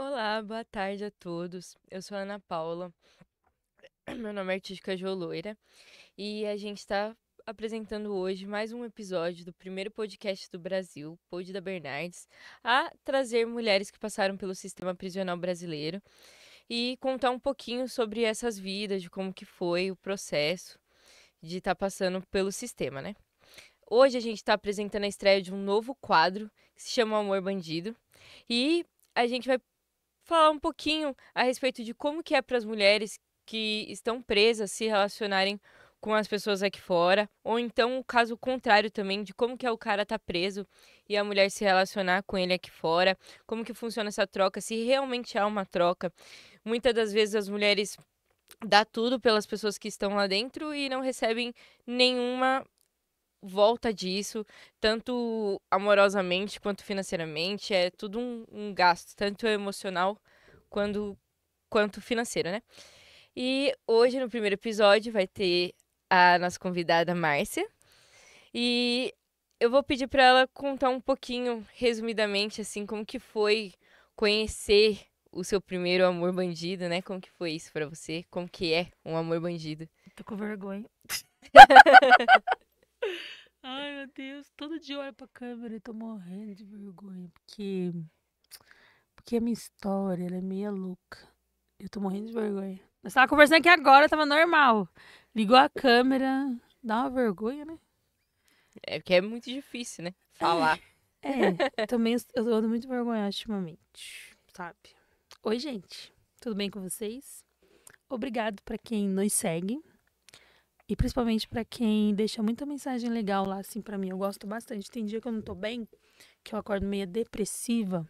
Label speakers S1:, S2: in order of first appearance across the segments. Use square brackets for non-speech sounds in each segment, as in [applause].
S1: Olá, boa tarde a todos. Eu sou a Ana Paula. [clears throat] Meu nome é Artística é Jo Loira. E a gente está apresentando hoje mais um episódio do primeiro podcast do Brasil, Pod da Bernardes, a trazer mulheres que passaram pelo sistema prisional brasileiro e contar um pouquinho sobre essas vidas, de como que foi o processo de estar tá passando pelo sistema, né? Hoje a gente está apresentando a estreia de um novo quadro que se chama Amor Bandido e a gente vai falar um pouquinho a respeito de como que é para as mulheres que estão presas se relacionarem com as pessoas aqui fora, ou então o caso contrário também de como que é o cara tá preso e a mulher se relacionar com ele aqui fora, como que funciona essa troca, se realmente há uma troca. Muitas das vezes as mulheres dá tudo pelas pessoas que estão lá dentro e não recebem nenhuma volta disso, tanto amorosamente quanto financeiramente, é tudo um, um gasto, tanto emocional quanto, quanto financeiro, né? E hoje, no primeiro episódio, vai ter a nossa convidada Márcia. E eu vou pedir para ela contar um pouquinho, resumidamente, assim, como que foi conhecer o seu primeiro amor bandido, né? Como que foi isso para você? Como que é um amor bandido? Tô com vergonha. [laughs]
S2: Ai, meu Deus. Todo dia eu olho pra câmera e tô morrendo de vergonha, porque. Porque a minha história, ela é meia louca. Eu tô morrendo de vergonha. Nós tava conversando aqui agora, tava normal. Ligou a câmera, dá uma vergonha, né?
S1: É porque é muito difícil, né? Falar. É,
S2: é também eu tô muito vergonhosa ultimamente, sabe? Oi, gente. Tudo bem com vocês? Obrigado para quem nos segue e principalmente para quem deixa muita mensagem legal lá, assim, para mim. Eu gosto bastante. Tem dia que eu não tô bem, que eu acordo meio depressiva.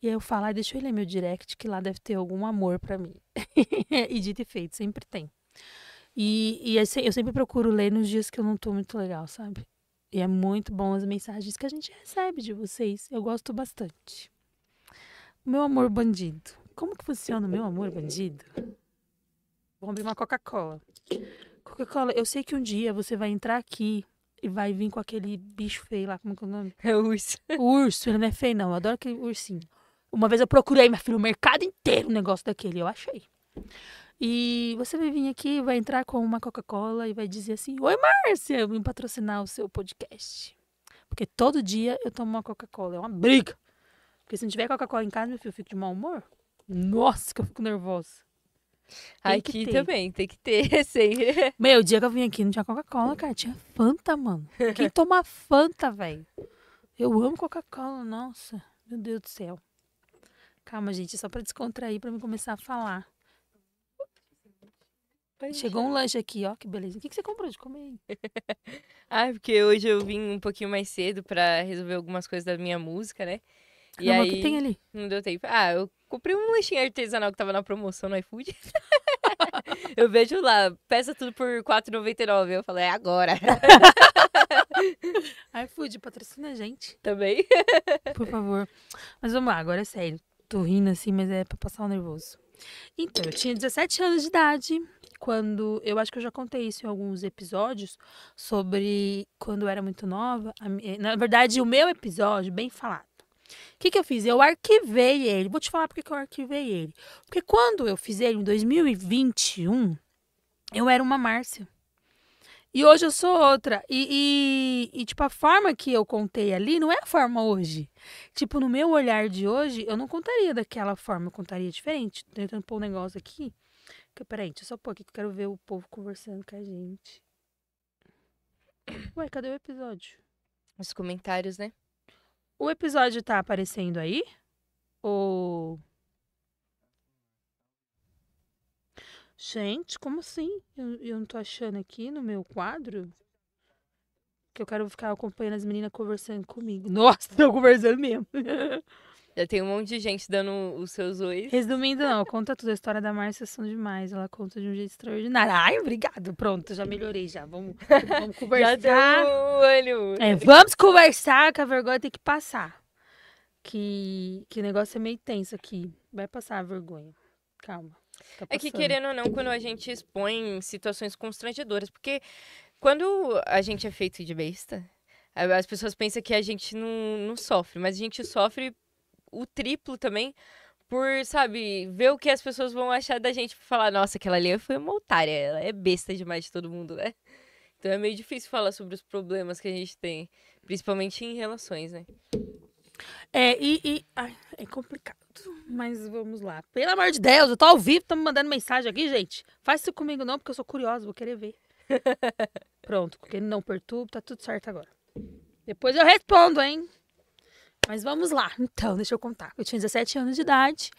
S2: E aí eu falo, ah, deixa eu ler meu direct, que lá deve ter algum amor para mim. [laughs] e dito e feito, sempre tem. E, e eu sempre procuro ler nos dias que eu não tô muito legal, sabe? E é muito bom as mensagens que a gente recebe de vocês. Eu gosto bastante. Meu amor bandido. Como que funciona o meu amor bandido? Vou abrir uma Coca-Cola. Coca-Cola, eu sei que um dia você vai entrar aqui e vai vir com aquele bicho feio lá, como é que é o nome? É o urso. O urso, ele não é feio não, eu adoro aquele ursinho. Uma vez eu procurei, meu filho, o mercado inteiro o um negócio daquele, eu achei. E você vai vir aqui, vai entrar com uma Coca-Cola e vai dizer assim: Oi, Márcia, eu vim patrocinar o seu podcast. Porque todo dia eu tomo uma Coca-Cola, é uma briga. Porque se não tiver Coca-Cola em casa, meu filho, eu fico de mau humor. Nossa, que eu fico nervosa. Tem aqui também, tem que ter, [laughs] sempre. Meu, o dia que eu vim aqui não tinha Coca-Cola, cara. Tinha Fanta, mano. Quem [laughs] toma Fanta, velho? Eu amo Coca-Cola, nossa. Meu Deus do céu. Calma, gente, é só pra descontrair, pra mim começar a falar. Chegou um é. lanche aqui, ó, que beleza. O que, que você comprou de comer
S1: ah, [laughs] porque hoje eu vim um pouquinho mais cedo pra resolver algumas coisas da minha música, né? E aí, o que tem ali? Não deu tempo. Ah, eu comprei um lanchinho artesanal que tava na promoção no iFood. [laughs] eu vejo lá, peça tudo por R$4,99. Eu falo, é agora. [laughs] iFood, patrocina a gente. Também. [laughs] Por favor. Mas vamos
S2: lá, agora é sério. Tô rindo assim, mas é pra passar o nervoso. Então, eu tinha 17 anos de idade quando. Eu acho que eu já contei isso em alguns episódios sobre quando eu era muito nova. A, na verdade, o meu episódio, bem falado o que, que eu fiz? Eu arquivei ele. Vou te falar porque que eu arquivei ele. Porque quando eu fiz ele em 2021, eu era uma Márcia. E hoje eu sou outra. E, e, e, tipo, a forma que eu contei ali não é a forma hoje. Tipo, no meu olhar de hoje, eu não contaria daquela forma, eu contaria diferente. Tô tentando pôr um negócio aqui. Que, peraí, deixa eu só pôr aqui que eu quero ver o povo conversando com a gente. Ué, cadê o episódio? Os comentários, né? O episódio tá aparecendo aí? Ou. Gente, como assim? Eu, eu não tô achando aqui no meu quadro que eu quero ficar acompanhando as meninas conversando comigo. [laughs] Nossa,
S1: estão conversando mesmo. [laughs] Já tem um monte de gente dando os seus oi.
S2: Resumindo, não, conta tudo. A história da Márcia são demais. Ela conta de um jeito extraordinário. Ai, obrigado. Pronto, já melhorei já. Vamos, vamos [laughs] conversar. já
S1: olho. É, vamos
S2: conversar, que a vergonha tem que passar. Que, que o negócio é meio tenso aqui. Vai passar a vergonha. Calma. Tá é que, querendo ou não, quando a
S1: gente expõe situações constrangedoras, porque quando a gente é feito de besta, as pessoas pensam que a gente não, não sofre, mas a gente sofre o triplo também por, sabe, ver o que as pessoas vão achar da gente. Falar, nossa, aquela ali foi uma otária, ela é besta demais de todo mundo, né? Então é meio difícil falar sobre os problemas que a gente tem, principalmente em relações, né? É, e. e ai,
S2: é complicado, mas vamos lá. Pelo amor de Deus, eu tô ao vivo, tô me mandando mensagem aqui, gente. Faz isso comigo não, porque eu sou curiosa, vou querer ver. [laughs] Pronto, porque não perturba, tá tudo certo agora. Depois eu respondo, hein? Mas vamos lá. Então, deixa eu contar. Eu tinha 17 anos de idade.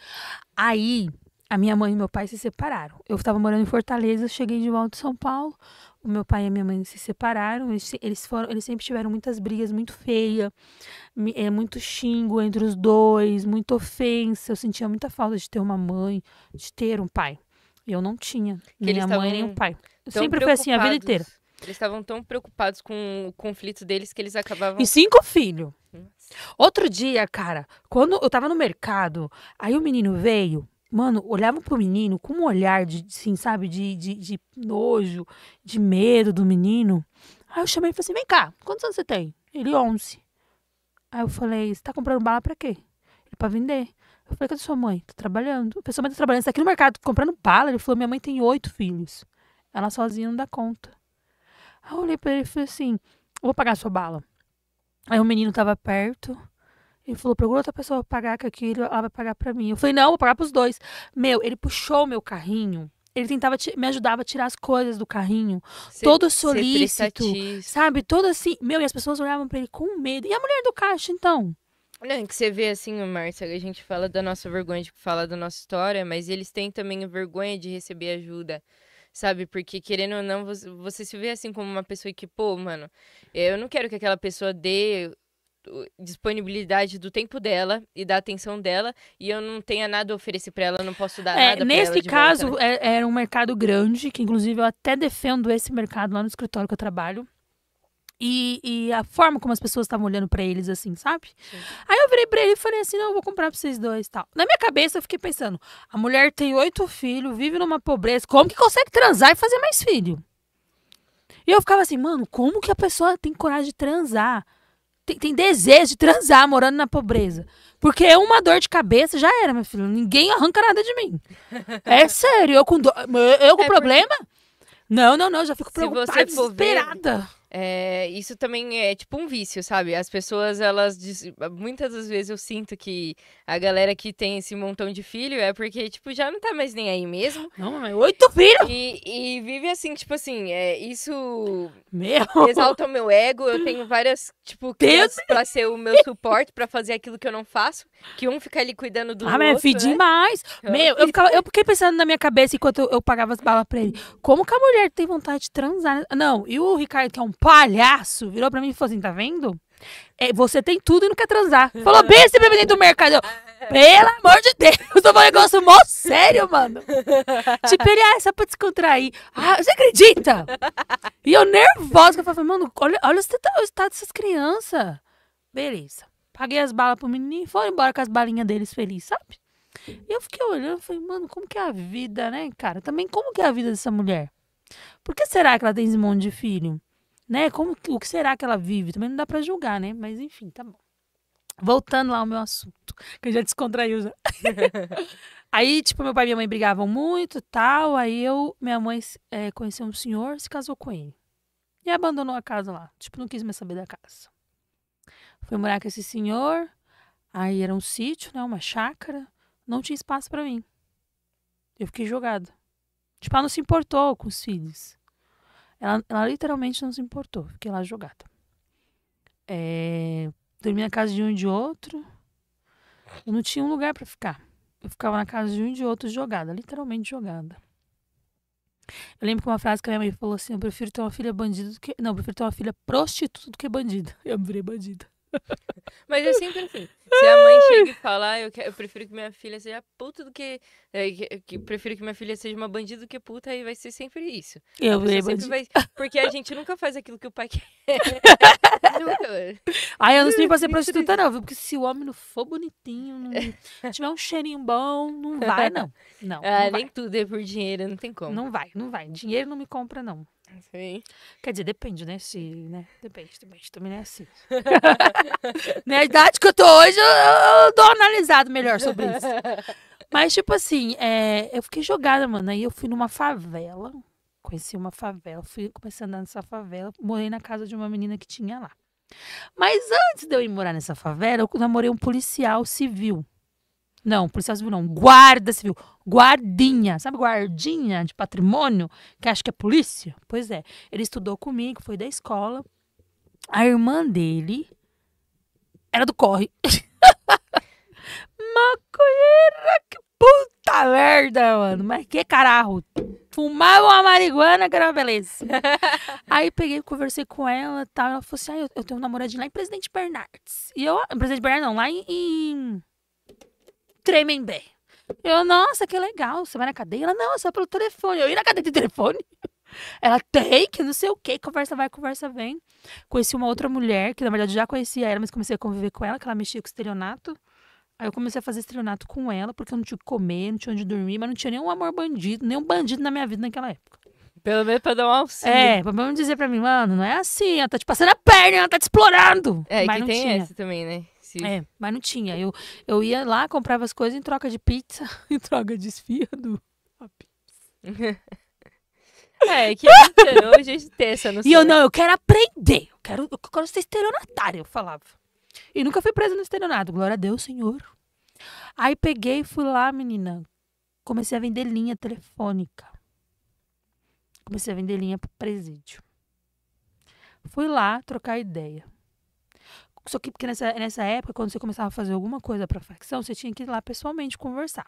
S2: Aí, a minha mãe e meu pai se separaram. Eu estava morando em Fortaleza, cheguei de volta de São Paulo. O meu pai e a minha mãe se separaram. Eles, eles foram, eles sempre tiveram muitas brigas, muito feia, é muito xingo entre os dois, muita ofensa. Eu sentia muita falta de ter uma mãe, de ter um pai. Eu não tinha, nem a mãe nem um pai. Eu sempre foi assim a vida inteira.
S1: Eles estavam tão preocupados com o conflito deles que eles acabavam. E cinco
S2: filhos. Outro dia, cara, quando eu tava no mercado, aí o menino veio, mano, olhava pro menino com um olhar de, assim, sabe, de, de, de nojo, de medo do menino. Aí eu chamei e falei assim: vem cá, quantos anos você tem? Ele, 11. Aí eu falei: você tá comprando bala pra quê? Ele, pra vender. Eu falei: cadê sua mãe? Tô trabalhando. A sua mãe tá trabalhando, você tá aqui no mercado comprando bala. Ele falou: minha mãe tem oito filhos. Ela sozinha não dá conta. Aí eu olhei pra ele e falei assim: vou pagar a sua bala. Aí o menino tava perto. Ele falou, procura outra pessoa pagar que aqui ela vai pagar pra mim. Eu falei, não, vou pagar pros dois. Meu, ele puxou meu carrinho. Ele tentava, me ajudava a tirar as coisas do carrinho. Ser, todo solícito, sabe? Todo assim. Meu, e as pessoas olhavam pra ele com medo. E a mulher do caixa, então?
S1: Não, é que você vê assim, Márcia, a gente fala da nossa vergonha de falar da nossa história, mas eles têm também vergonha de receber ajuda. Sabe? Porque, querendo ou não, você se vê assim como uma pessoa que, pô, mano, eu não quero que aquela pessoa dê disponibilidade do tempo dela e da atenção dela e eu não tenha nada a oferecer para ela, não posso dar é, nada Nesse caso, né?
S2: é, era é, é um mercado grande, que inclusive eu até defendo esse mercado lá no escritório que eu trabalho. E, e, a forma como as pessoas estavam olhando para eles, assim, sabe? Sim. Aí eu virei pra ele e falei assim: não, eu vou comprar pra vocês dois tal. Na minha cabeça eu fiquei pensando: a mulher tem oito filhos, vive numa pobreza, como que consegue transar e fazer mais filho? E eu ficava assim, mano, como que a pessoa tem coragem de transar? Tem, tem desejo de transar morando na pobreza. Porque é uma dor de cabeça já era, meu filho. Ninguém arranca
S1: nada de mim.
S3: [laughs] É
S2: sério, eu com, do... eu com é problema? Porque...
S1: Não, não, não, já fico preocupada, desesperada. Ver... É, isso também é tipo um vício, sabe? As pessoas, elas. Muitas das vezes eu sinto que a galera que tem esse montão de filho é porque, tipo, já não tá mais nem aí mesmo. Não, mas oito filhos! E, e, vive assim, tipo assim, é, isso. Meu! Exalta o meu ego. Eu tenho várias, tipo, crianças para pra ser o meu suporte, para fazer aquilo que eu não faço. Que um fica ali cuidando do ah, outro. Ah, mas é né? demais!
S2: Né? Meu, eu, ficava, eu fiquei pensando na minha cabeça enquanto eu pagava as balas pra ele. Como que a mulher tem vontade de transar? Não, e o Ricardo, que é um palhaço virou pra mim e falou assim: tá vendo? É, você tem tudo e não quer transar. [laughs] Falou bem esse dentro do mercado. Eu,
S3: pelo amor de Deus, [laughs] eu um negócio mó sério, mano. [laughs] Tipo, ele, ah, é só
S2: pra descontrair. Ah, você acredita? E eu nervosa, que eu falei, mano, olha, olha o estado dessas crianças. Beleza. Paguei as balas pro menino e foram embora com as balinhas deles felizes, sabe? E eu fiquei olhando, falei, mano, como que é a vida, né, cara? Também como que é a vida dessa mulher? Por que será que ela tem esse monte de filho? né? Como, o que será que ela vive? Também não dá para julgar, né? Mas enfim, tá bom. Voltando lá ao meu assunto, que eu já descontraiu já. [laughs] aí, tipo, meu pai e minha mãe brigavam muito tal. Aí eu, minha mãe é, conheceu um senhor, se casou com ele. E abandonou a casa lá. Tipo, não quis mais saber da casa. Fui morar com esse senhor. Aí era um sítio, né? Uma chácara. Não tinha espaço para mim. Eu fiquei jogada. Tipo, ela não se importou com os filhos. Ela, ela literalmente não se importou, fiquei lá jogada. É, dormi na casa de um e de outro. Eu não tinha um lugar para ficar. Eu ficava na casa de um e de outro jogada, literalmente jogada. Eu lembro que uma frase que a minha mãe falou assim: Eu prefiro ter uma filha bandida do que. Não, eu prefiro ter uma filha prostituta do que bandida. [laughs] Eu virei bandida.
S1: Mas é sempre assim. Se a mãe chega e fala, ah, eu, quero, eu prefiro que minha filha seja puta do que, é, que, que. Prefiro que minha filha seja uma bandida do que puta, aí vai ser sempre isso. Eu Vai... Porque a gente nunca faz aquilo que o pai quer. aí [laughs] eu não sei [laughs] pra ser prostituta,
S2: não, viu? Porque se o homem não for bonitinho, não [laughs] tiver um cheirinho bom, não vai, não. Não. Ah, não nem vai. tudo é por dinheiro, não tem como. Não vai, não vai. Dinheiro não me compra, não. Sim. Quer dizer, depende, né? Se, né? Depende, depende. Também é assim. [laughs] Na idade que eu tô hoje, eu, eu dou analisado melhor sobre isso. Mas, tipo assim, é, eu fiquei jogada, mano. Aí eu fui numa favela. Conheci uma favela. Fui, comecei a andar nessa favela. Morei na casa de uma menina que tinha lá. Mas antes de eu ir morar nessa favela, eu namorei um policial civil. Não, policial civil não. Guarda civil. Guardinha. Sabe guardinha de patrimônio? Que acha que é polícia? Pois é. Ele estudou comigo, foi da escola. A irmã dele era do corre. [laughs] Maconheira, que puta merda, mano. Mas que caralho. Fumava uma marihuana que era uma beleza. [laughs] Aí peguei, conversei com ela e tal. Ela falou assim: ah, eu, eu tenho um namoradinho lá em Presidente Bernardes. E eu, em Presidente Bernardes não, lá em tremem Eu, nossa, que legal, você vai na cadeia? Ela, não, é só pelo telefone. Eu ia na cadeia de telefone. [laughs] Ela tem que não sei o que, conversa vai, conversa vem. Conheci uma outra mulher, que na verdade já conhecia ela, mas comecei a conviver com ela, que ela mexia com estelionato. Aí eu comecei a fazer estelionato com ela, porque eu não tinha o que comer, não tinha onde dormir, mas não tinha nenhum amor bandido, nenhum bandido na minha vida naquela época. Pelo menos pra dar um auxílio. É, pra menos dizer pra mim, mano, não é assim, ela tá te passando a perna, ela tá te explorando. É, mas que tem tinha.
S1: também, né? É, mas não tinha. Eu,
S2: eu ia lá, comprava as coisas em troca de pizza, [laughs] em troca de esfirro. [laughs] é, que no hoje a gente E eu né? não, eu quero aprender. Eu quero, eu quero ser estelionatária, eu falava. E nunca fui presa no estelionato. Glória a Deus, Senhor. Aí peguei e fui lá, menina. Comecei a vender linha telefônica. Comecei a vender linha pro presídio. Fui lá trocar ideia. Só que porque nessa, nessa época, quando você começava a fazer alguma coisa para facção, você tinha que ir lá pessoalmente conversar.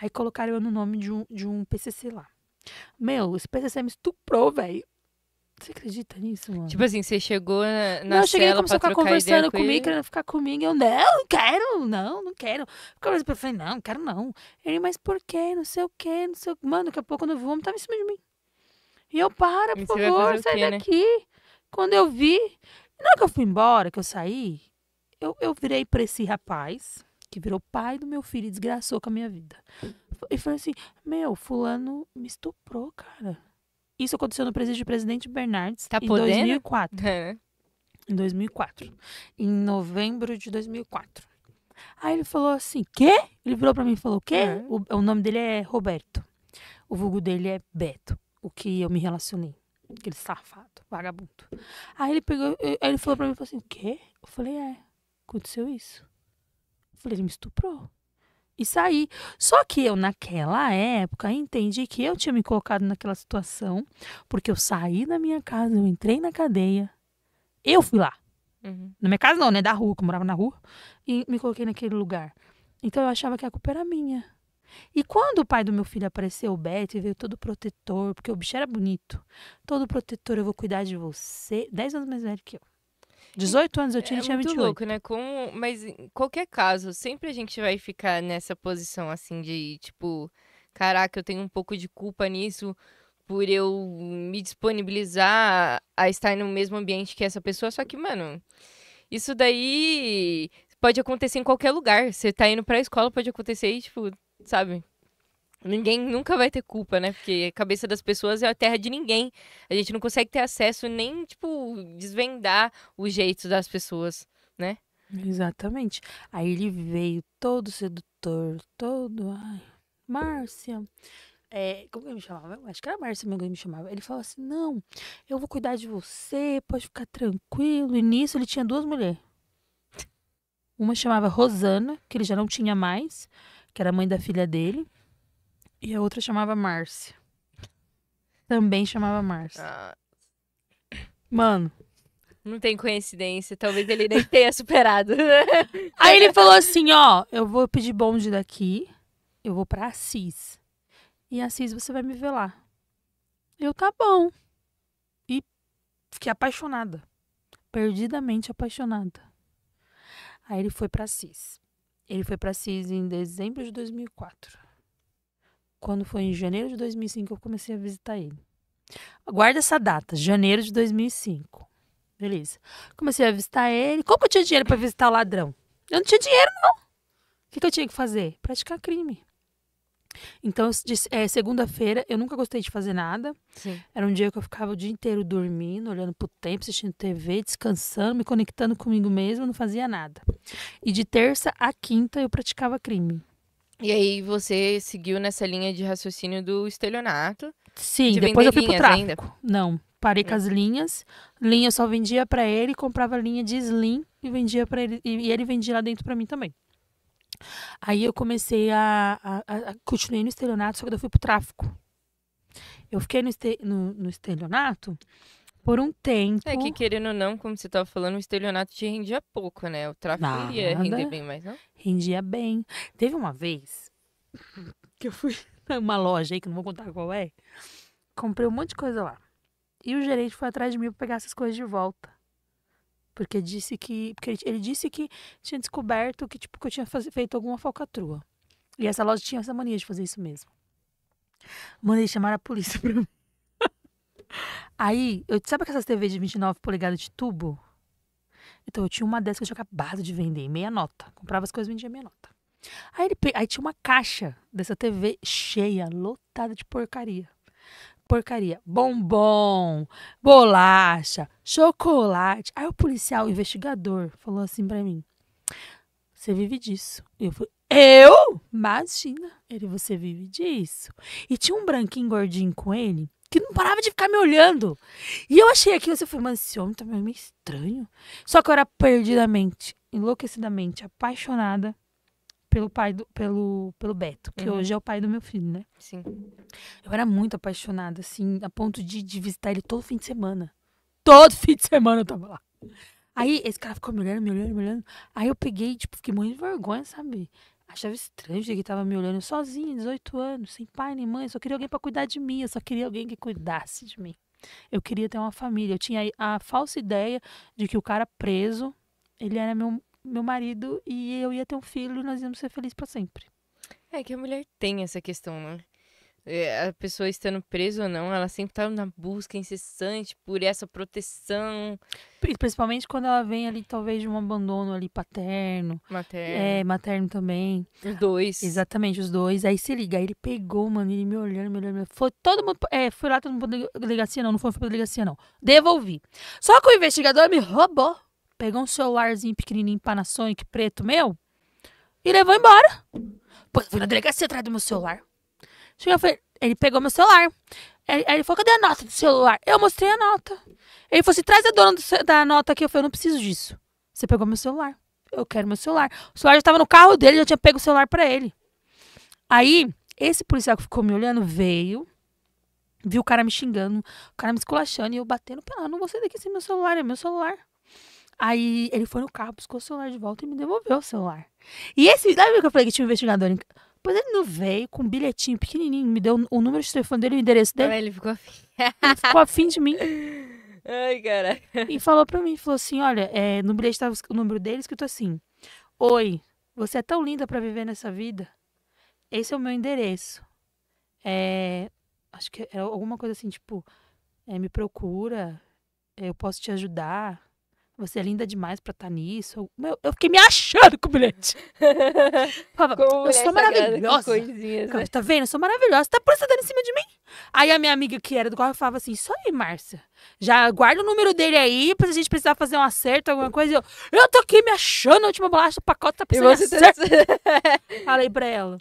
S2: Aí colocaram eu no nome de um, de um PCC lá. Meu, esse PCC me estuprou, velho. Você acredita nisso, mano? Tipo assim, você chegou na, na não, eu cheguei e começou a ficar conversando comigo, ele. querendo ficar comigo. Eu, não, não quero, não, não quero. Eu falei, não, não quero não. Ele, mas por quê? Não sei o quê, não sei o Mano, daqui a pouco quando eu vou, tava em cima de mim. E eu, para, por favor, sai quê, né? daqui. Né? Quando eu vi, na hora que eu fui embora, que eu saí, eu, eu virei para esse rapaz, que virou pai do meu filho e desgraçou com a minha vida. E falei assim: Meu, Fulano me estuprou, cara. Isso aconteceu no presídio de presidente Bernardes tá em podendo? 2004. É. Em 2004. Em novembro de 2004. Aí ele falou assim: Quê? Ele virou para mim e falou: Quê? É. O, o nome dele é Roberto. O vulgo dele é Beto, o que eu me relacionei. Aquele safado vagabundo. Aí ele pegou, ele falou pra mim, falou assim, quê? Eu falei, é, aconteceu isso. Eu falei, ele me estuprou. E saí. Só que eu, naquela época, entendi que eu tinha me colocado naquela situação, porque eu saí da minha casa, eu entrei na cadeia, eu fui lá. Uhum. Na minha casa não, né? Da rua, que eu morava na rua. E me coloquei naquele lugar. Então eu achava que a culpa era minha. E quando o pai do meu filho apareceu, o Beto, e veio todo protetor, porque o bicho era bonito. Todo protetor, eu vou cuidar de você. Dez anos mais velho que eu.
S1: 18 anos eu tinha, é tinha 28. É muito louco, né? mas em qualquer caso, sempre a gente vai ficar nessa posição assim de tipo, caraca, eu tenho um pouco de culpa nisso por eu me disponibilizar a estar no mesmo ambiente que essa pessoa, só que, mano, isso daí pode acontecer em qualquer lugar. Você tá indo pra escola, pode acontecer e, tipo, sabe? Ninguém nunca vai ter culpa, né? Porque a cabeça das pessoas é a terra de ninguém. A gente não consegue ter acesso nem, tipo, desvendar o jeito das pessoas, né?
S2: Exatamente. Aí ele veio todo sedutor, todo. Ai, Márcia. É, como que ele me chamava? Acho que era Márcia mesmo que ele me chamava. Ele falou assim: Não, eu vou cuidar de você, pode ficar tranquilo. E nisso ele tinha duas mulheres. Uma chamava Rosana, que ele já não tinha mais que era mãe da filha dele, e a outra chamava Márcia. Também chamava Márcia. Ah. Mano.
S1: Não tem coincidência, talvez ele nem tenha
S2: superado. [laughs] Aí ele falou assim: ó, eu vou pedir bonde daqui, eu vou pra Assis. E Assis você vai me ver lá. Eu, tá bom. E fiquei apaixonada. Perdidamente apaixonada. Aí ele foi pra Assis. Ele foi para CIS em dezembro de 2004. Quando foi em janeiro de 2005 eu comecei a visitar ele. Guarda essa data, janeiro de 2005. Beleza. Comecei a visitar ele. Como eu tinha dinheiro para visitar o ladrão? Eu não tinha dinheiro, não. O que, que eu tinha que fazer? Praticar crime. Então, é, segunda-feira, eu nunca gostei de fazer nada. Sim. Era um dia que eu ficava o dia inteiro dormindo, olhando pro tempo, assistindo TV, descansando, me conectando comigo mesmo, não fazia nada. E de terça a quinta eu praticava crime.
S1: E aí você seguiu nessa linha de raciocínio do estelionato? Sim, de depois eu fui pro tráfico. Ainda?
S2: Não, parei com as linhas. Linha eu só vendia para ele, comprava linha de slim e vendia para ele e ele vendia lá dentro para mim também. Aí eu comecei a, a, a, continuei no estelionato, só que eu fui pro tráfico. Eu fiquei no, este, no, no estelionato por um tempo. É que
S1: querendo ou não, como você estava falando, o estelionato te rendia pouco, né? O tráfico Nada. ia render bem mais, não?
S2: Rendia bem. Teve uma vez [laughs] que eu fui [laughs] numa loja aí, que não vou contar qual é, comprei um monte de coisa lá. E o gerente foi atrás de mim para pegar essas coisas de volta. Porque disse que. Porque ele disse que tinha descoberto que, tipo, que eu tinha feito alguma falcatrua. E essa loja tinha essa mania de fazer isso mesmo. Mandei chamar a polícia [laughs] pra mim. Aí, eu, sabe aquelas TV de 29 polegadas de tubo? Então eu tinha uma dessas que eu tinha acabado de vender, meia nota. Comprava as coisas, vendia meia nota. Aí, ele, aí tinha uma caixa dessa TV cheia, lotada de porcaria porcaria. Bombom, bolacha, chocolate. Aí o policial, o investigador, falou assim para mim: Você vive disso. Eu falei: Eu? Imagina. Ele, você vive disso. E tinha um branquinho gordinho com ele que não parava de ficar me olhando. E eu achei aquilo, você foi falei, mas esse homem tá meio estranho. Só que eu era perdidamente, enlouquecidamente apaixonada pelo pai do, pelo, pelo Beto, que uhum. hoje é o pai do meu filho, né? Sim. Eu era muito apaixonada, assim, a ponto de, de visitar ele todo fim de semana. Todo fim de semana eu tava lá. Aí esse cara ficou me olhando, me olhando, me olhando. Aí eu peguei, tipo, fiquei morrendo de vergonha, sabe? Achava estranho que tava me olhando sozinha, 18 anos, sem pai nem mãe. Só queria alguém para cuidar de mim, eu só queria alguém que cuidasse de mim. Eu queria ter uma família. Eu tinha a falsa ideia de que o cara preso, ele era meu meu marido e eu ia ter um filho e nós íamos ser felizes para sempre.
S1: É que a mulher tem essa questão, né? É, a pessoa estando presa ou não, ela sempre tá na busca incessante por essa proteção.
S2: Principalmente quando ela vem ali, talvez, de um abandono ali paterno. Materno. É, materno também. Os dois. Exatamente, os dois. Aí se liga, aí ele pegou, mano, ele me olhando, me olhando. Foi todo mundo. É, foi lá todo mundo pra delegacia, não. Não foi pra delegacia, não. Devolvi. Só que o investigador me roubou pegou um celularzinho pequenininho Panasonic preto meu e levou embora. Pô, eu fui na delegacia atrás do meu celular. Falei, ele pegou meu celular. Aí ele falou, cadê a nota do celular? Eu mostrei a nota. Ele falou assim, traz a dona do, da nota aqui. Eu falei, eu não preciso disso. Você pegou meu celular. Eu quero meu celular. O celular já estava no carro dele, já tinha pego o celular para ele. Aí, esse policial que ficou me olhando veio, viu o cara me xingando, o cara me esculachando e eu batendo, pá, não vou sair daqui sem meu celular, é meu celular. Aí ele foi no carro, buscou o celular de volta e me devolveu o celular. E esse, lembra que eu falei que tinha um investigador? Pois ele não veio com um bilhetinho pequenininho, me deu o número de telefone dele e o endereço dele. Ele ficou afim. Ele ficou afim de mim. [laughs] Ai, cara. E falou pra mim, falou assim, olha, é, no bilhete tava o número dele escrito assim, Oi, você é tão linda para viver nessa vida. Esse é o meu endereço. É, acho que era é alguma coisa assim, tipo, é, me procura, eu posso te ajudar. Você é linda demais pra estar tá nisso. Meu, eu fiquei me achando com o bilhete. [laughs] Falava, eu sou maravilhosa. Né? Tá vendo? Eu sou maravilhosa. Tá por dando em cima de mim. Aí a minha amiga que era do carro falava assim: Isso aí, Márcia. Já guarda o número dele aí pra gente precisar fazer um acerto, alguma coisa. E eu, eu tô aqui me achando a última bolacha do pacote, tá precisando. Tá- Falei pra ela.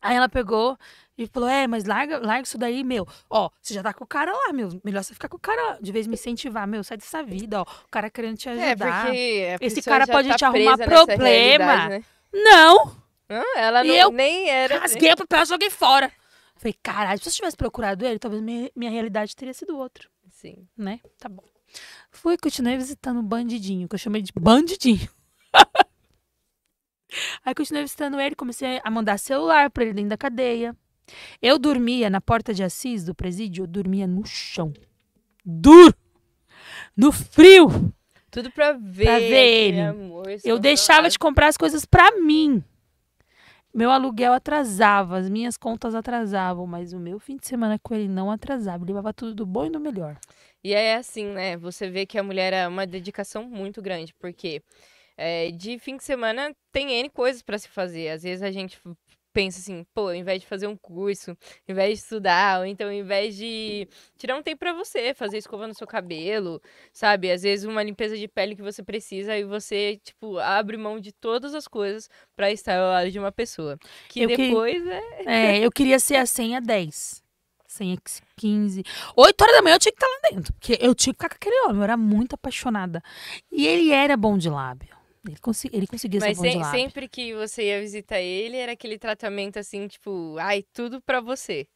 S2: Aí ela pegou e falou: é, mas larga, larga isso daí, meu. Ó, você já tá com o cara lá, meu. Melhor você ficar com o cara lá. De vez me incentivar, meu, sai dessa vida, ó. O cara querendo te é, ajudar. É, porque Esse cara pode tá te arrumar problema. Né? Não! Ah, ela não, e eu nem era. Rasguei o papel e joguei fora. Falei, caralho, se eu tivesse procurado ele, talvez minha, minha realidade teria sido outra. Sim. Né? Tá bom. Fui continuei visitando o bandidinho, que eu chamei de bandidinho. [laughs] Aí continuei visitando ele, comecei a mandar celular pra ele dentro da cadeia. Eu dormia na porta de Assis do presídio, eu dormia no chão. Duro! No frio!
S1: Tudo pra ver.
S3: Pra ver ele. Amor, eu deixava de
S2: comprar as coisas pra mim. Meu aluguel atrasava, as minhas contas atrasavam, mas o meu fim de semana com ele não atrasava. Ele levava tudo do bom e do melhor.
S1: E é assim, né? Você vê que a mulher é uma dedicação muito grande, porque é, de fim de semana tem N coisas para se fazer. Às vezes a gente penso assim, pô, ao invés de fazer um curso, ao invés de estudar, ou então ao invés de tirar um tempo para você, fazer escova no seu cabelo, sabe? Às vezes uma limpeza de pele que você precisa e você, tipo, abre mão de todas as coisas para estar ao lado de uma pessoa. Que eu depois que... é. É, eu
S2: queria ser a senha 10. Senha 15. 8 horas da manhã eu tinha que estar tá lá dentro. Porque eu tinha que ficar com aquele homem. Eu era muito apaixonada. E ele era bom de lábio. Ele, ele conseguia Mas se, sempre
S1: que você ia visitar ele, era aquele tratamento assim, tipo, ai, tudo pra você.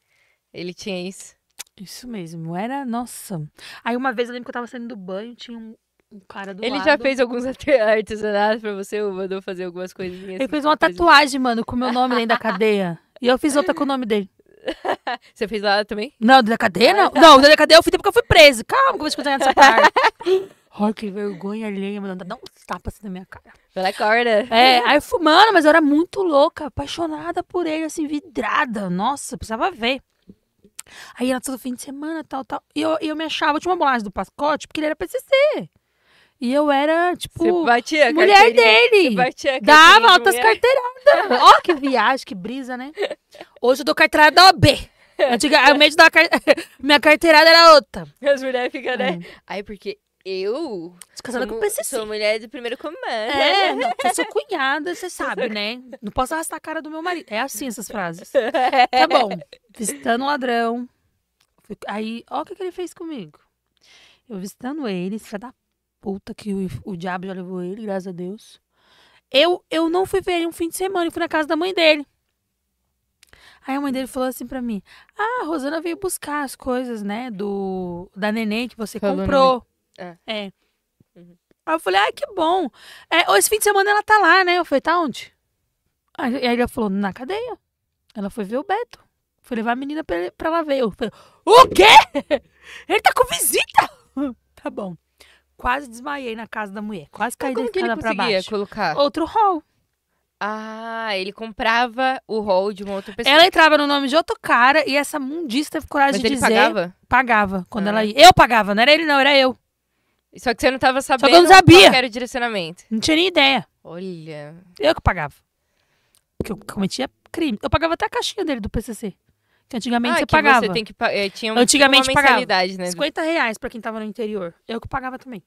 S1: Ele tinha isso. Isso
S2: mesmo, era, nossa. Aí uma vez eu lembro que eu tava saindo do banho, tinha um,
S1: um cara do ele lado. já
S2: fez alguns [laughs] artesanatos
S1: pra você, ou mandou fazer algumas coisinhas. Ele assim,
S2: fez uma coisa... tatuagem, mano, com o meu nome dentro da cadeia. E eu fiz outra com o nome dele.
S1: [laughs] Você fez lá também?
S2: Não, da cadeia ah, não. Tá. Não, da cadeia eu fui porque eu fui preso. Calma que eu vou escutar essa parte. [laughs] Ai,
S1: que vergonha alheia,
S2: mano. Dá uns tapas assim na minha cara. Pela corda. É, aí fumando mas eu era muito louca, apaixonada por ele, assim, vidrada. Nossa, precisava ver. Aí era todo fim de semana, tal, tal. E eu, eu me achava, eu tinha uma bolagem do pacote, porque ele era PCC. E eu era, tipo, mulher dele. Dava altas carteiradas. Ó, oh, que viagem, que brisa, né? Hoje eu dou carteirada da OB. Antigamente, da car... [laughs] minha carteirada era outra. As mulheres ficam, né? É. Aí, porque eu? Sou é casada com o PCC. Sou
S1: mulher de primeiro comando. É, [laughs] não, eu
S2: é sou cunhada, você sabe, né? Não posso arrastar a cara do meu marido. É assim essas frases. Tá bom. Visitando o ladrão. Aí, ó o que, que ele fez comigo. Eu visitando ele, filha da puta que o, o diabo já levou ele, graças a Deus. Eu, eu não fui ver ele um fim de semana, eu fui na casa da mãe dele. Aí a mãe dele falou assim pra mim: Ah, a Rosana veio buscar as coisas, né? Do, da neném que você Falou comprou. É. é. Uhum. Aí eu falei, ai, que bom. É, esse fim de semana ela tá lá, né? Eu falei, tá onde? Aí, aí ela falou, na cadeia. Ela foi ver o Beto. Foi levar a menina pra, pra lá ver. Eu falei, o quê? [laughs] Ele tá com visita? [laughs] tá bom. Quase desmaiei na casa da mulher. Quase caí então, da escada pra baixo. colocar? Outro
S1: hall. Ah, ele comprava o rol de uma outra pessoa. Ela
S2: entrava no nome de outro
S1: cara e essa mundista teve coragem Mas de ele dizer. Pagava?
S2: Pagava quando ah. ela é. ia. Eu pagava, não era ele, não, era eu. Só que você não estava sabendo Só que eu não sabia. qual era
S1: o direcionamento. Não tinha nem ideia. Olha. Eu que pagava. Porque eu cometia
S2: crime. Eu pagava até a caixinha dele do PCC. Que antigamente ah, você que pagava. Você tem que pa... é, tinha um, antigamente tinha uma mensalidade, pagava. né? 50 reais pra quem tava no interior. Eu que pagava também.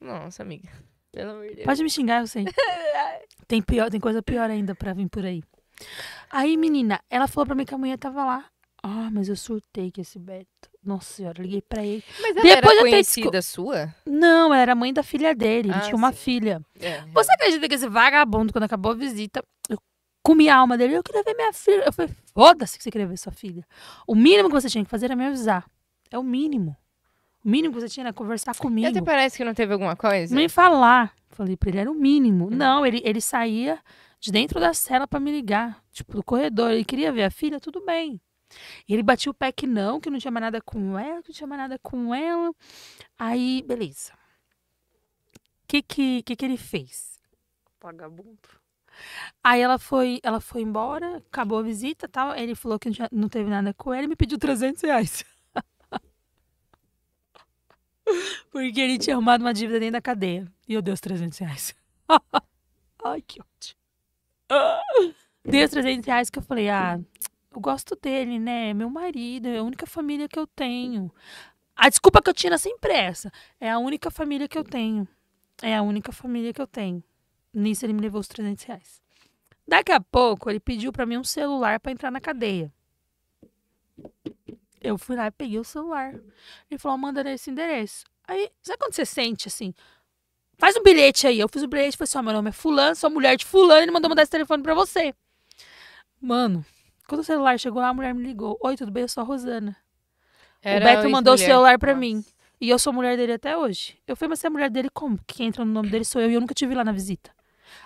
S2: Nossa, amiga.
S1: Pelo amor de Deus. Pode
S2: me xingar, eu sei. [laughs] tem, pior, tem coisa pior ainda pra vir por aí. Aí, menina, ela falou pra mim que a mulher tava lá. Ah, mas eu surtei com esse Beto. Nossa senhora, liguei pra ele. Mas ela Depois era conhecida desco... sua? Não, ela era mãe da filha dele. Ah, ele tinha uma sim. filha. É, Você acredita que esse vagabundo, quando acabou a visita, eu comi a alma dele. Eu queria ver minha filha. Eu falei, foda-se que você queria ver sua filha. O mínimo que você tinha que fazer era me avisar. É o mínimo. O mínimo que você tinha era conversar comigo. E até parece que não teve alguma coisa. Nem falar. Falei pra ele, era o mínimo. Hum. Não, ele, ele saía de dentro da cela para me ligar. Tipo, do corredor. Ele queria ver a filha, tudo bem. E ele batia o pé que não, que não tinha mais nada com ela, que não tinha mais nada com ela. Aí, beleza. O que, que que, que ele fez? Vagabundo. Aí ela foi, ela foi embora, acabou a visita tal. Ele falou que não, tinha, não teve nada com ele e me pediu 300 reais. [laughs] Porque ele tinha arrumado uma dívida dentro da cadeia. E eu dei os 300 reais. [laughs] Ai, que ótimo Dei os 300 reais que eu falei, ah, eu gosto dele, né? É meu marido, é a única família que eu tenho. A desculpa que eu tinha sempre é essa. É a única família que eu tenho. É a única família que eu tenho. Nisso ele me levou os 300 reais. Daqui a pouco ele pediu para mim um celular para entrar na cadeia. Eu fui lá e peguei o celular. Ele falou: manda nesse endereço. Aí, sabe quando você sente assim? Faz um bilhete aí. Eu fiz o bilhete e falei assim: ó, oh, meu nome é Fulano, sou mulher de Fulano, ele mandou mandar esse telefone para você. Mano, quando o celular chegou, a mulher me ligou. Oi, tudo bem? Eu sou a Rosana. Era o Beto mandou o celular para mim. E eu sou mulher dele até hoje. Eu falei, mas você é mulher dele como? Quem entra no nome dele sou eu e eu nunca tive lá na visita.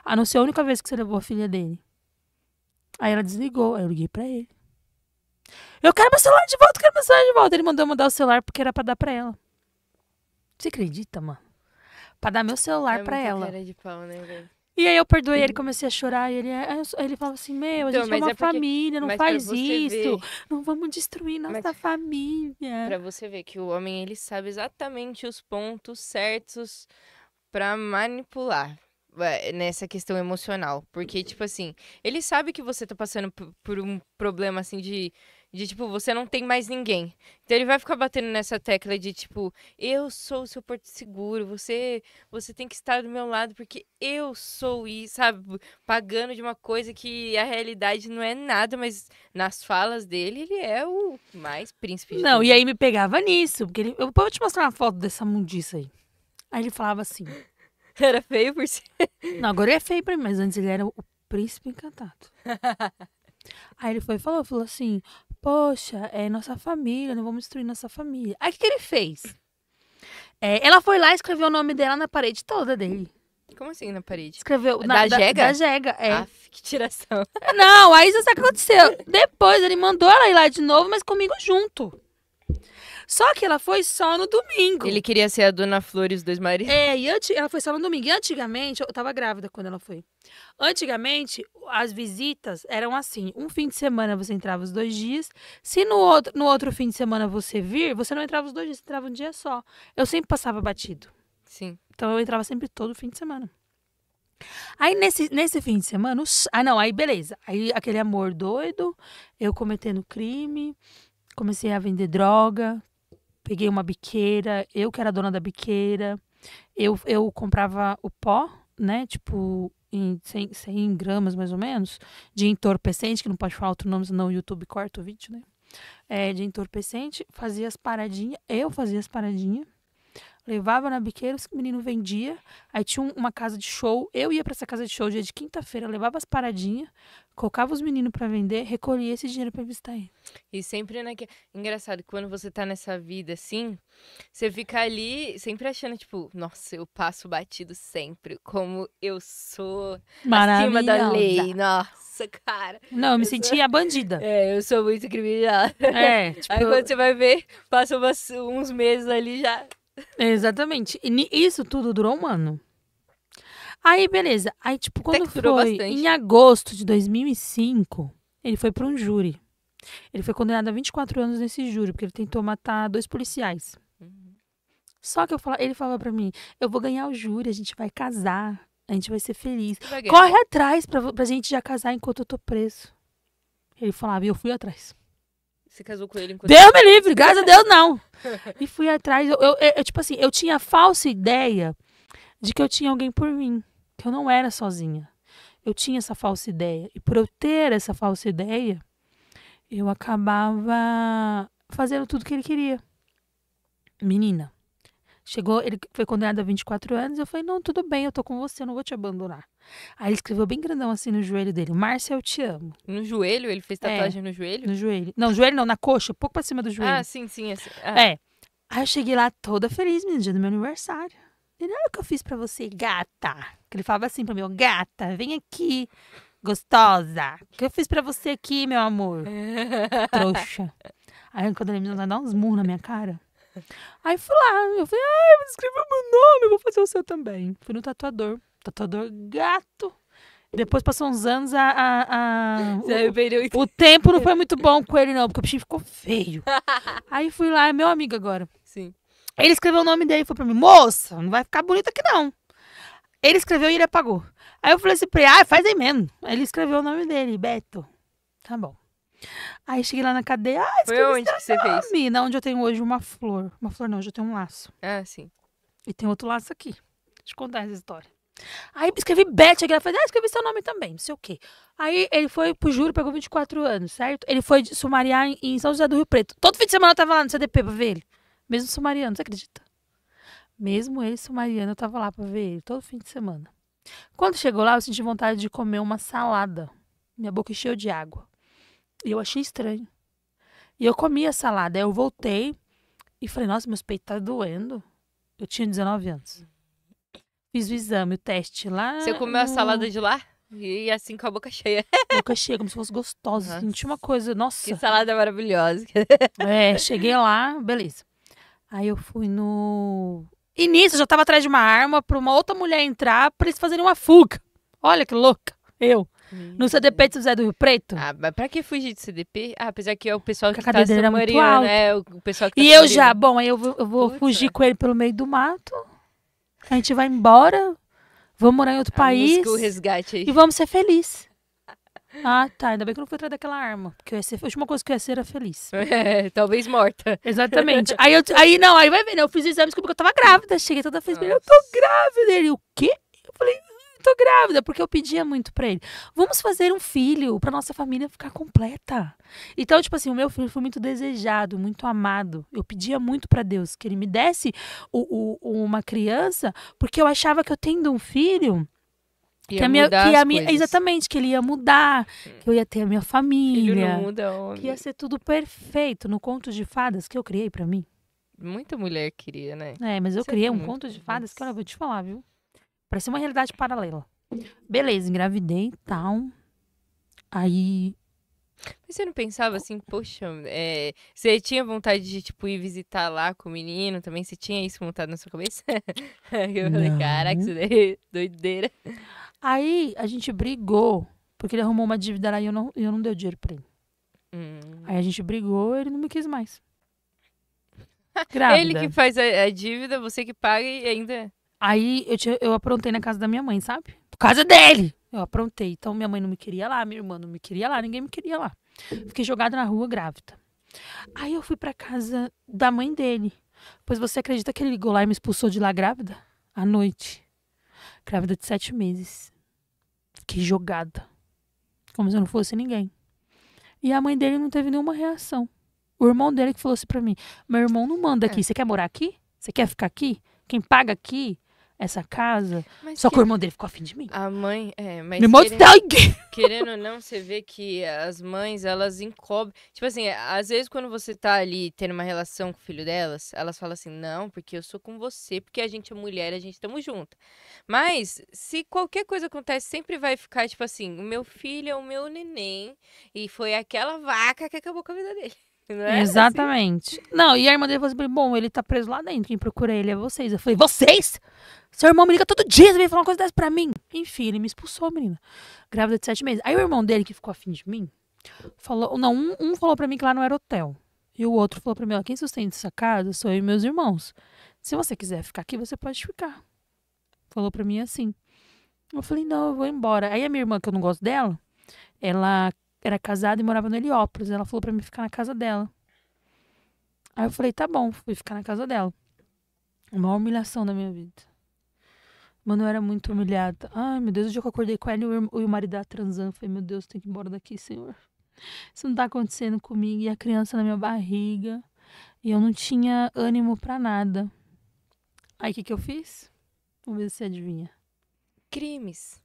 S2: A não ser a única vez que você levou a filha dele. Aí ela desligou, aí eu liguei pra ele. Eu quero meu celular de volta, quero meu celular de volta. Ele mandou mandar o celular porque era pra dar pra ela. Você acredita, mano? Pra dar meu celular é pra ela. Cara de
S1: pau, né, velho? E aí eu
S2: perdoei ele, uhum. comecei a chorar. E ele, ele falava assim: Meu, a então, gente então, é uma é porque, família, não faz isso. Ver,
S1: não vamos destruir nossa mas, família. Pra você ver que o homem, ele sabe exatamente os pontos certos para manipular nessa questão emocional. Porque, tipo assim, ele sabe que você tá passando por um problema assim de de tipo, você não tem mais ninguém. Então ele vai ficar batendo nessa tecla de tipo, eu sou o seu porto seguro, você você tem que estar do meu lado porque eu sou e, sabe, pagando de uma coisa que a realidade não é nada, mas nas falas dele ele é o mais príncipe de Não, tudo. e aí me
S2: pegava nisso, porque ele, eu vou te mostrar uma foto dessa mundiça aí. Aí ele falava assim: [laughs] Era
S1: feio por si.
S2: Não, agora é feio pra mim, mas antes ele era o príncipe encantado.
S1: [laughs]
S2: aí ele foi e falou, falou assim: Poxa, é nossa família, não vamos destruir nossa família. Aí o que, que ele fez? É, ela foi lá e escreveu o nome dela na parede toda dele.
S1: Como assim na parede? Escreveu. É na, da, da Jega? Da Jega, é. Aff, que tiração.
S2: Não, aí isso aconteceu. Depois ele mandou ela ir lá de novo, mas comigo junto. Só que ela foi só no domingo. Ele
S1: queria ser a Dona Flores dos maridos. É, e antes, ela foi só no domingo.
S2: E antigamente, eu tava grávida quando ela foi. Antigamente, as visitas eram assim: um fim de semana você entrava os dois dias. Se no outro, no outro fim de semana você vir, você não entrava os dois dias, você entrava um dia só. Eu sempre passava batido. Sim. Então eu entrava sempre todo fim de semana. Aí nesse, nesse fim de semana, os... ah não, aí beleza. Aí aquele amor doido, eu cometendo crime, comecei a vender droga, peguei uma biqueira, eu que era dona da biqueira, eu, eu comprava o pó, né? Tipo, em 100, 100 gramas mais ou menos, de entorpecente, que não pode falar outro nome, senão o YouTube corta o vídeo, né? É, de entorpecente, fazia as paradinhas, eu fazia as paradinhas levava na biqueira o menino vendia. Aí tinha uma casa de show. Eu ia para essa casa de show dia de quinta-feira, levava as paradinhas, colocava os meninos para vender, recolhia esse dinheiro para visitar ele.
S1: E sempre naquele. Engraçado, quando você tá nessa vida assim, você fica ali sempre achando, tipo, nossa, eu passo batido sempre, como eu sou acima da lei. Nossa, cara. Não,
S2: eu me eu sentia sou... bandida. [laughs] É, eu sou muito criminosa É, tipo... Aí quando você vai
S1: ver, passa
S2: umas, uns meses ali já Exatamente. E isso tudo durou um ano. Aí, beleza. Aí, tipo, quando foi bastante. em agosto de 2005, ele foi para um júri. Ele foi condenado a 24 anos nesse júri, porque ele tentou matar dois policiais. Uhum. Só que eu fala, ele falava para mim: eu vou ganhar o júri, a gente vai casar, a gente vai ser feliz. Corre atrás pra, pra gente já casar enquanto eu tô preso. Ele falava, e eu fui atrás.
S1: Você casou com ele enquanto. Deus me livre, graças a Deus não.
S2: E fui atrás. Eu, eu, eu, tipo assim, eu tinha a falsa ideia de que eu tinha alguém por mim. Que eu não era sozinha. Eu tinha essa falsa ideia. E por eu ter essa falsa ideia, eu acabava fazendo tudo que ele queria. Menina, Chegou, ele foi condenado a 24 anos. Eu falei, não, tudo bem, eu tô com você, eu não vou te abandonar. Aí ele escreveu bem grandão assim no joelho dele: Márcia, eu te amo.
S1: No joelho? Ele fez é. tatuagem é, no joelho? No joelho.
S2: Não, joelho não, na coxa, pouco pra cima do joelho. Ah,
S1: sim, sim. Assim, ah. É.
S2: Aí eu cheguei lá toda feliz, menino, dia do meu aniversário. Ele, olha o que eu fiz pra você, gata. Que ele falava assim pra mim: gata, vem aqui, gostosa. O que eu fiz pra você aqui, meu amor? [laughs] Trouxa. Aí quando ele me dá uns murros na minha cara. Aí fui lá, eu falei, ai, ah, escreveu meu nome, vou fazer o seu também. Fui no tatuador, tatuador gato. Depois passou uns anos, a, a, a o, o, tempo não foi muito bom com ele, não, porque o bichinho ficou feio. [laughs] Aí fui lá, é meu amigo agora. Sim. Ele escreveu o nome dele e falou pra mim, moça, não vai ficar bonito aqui não. Ele escreveu e ele apagou. Aí eu falei assim pra ele, ah, faz aí mesmo. Aí ele escreveu o nome dele, Beto. Tá bom. Aí cheguei lá na cadeia. Ah, Foi onde que você fez? na onde eu tenho hoje uma flor. Uma flor não, hoje eu tenho um laço. É, sim. E tem outro laço aqui. Deixa eu contar essa história. Aí escrevi Beth, aqui ela falou, ah, escrevi seu nome também, não sei o quê. Aí ele foi pro júri, pegou 24 anos, certo? Ele foi sumariar em, São José do Rio Preto. Todo fim de semana eu tava lá no CDP pra ver ele. Mesmo sumariando, você acredita? Mesmo ele sumariando, eu tava lá pra ver ele, todo fim de semana. Quando chegou lá, eu senti vontade de comer uma salada. Minha boca encheu de água. E eu achei estranho. E eu comi a salada. Aí eu voltei e falei, nossa, meus peitos tá doendo. Eu tinha 19 anos. Fiz o exame, o teste lá. Você comeu no... a salada de
S1: lá? E assim com a boca cheia. [laughs]
S2: Boca cheia, como se fosse gostosa. Não assim, tinha uma coisa, nossa. Que salada maravilhosa. É, cheguei lá, beleza. Aí eu fui no. E nisso eu já tava atrás de uma arma pra uma outra mulher entrar pra eles fazerem uma fuga. Olha que louca. Eu. No CDP de São José do Rio Preto. Ah,
S1: mas pra que fugir de CDP? Ah, apesar que é o pessoal que a tá era muito né? O pessoal que tá E eu já,
S2: bom, aí eu vou, eu vou fugir com ele pelo meio do mato. A gente vai embora. Vamos morar em outro a país. o resgate aí. E vamos ser felizes. Ah, tá. Ainda bem que eu não fui atrás daquela arma. Porque eu ia ser, a última coisa que eu ia ser era feliz. [laughs] É, talvez morta. Exatamente. aí, eu, aí, não, aí vai ver, né? Eu fiz o exame, descobri que eu tava grávida. Cheguei toda feliz. Eu tô grávida. Ele, o quê? Eu falei, tô grávida, porque eu pedia muito pra ele. Vamos fazer um filho pra nossa família ficar completa. Então, tipo assim, o meu filho foi muito desejado, muito amado. Eu pedia muito para Deus que ele me desse o, o, uma criança, porque eu achava que eu tendo um filho. Ia que a minha, que a minha exatamente que ele ia mudar hum. que eu ia ter a minha família filho não muda, homem. que ia ser tudo perfeito no conto de fadas que eu criei para mim muita mulher queria né é mas eu Você é criei um conto de fadas que olha, eu vou te falar viu Parecia uma realidade paralela. Beleza, engravidei e tal. Aí.
S1: Mas você não pensava assim, poxa, é, você tinha vontade de, tipo, ir visitar lá com o menino também? Você tinha isso montado na sua cabeça? [laughs] Eu falei, caraca, isso daí é doideira.
S2: Aí a gente brigou, porque ele arrumou uma dívida lá e eu não, eu não dei o dinheiro pra ele. Hum. Aí a gente brigou ele não me quis mais.
S1: [laughs] Grávida. Ele que faz a, a, dívida, você que paga e ainda.
S2: Aí eu, tinha, eu aprontei na casa da minha mãe, sabe? Por causa dele! Eu aprontei. Então minha mãe não me queria lá, minha irmã não me queria lá, ninguém me queria lá. Fiquei jogada na rua grávida. Aí eu fui pra casa da mãe dele. Pois você acredita que ele ligou lá e me expulsou de lá grávida? À noite. Grávida de sete meses. Fiquei jogada. Como se eu não fosse ninguém. E a mãe dele não teve nenhuma reação. O irmão dele que falou assim pra mim: Meu irmão não manda é. aqui. Você quer morar aqui? Você quer ficar aqui? Quem paga aqui essa casa. Mas só
S1: que... que o irmão dele ficou afim de mim. A mãe, é, mas. Meu querendo, é querendo ou não, você vê que as mães, elas encobrem. Tipo assim, às vezes quando você tá ali tendo uma relação com o filho delas, elas falam assim: não, porque eu sou com você, porque a gente é mulher, a gente estamos junto. Mas, se qualquer coisa acontece, sempre vai ficar, tipo assim: o meu filho é o meu neném, e foi aquela vaca que acabou com a vida dele. É? Exatamente. Assim. Não, e a irmã dele falou assim:
S2: bom, ele tá preso lá dentro, quem procura ele é vocês. Eu falei: vocês? Seu irmão me liga todo dia, você vem falar uma coisa dessa pra mim. Enfim, ele me expulsou, menina. Grávida de sete meses. Aí o irmão dele, que ficou afim de mim, falou: não, um, um falou pra mim que lá não era hotel. E o outro falou pra mim: ó, quem sustenta essa casa sou eu e meus irmãos. Se você quiser ficar aqui, você pode ficar. Falou pra mim assim. Eu falei: não, eu vou embora. Aí a minha irmã, que eu não gosto dela, ela era casada e morava no Heliópolis. Ela falou para mim ficar na casa dela. Aí eu falei, tá bom, fui ficar na casa dela. Uma maior humilhação da minha vida. Mano, eu era muito humilhada. Ai, meu Deus, o dia que eu acordei com ela e o marido da transando. Eu falei, meu Deus, tem que ir embora daqui, Senhor. Isso não tá acontecendo comigo. E a criança na minha barriga. E eu não tinha ânimo para nada. Aí o que, que eu fiz? Vamos ver se você adivinha.
S1: Crimes.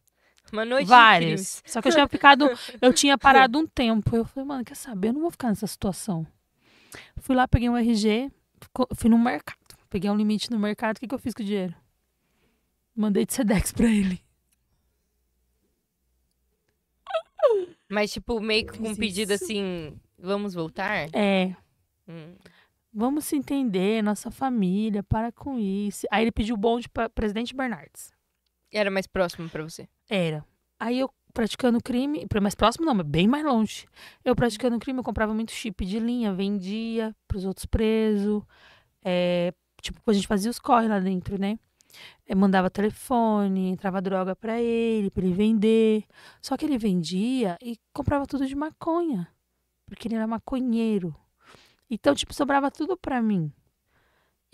S1: Uma noite Várias. Só que eu tinha ficado. Eu tinha [laughs] parado um
S2: tempo. Eu falei, mano, quer saber? Eu não vou ficar nessa situação. Fui lá, peguei um RG, fui no mercado. Peguei um limite no mercado. O que, que eu fiz com o dinheiro? Mandei de Sedex pra
S1: ele. Mas, tipo, meio que com um pedido assim, vamos voltar? É. Hum. Vamos se entender,
S2: nossa família, para com isso. Aí ele pediu o bonde pra presidente Bernardes. Era
S1: mais próximo para você?
S2: Era. Aí eu praticando crime, mais próximo não, mas bem mais longe. Eu praticando crime, eu comprava muito chip de linha, vendia pros outros presos. É, tipo, a gente fazia os corre lá dentro, né? Eu eh, mandava telefone, entrava droga para ele, para ele vender. Só que ele vendia e comprava tudo de maconha, porque ele era maconheiro. Então, tipo, sobrava tudo para mim.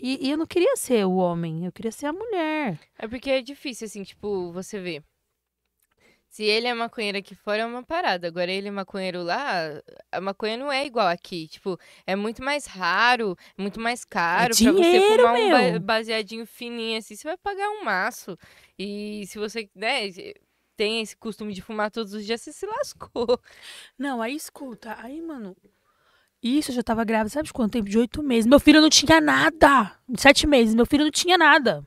S2: E, e, eu não queria ser o homem, eu queria ser a mulher.
S1: É porque é difícil, assim, tipo, você vê. Se ele é maconheiro aqui fora, é uma parada. Agora ele é maconheiro lá, a maconha não é igual aqui. Tipo, é muito mais raro, muito mais caro. É dinheiro, pra você fumar meu. um baseadinho fininho assim, você vai pagar um maço. E se você, né, tem esse costume de fumar todos os dias, você se lascou. Não, aí escuta, aí, mano,
S2: isso, eu já tava grávida, sabe de quanto tempo? De oito meses. Meu filho não tinha nada. sete meses, meu filho não tinha nada.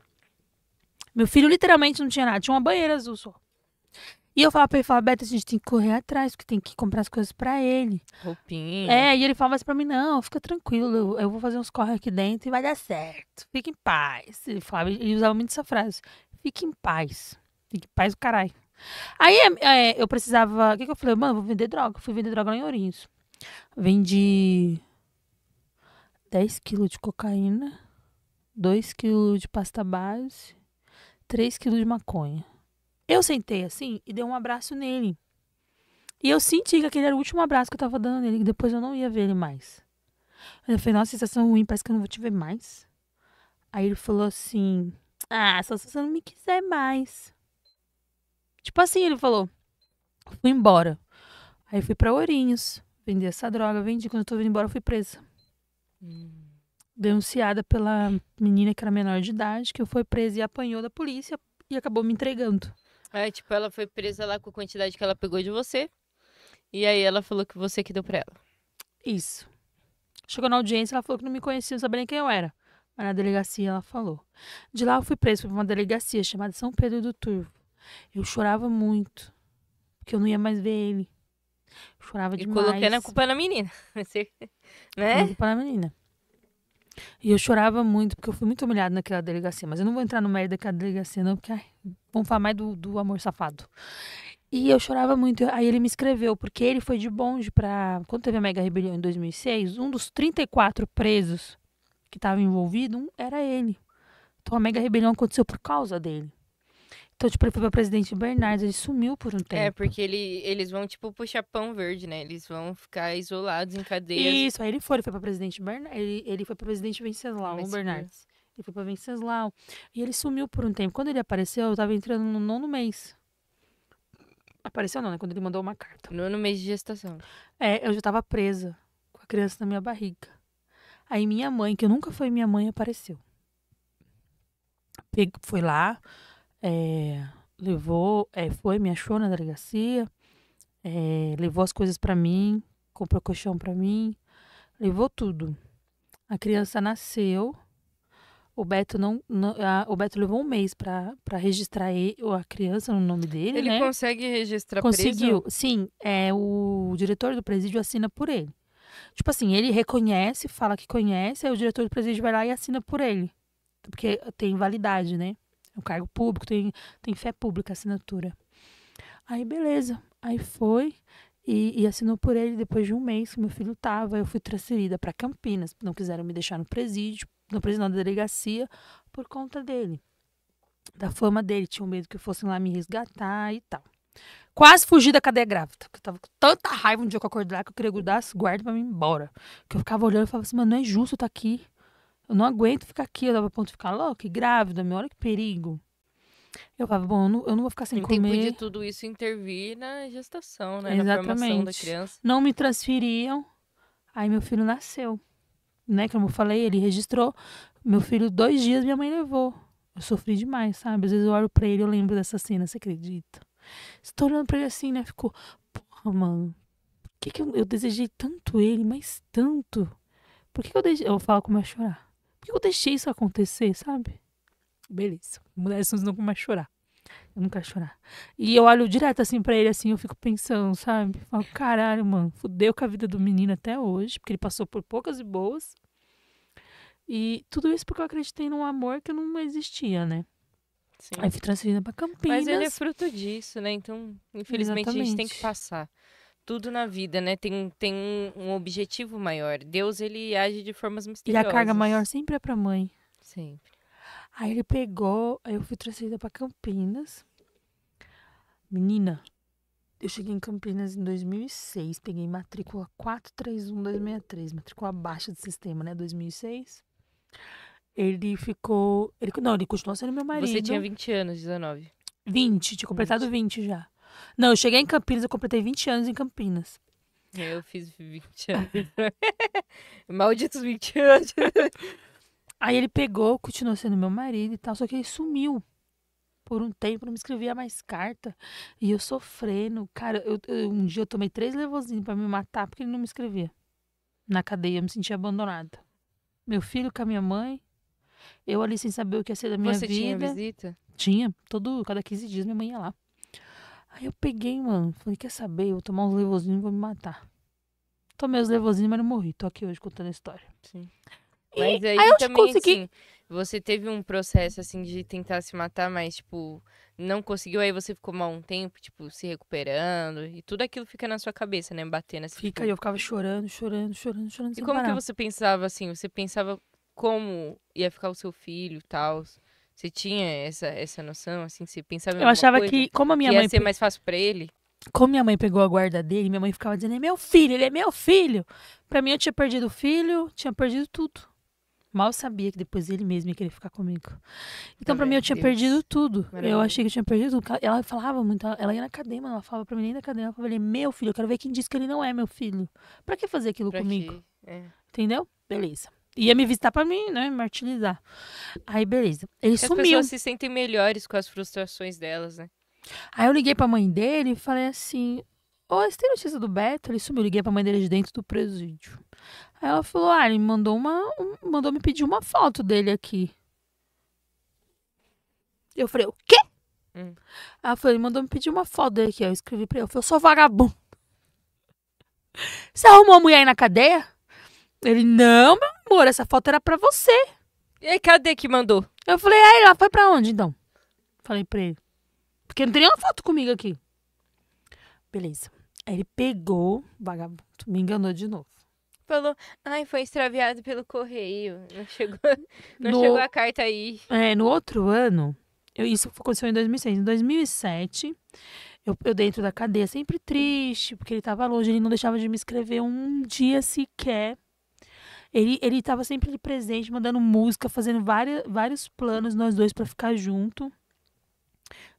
S2: Meu filho literalmente não tinha nada. Tinha uma banheira azul só. E eu falava pra ele, falava, Beto, a gente tem que correr atrás, porque tem que comprar as coisas pra ele. Roupinha. É, e ele falava assim pra mim, não, fica tranquilo, eu, vou fazer uns corre aqui dentro e vai dar certo. Fica em paz. Ele, falava, ele usava muito essa frase. Fica em paz. Fica em paz do caralho. Aí é, é, eu precisava. O que, que eu falei? Mano, vou vender droga. fui vender droga lá em Ourinhos. Vendi 10 quilos de cocaína, 2 quilos de pasta base, 3 quilos de maconha. Eu sentei assim e dei um abraço nele. E eu senti que aquele era o último abraço que eu tava dando nele, que depois eu não ia ver ele mais. Eu falei, nossa, sensação ruim, parece que eu não vou te ver mais. Aí ele falou assim: Ah, só se você não me quiser mais. Tipo assim, ele falou: Fui embora. Aí fui para Ourinhos vender essa droga. Vendi. Quando eu tô vindo embora, eu fui presa. Hum. Denunciada pela menina que era menor de idade, que foi presa e apanhou da polícia e acabou me entregando.
S1: É, tipo, ela foi presa lá com a quantidade que ela pegou de você. E aí ela falou que você que deu pra ela. Isso. Chegou na audiência, ela falou que não me conhecia, não sabia nem quem eu era.
S2: Mas na delegacia ela falou. De lá eu fui preso, fui pra uma delegacia chamada São Pedro do Turvo. Eu chorava muito, porque eu não ia mais ver ele. Chorava e demais. colocando a culpa
S1: na menina. [laughs] né? A culpa
S2: na menina. E eu chorava muito, porque eu fui muito humilhada naquela delegacia. Mas eu não vou entrar no mérito daquela delegacia, não, porque ai, vamos falar mais do, do amor safado. E eu chorava muito. Aí ele me escreveu, porque ele foi de bonde para Quando teve a Mega Rebelião em 2006, um dos 34 presos que estava envolvido um, era ele. Então a Mega Rebelião aconteceu por causa dele. Então, tipo, ele foi pra presidente Bernardo, ele sumiu por um é, tempo. É, porque
S1: ele, eles vão, tipo, puxar pão verde, né? Eles vão ficar isolados em cadeias. Isso, aí ele foi, ele foi pra
S2: presidente Bernardo. Ele, ele foi pra presidente Venceslau o Bernardes. Ele foi pra Venceslau. E ele sumiu por um tempo. Quando ele apareceu, eu tava entrando no nono mês. Apareceu não, né? Quando ele mandou uma carta. Nono mês de gestação. É, eu já tava presa com a criança na minha barriga. Aí minha mãe, que nunca foi minha mãe, apareceu. Foi lá, é, levou, é, foi, me achou na delegacia, é, levou as coisas para mim, comprou colchão para mim, levou tudo. A criança nasceu, o Beto não, não a, o Beto levou um mês para registrar ele, a criança no nome dele. Ele né? consegue registrar Conseguiu, preso? sim. É, o diretor do presídio assina por ele. Tipo assim, ele reconhece, fala que conhece, aí o diretor do presídio vai lá e assina por ele. Porque tem validade, né? É um cargo público, tem, tem fé pública a assinatura. Aí, beleza. Aí foi e, e, assinou por ele depois de um mês que meu filho tava. Eu fui transferida para Campinas. Não quiseram me deixar no presídio, no presídio da delegacia, por conta dele. Da fama dele. Tinham medo que fossem lá me resgatar e tal. Quase fugi da cadeia grávida, porque eu tava com tanta raiva um dia que eu acordei lá que eu queria grudar as guardas pra me ir embora. Que eu ficava olhando e falava assim, mano, não é justo eu estar tá aqui. Eu não aguento ficar aqui, eu tava a ponto de ficar louca e grávida, meu, olha que perigo. Eu falava, bom, eu não, eu não vou ficar sem em comer. tempo de
S1: tudo isso intervir na gestação, né? Exatamente. Na formação da criança.
S2: Não me transferiam. Aí meu filho nasceu. Né? Como eu falei, ele registrou. Meu filho, dois dias, minha mãe levou. Eu sofri demais, sabe? Às vezes eu olho pra ele e eu lembro dessa cena, você acredita? Estou olhando pra ele assim, né? Ficou, porra, mano. Por que, que eu, eu desejei tanto ele, mas tanto? Por que, que eu desejei? Eu falo como é chorar. Por que eu deixei isso acontecer, sabe? Beleza. Mulheres não mais chorar. Eu nunca chorar. E eu olho direto assim para ele, assim, eu fico pensando, sabe? Falo, caralho, mano, fudeu com a vida do menino até hoje, porque ele passou por poucas e boas. E tudo isso porque eu acreditei num amor que não existia, né? Sim. Aí fui transferida pra Campinas. Mas ele é
S1: fruto disso, né? Então, infelizmente, Exatamente. a gente tem que passar tudo na vida, né? Tem, tem um objetivo maior. Deus, ele age de formas misteriosas. E a carga
S2: maior sempre é pra mãe. Sempre. Aí ele pegou, aí eu fui trazida para Campinas. Menina, eu cheguei em Campinas em 2006, peguei matrícula 431263, matrícula baixa do sistema, né, 2006. Ele ficou, ele não, ele continuou sendo meu marido. Você tinha
S1: 20 anos, 19. 20, tinha completado 20, 20 já.
S2: Não, eu cheguei em Campinas, eu completei 20 anos em Campinas.
S1: É, eu fiz 20 anos.
S2: [laughs]
S1: Malditos 20 anos.
S2: Aí ele pegou, continuou sendo meu marido e tal, só que ele sumiu. Por um tempo, não me escrevia mais carta. E eu sofrendo. Cara, eu, eu um dia eu tomei três levozinhos para me matar porque ele não me escrevia. Na cadeia, eu me sentia abandonada. Meu filho com a minha mãe. Eu ali sem saber o que ia ser da minha Você vida. Você tinha visita? Tinha. Todo, cada 15 dias minha mãe ia lá. Aí eu peguei, mano. Falei, quer saber? Eu vou tomar uns levozinhos e vou me matar. Tomei os levozinhos, mas não morri. Tô aqui hoje contando a história. Sim.
S3: E mas aí, aí eu também,
S1: consegui... assim, você teve um processo, assim, de tentar se matar, mas, tipo, não conseguiu. Aí você ficou mal um tempo, tipo, se recuperando. E tudo aquilo fica na sua cabeça, né? Batendo assim. Fica, tipo...
S2: e eu ficava chorando, chorando, chorando, chorando. E como parar. que você
S1: pensava, assim? Você pensava como ia ficar o seu filho e tal? Você tinha essa, essa noção, assim, você pensava Eu achava coisa, que, como a minha que mãe... Ia ser mais fácil pra ele?
S2: Como minha mãe pegou a guarda dele, minha mãe ficava dizendo, é meu filho, ele é meu filho. Para mim, eu tinha perdido o filho, tinha perdido tudo. Mal sabia que depois ele mesmo ia querer ficar comigo. Então, para mim, eu tinha Deus. perdido tudo. Maravilha. Eu achei que eu tinha perdido tudo. Ela falava muito, ela ia na cadeia, mas ela falava pra mim nem na cadeia. Ela falava, ele é meu filho, eu quero ver quem diz que ele não é meu filho. Pra que fazer aquilo pra comigo? É. Entendeu? Beleza ia me visitar para mim, né?
S1: Martirizar. Aí, beleza. Ele sumiu. As pessoas se sentem melhores com as frustrações delas, né?
S2: Aí eu liguei pra mãe dele e falei assim: Ô, oh, você tem notícia do Beto? Ele sumiu. Eu liguei pra mãe dele de dentro do presídio. Aí ela falou: Ah, ele mandou uma. Um, mandou me pedir uma foto dele aqui. Eu falei: O quê? Hum. Aí ela falou: Ele mandou me pedir uma foto dele aqui. eu escrevi pra ele: Eu falei, eu sou vagabundo. [laughs] Você arrumou a mulher aí na cadeia? Ele: Não, meu Amor, essa foto era pra você. E aí, cadê que mandou? Eu falei, aí ela foi pra onde então? Falei pra ele. Porque não tem nenhuma foto comigo aqui. Beleza. Aí ele pegou, vagabundo, me enganou de novo.
S1: Falou, ai, foi extraviado pelo correio. Não chegou, [laughs] não no, chegou a carta aí.
S2: É, no outro ano, eu, isso aconteceu em 2006. Em 2007, eu, eu dentro da cadeia, sempre triste, porque ele tava longe, ele não deixava de me escrever um dia sequer. Ele, ele tava sempre ali presente, mandando música, fazendo várias, vários planos nós dois para ficar junto.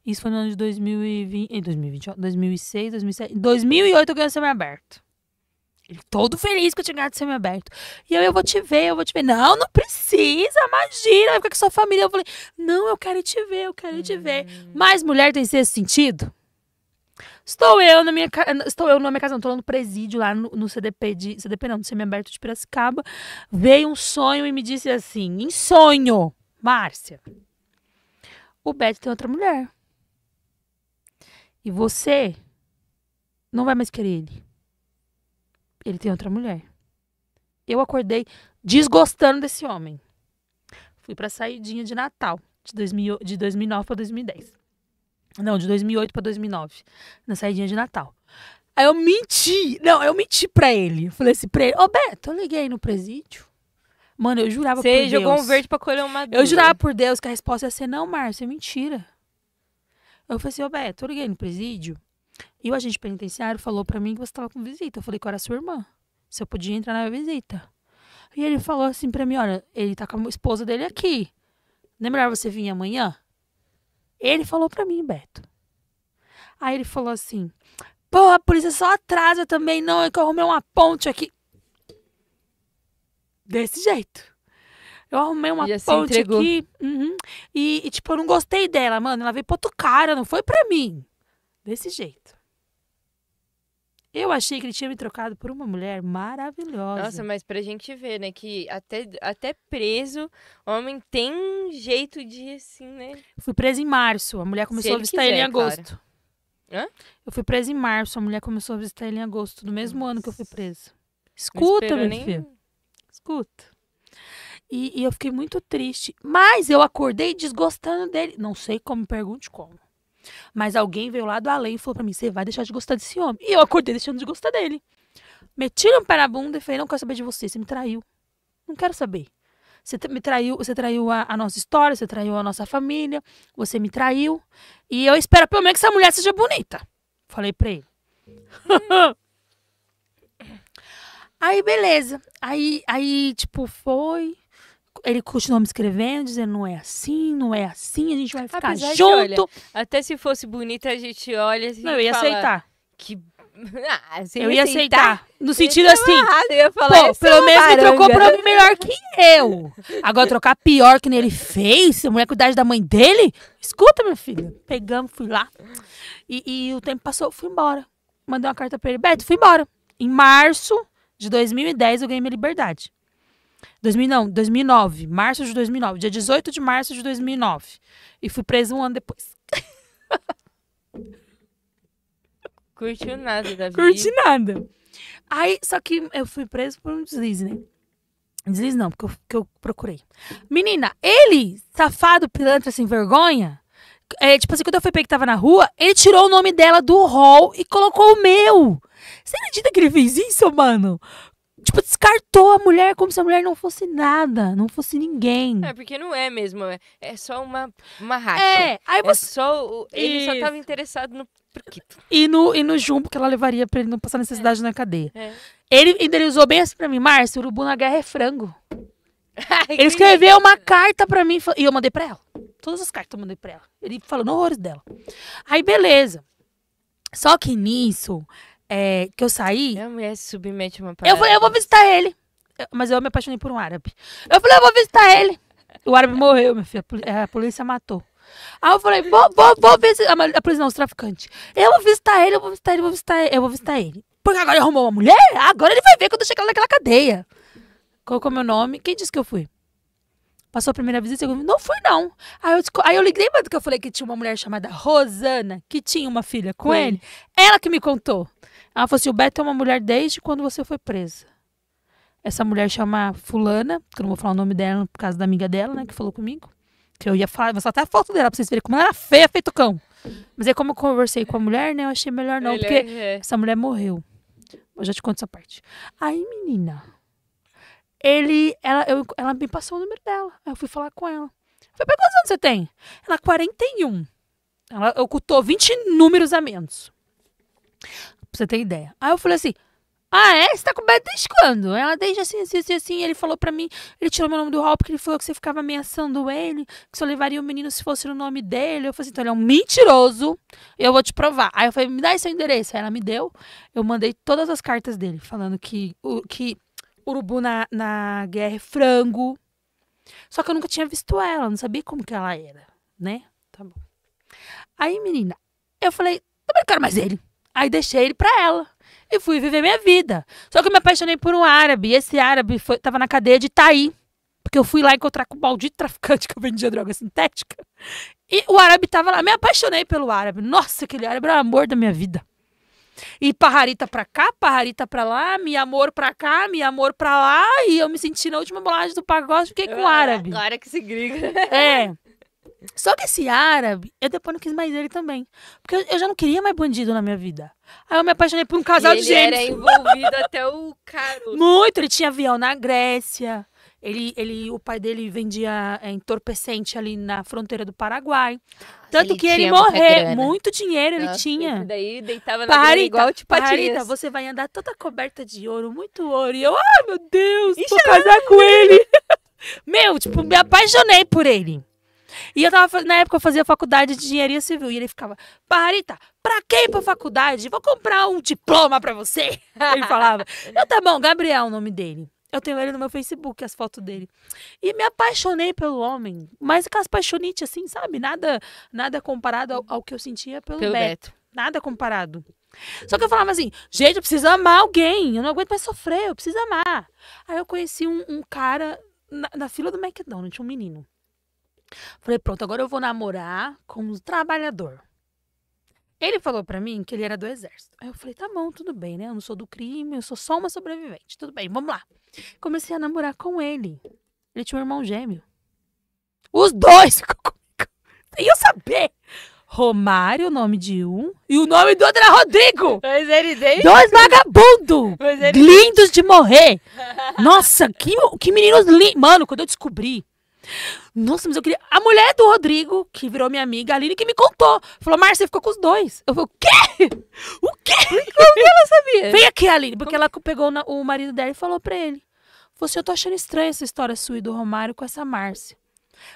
S2: Isso foi no ano de 2020, eh, em 2020, 2006, 2007, 2008 eu ganhei o semi-aberto. Ele todo feliz que eu tinha ganhado o semi-aberto. E eu, eu vou te ver, eu vou te ver. Não, não precisa, imagina, vai ficar com sua família. Eu falei, não, eu quero te ver, eu quero hum. te ver. Hum. Mas mulher tem sexto sentido? Estou eu na minha Estou eu na minha casa, não, estou lá no presídio, lá no, no, CDP de. CDP não, no semiaberto de Piracicaba. Veio um sonho e me disse assim: em sonho, Márcia, o Beto tem outra mulher. E você não vai mais querer ele. Ele tem outra mulher. Eu acordei desgostando desse homem. Fui pra saidinha de Natal, de, 2000, de 2009 para 2010. Não, de 2008 para 2009, na saída de Natal. Aí eu menti. Não, eu menti pra ele. Eu falei assim pra ele: Ô Beto, eu liguei no presídio. Mano, eu jurava Você por Deus. Você jogou um verde pra colher uma Eu jurava por Deus que a resposta ia ser: Não, Márcio, é mentira. Eu falei assim: Ô Beto, eu liguei no presídio. E o agente penitenciário falou pra mim que você tava com visita. Eu falei que eu era é sua irmã. Se eu podia entrar na visita. E ele falou assim pra mim: Olha, ele tá com a esposa dele aqui. Não é melhor você vir amanhã? Ele falou para mim, Beto. Aí ele falou assim: Porra, a polícia só atrasa também, não, é que eu arrumei uma ponte aqui. Desse jeito. Eu arrumei uma Já assim ponte aqui. Uhum, e, e, tipo, eu não gostei dela, mano. Ela veio pra outro cara, não foi pra mim. Desse jeito. Eu achei que ele tinha me trocado por uma mulher maravilhosa. Nossa, mas
S1: pra gente ver, né, que até, até preso, homem tem jeito de, assim, né?
S2: Fui presa em março, a mulher começou a visitar quiser, ele em agosto. Hã? Eu fui presa em março, a mulher começou a visitar ele em agosto, do mesmo Nossa. ano que eu fui presa. Escuta, meu nem... filho. Escuta. E, e eu fiquei muito triste. Mas eu acordei desgostando dele. Não sei como, pergunte como. Mas alguém veio lá do além e falou pra mim: você vai deixar de gostar desse homem. E eu acordei deixando de gostar dele. Metiram um pé na bunda e falei: não quero saber de você, você me traiu. Não quero saber. Você me traiu, você traiu a, a nossa história, você traiu a nossa família, você me traiu. E eu espero pelo menos que essa mulher seja bonita. Falei pra ele. [laughs] aí, beleza. Aí, aí, tipo, foi ele continuou me escrevendo, dizendo não é assim, não é assim, a gente vai ficar Apesar junto. olha,
S1: até se fosse bonita, a gente olha assim. Não, eu ia fala, aceitar. Que. [laughs] Ah, eu ia aceitar. aceitar.
S2: No sentido assim. eu ia falar, pô, pelo é menos ele trocou trocou pra melhor que eu. Agora, trocar pior que ele fez, a mulher cuidar da mãe dele. Escuta, meu filho Pegamos, fui lá. E, e o tempo passou, fui embora. Mandei uma carta pra ele, Beto, fui embora. Em março de 2010, eu ganhei minha liberdade. 2000, não, 2009, março de 2009, dia 18 de março de 2009. E fui preso um ano depois. [laughs]
S1: Curtiu nada da vida. Curti
S2: nada. Aí, só que eu fui preso por um deslize, né? Deslize não, porque eu, eu procurei. Menina, ele, safado, pilantra, sem vergonha, é, tipo assim, quando eu fui pegar que tava na rua, ele tirou o nome dela do hall e colocou o meu. Você acredita que ele fez isso, mano? tipo, descartou a mulher como se a mulher não fosse nada, não fosse ninguém. É,
S1: porque não é mesmo, é, é só uma, uma racha. É, aí é você... É só, ele Isso. só tava interessado no
S2: E no, e no jumbo que ela levaria pra ele não passar necessidade é. na cadeia. É. Ele endereçou bem assim pra mim, Márcio, urubu na guerra é frango.
S1: [laughs] ele escreveu
S2: uma carta pra mim e eu mandei pra ela. Todas as cartas eu mandei pra ela. Ele falou no horror dela. Aí, beleza. Só que nisso, é, que eu saí. Minha mulher se submete uma parada. Eu falei, eu vou visitar ele. mas eu me apaixonei por um árabe. Eu falei, eu vou visitar ele. O árabe morreu, minha filha. A polícia matou. Aí eu falei, vou, vou, vou visitar. A polícia não, os traficantes. Eu vou visitar ele, eu vou visitar ele, eu vou visitar ele. Eu vou visitar ele. Porque agora ele arrumou uma mulher? Agora ele vai ver quando eu chegar naquela cadeia. Colocou é meu nome. Quem disse que eu fui? Passou a primeira visita, eu não fui, não. Aí eu, aí eu liguei, mas que eu falei que tinha uma mulher chamada Rosana, que tinha uma filha com, ele. Ela que me contou. Ela falou assim: o Beto é uma mulher desde quando você foi presa. Essa mulher chama Fulana, que eu não vou falar o nome dela por causa da amiga dela, né, que falou comigo. Que eu ia falar, vou até a foto dela pra vocês verem como ela era é feia, feito cão. Mas aí, como eu conversei com a mulher, né, eu achei melhor não, porque é, é. essa mulher morreu. Eu já te conto essa parte. Aí, menina, ele, ela, eu, ela me passou o número dela. Aí eu fui falar com ela. Eu falei, quantos anos você tem? Ela, 41. Ela ocultou 20 números a menos. Pra você ter ideia. Aí eu falei assim: Ah, é? Você tá com medo desde quando? Ela desde assim, assim, assim, assim. Ele falou pra mim, ele tirou meu nome do hall porque ele falou que você ficava ameaçando ele, que só levaria o menino se fosse no nome dele. Eu falei assim: Então ele é um mentiroso, eu vou te provar. Aí eu falei: Me dá esse endereço. Aí ela me deu. Eu mandei todas as cartas dele, falando que, o, que urubu na, na guerra é frango. Só que eu nunca tinha visto ela, não sabia como que ela era, né? Tá bom. Aí, menina, eu falei, eu não quero mais ele. Aí deixei ele pra ela. E fui viver minha vida. Só que eu me apaixonei por um árabe. E esse árabe foi, tava na cadeia de Itaí. Porque eu fui lá encontrar com o maldito traficante que eu vendia droga sintética. E o árabe tava lá. Me apaixonei pelo árabe. Nossa, aquele árabe era é o amor da minha vida. E parrarita pra cá, parrarita pra lá, me amor pra cá, me amor pra lá. E eu me senti na última bolagem do pagode, fiquei com o ah, árabe. Agora que se grita. É. [laughs] Só que esse árabe, eu depois não quis mais ele também. Porque eu, já não queria mais bandido na minha vida. Aí eu me apaixonei por um casal de gente. Ele era
S1: envolvido até
S2: o caro. [laughs] Muito, ele tinha avião na Grécia. Ele, ele, o pai dele vendia é, entorpecente ali na fronteira do Paraguai. Ah, Tanto ele que ele morreu. Muito dinheiro Nossa, ele tinha.
S1: Daí deitava na parita, igual tipo Parita, você
S2: vai andar toda coberta de ouro, muito ouro. E eu, ai meu Deus, Ixi, vou casar com ele. [laughs] meu, tipo, me apaixonei por ele. E eu tava, na época eu fazia faculdade de engenharia civil. E ele ficava, Parita, pra quem pra faculdade? Vou comprar um diploma pra você. [laughs] Ele falava. Eu, tá bom, Gabriel o nome dele. Eu tenho ele no meu Facebook, as fotos dele. E me apaixonei pelo homem. Mas aquelas paixonite, assim, sabe? Nada nada comparado ao, ao que eu sentia pelo, pelo Beto. Beto. Nada comparado. Só que eu falava assim, gente, eu preciso amar alguém. Eu não aguento mais sofrer, eu preciso amar. Aí eu conheci um, um cara na, na fila do McDonald's, um menino. Falei, pronto, agora eu vou namorar com um trabalhador. Ele falou para mim que ele era do exército. Aí eu falei, tá bom, tudo bem, né? Eu não sou do crime, eu sou só uma sobrevivente. Tudo bem, vamos lá. Comecei a namorar com ele. Ele tinha um irmão gêmeo. Os dois E eu saber. Romário, o nome de um, e o nome do outro era Rodrigo. Mas ele tem... Dois [laughs] vagabundos, ele... lindos de morrer. Nossa, que, que meninos lindos. Mano, quando eu descobri nossa, mas eu queria. A mulher do Rodrigo, que virou minha amiga, a Aline, que me contou. Falou, Márcia, você ficou com os dois. Eu falei, o quê? O quê? Como que ela sabia? Vem aqui, Aline, porque ela pegou o marido dela e falou pra ele. Você, assim, eu tô achando estranha essa história sua e do Romário com essa Márcia.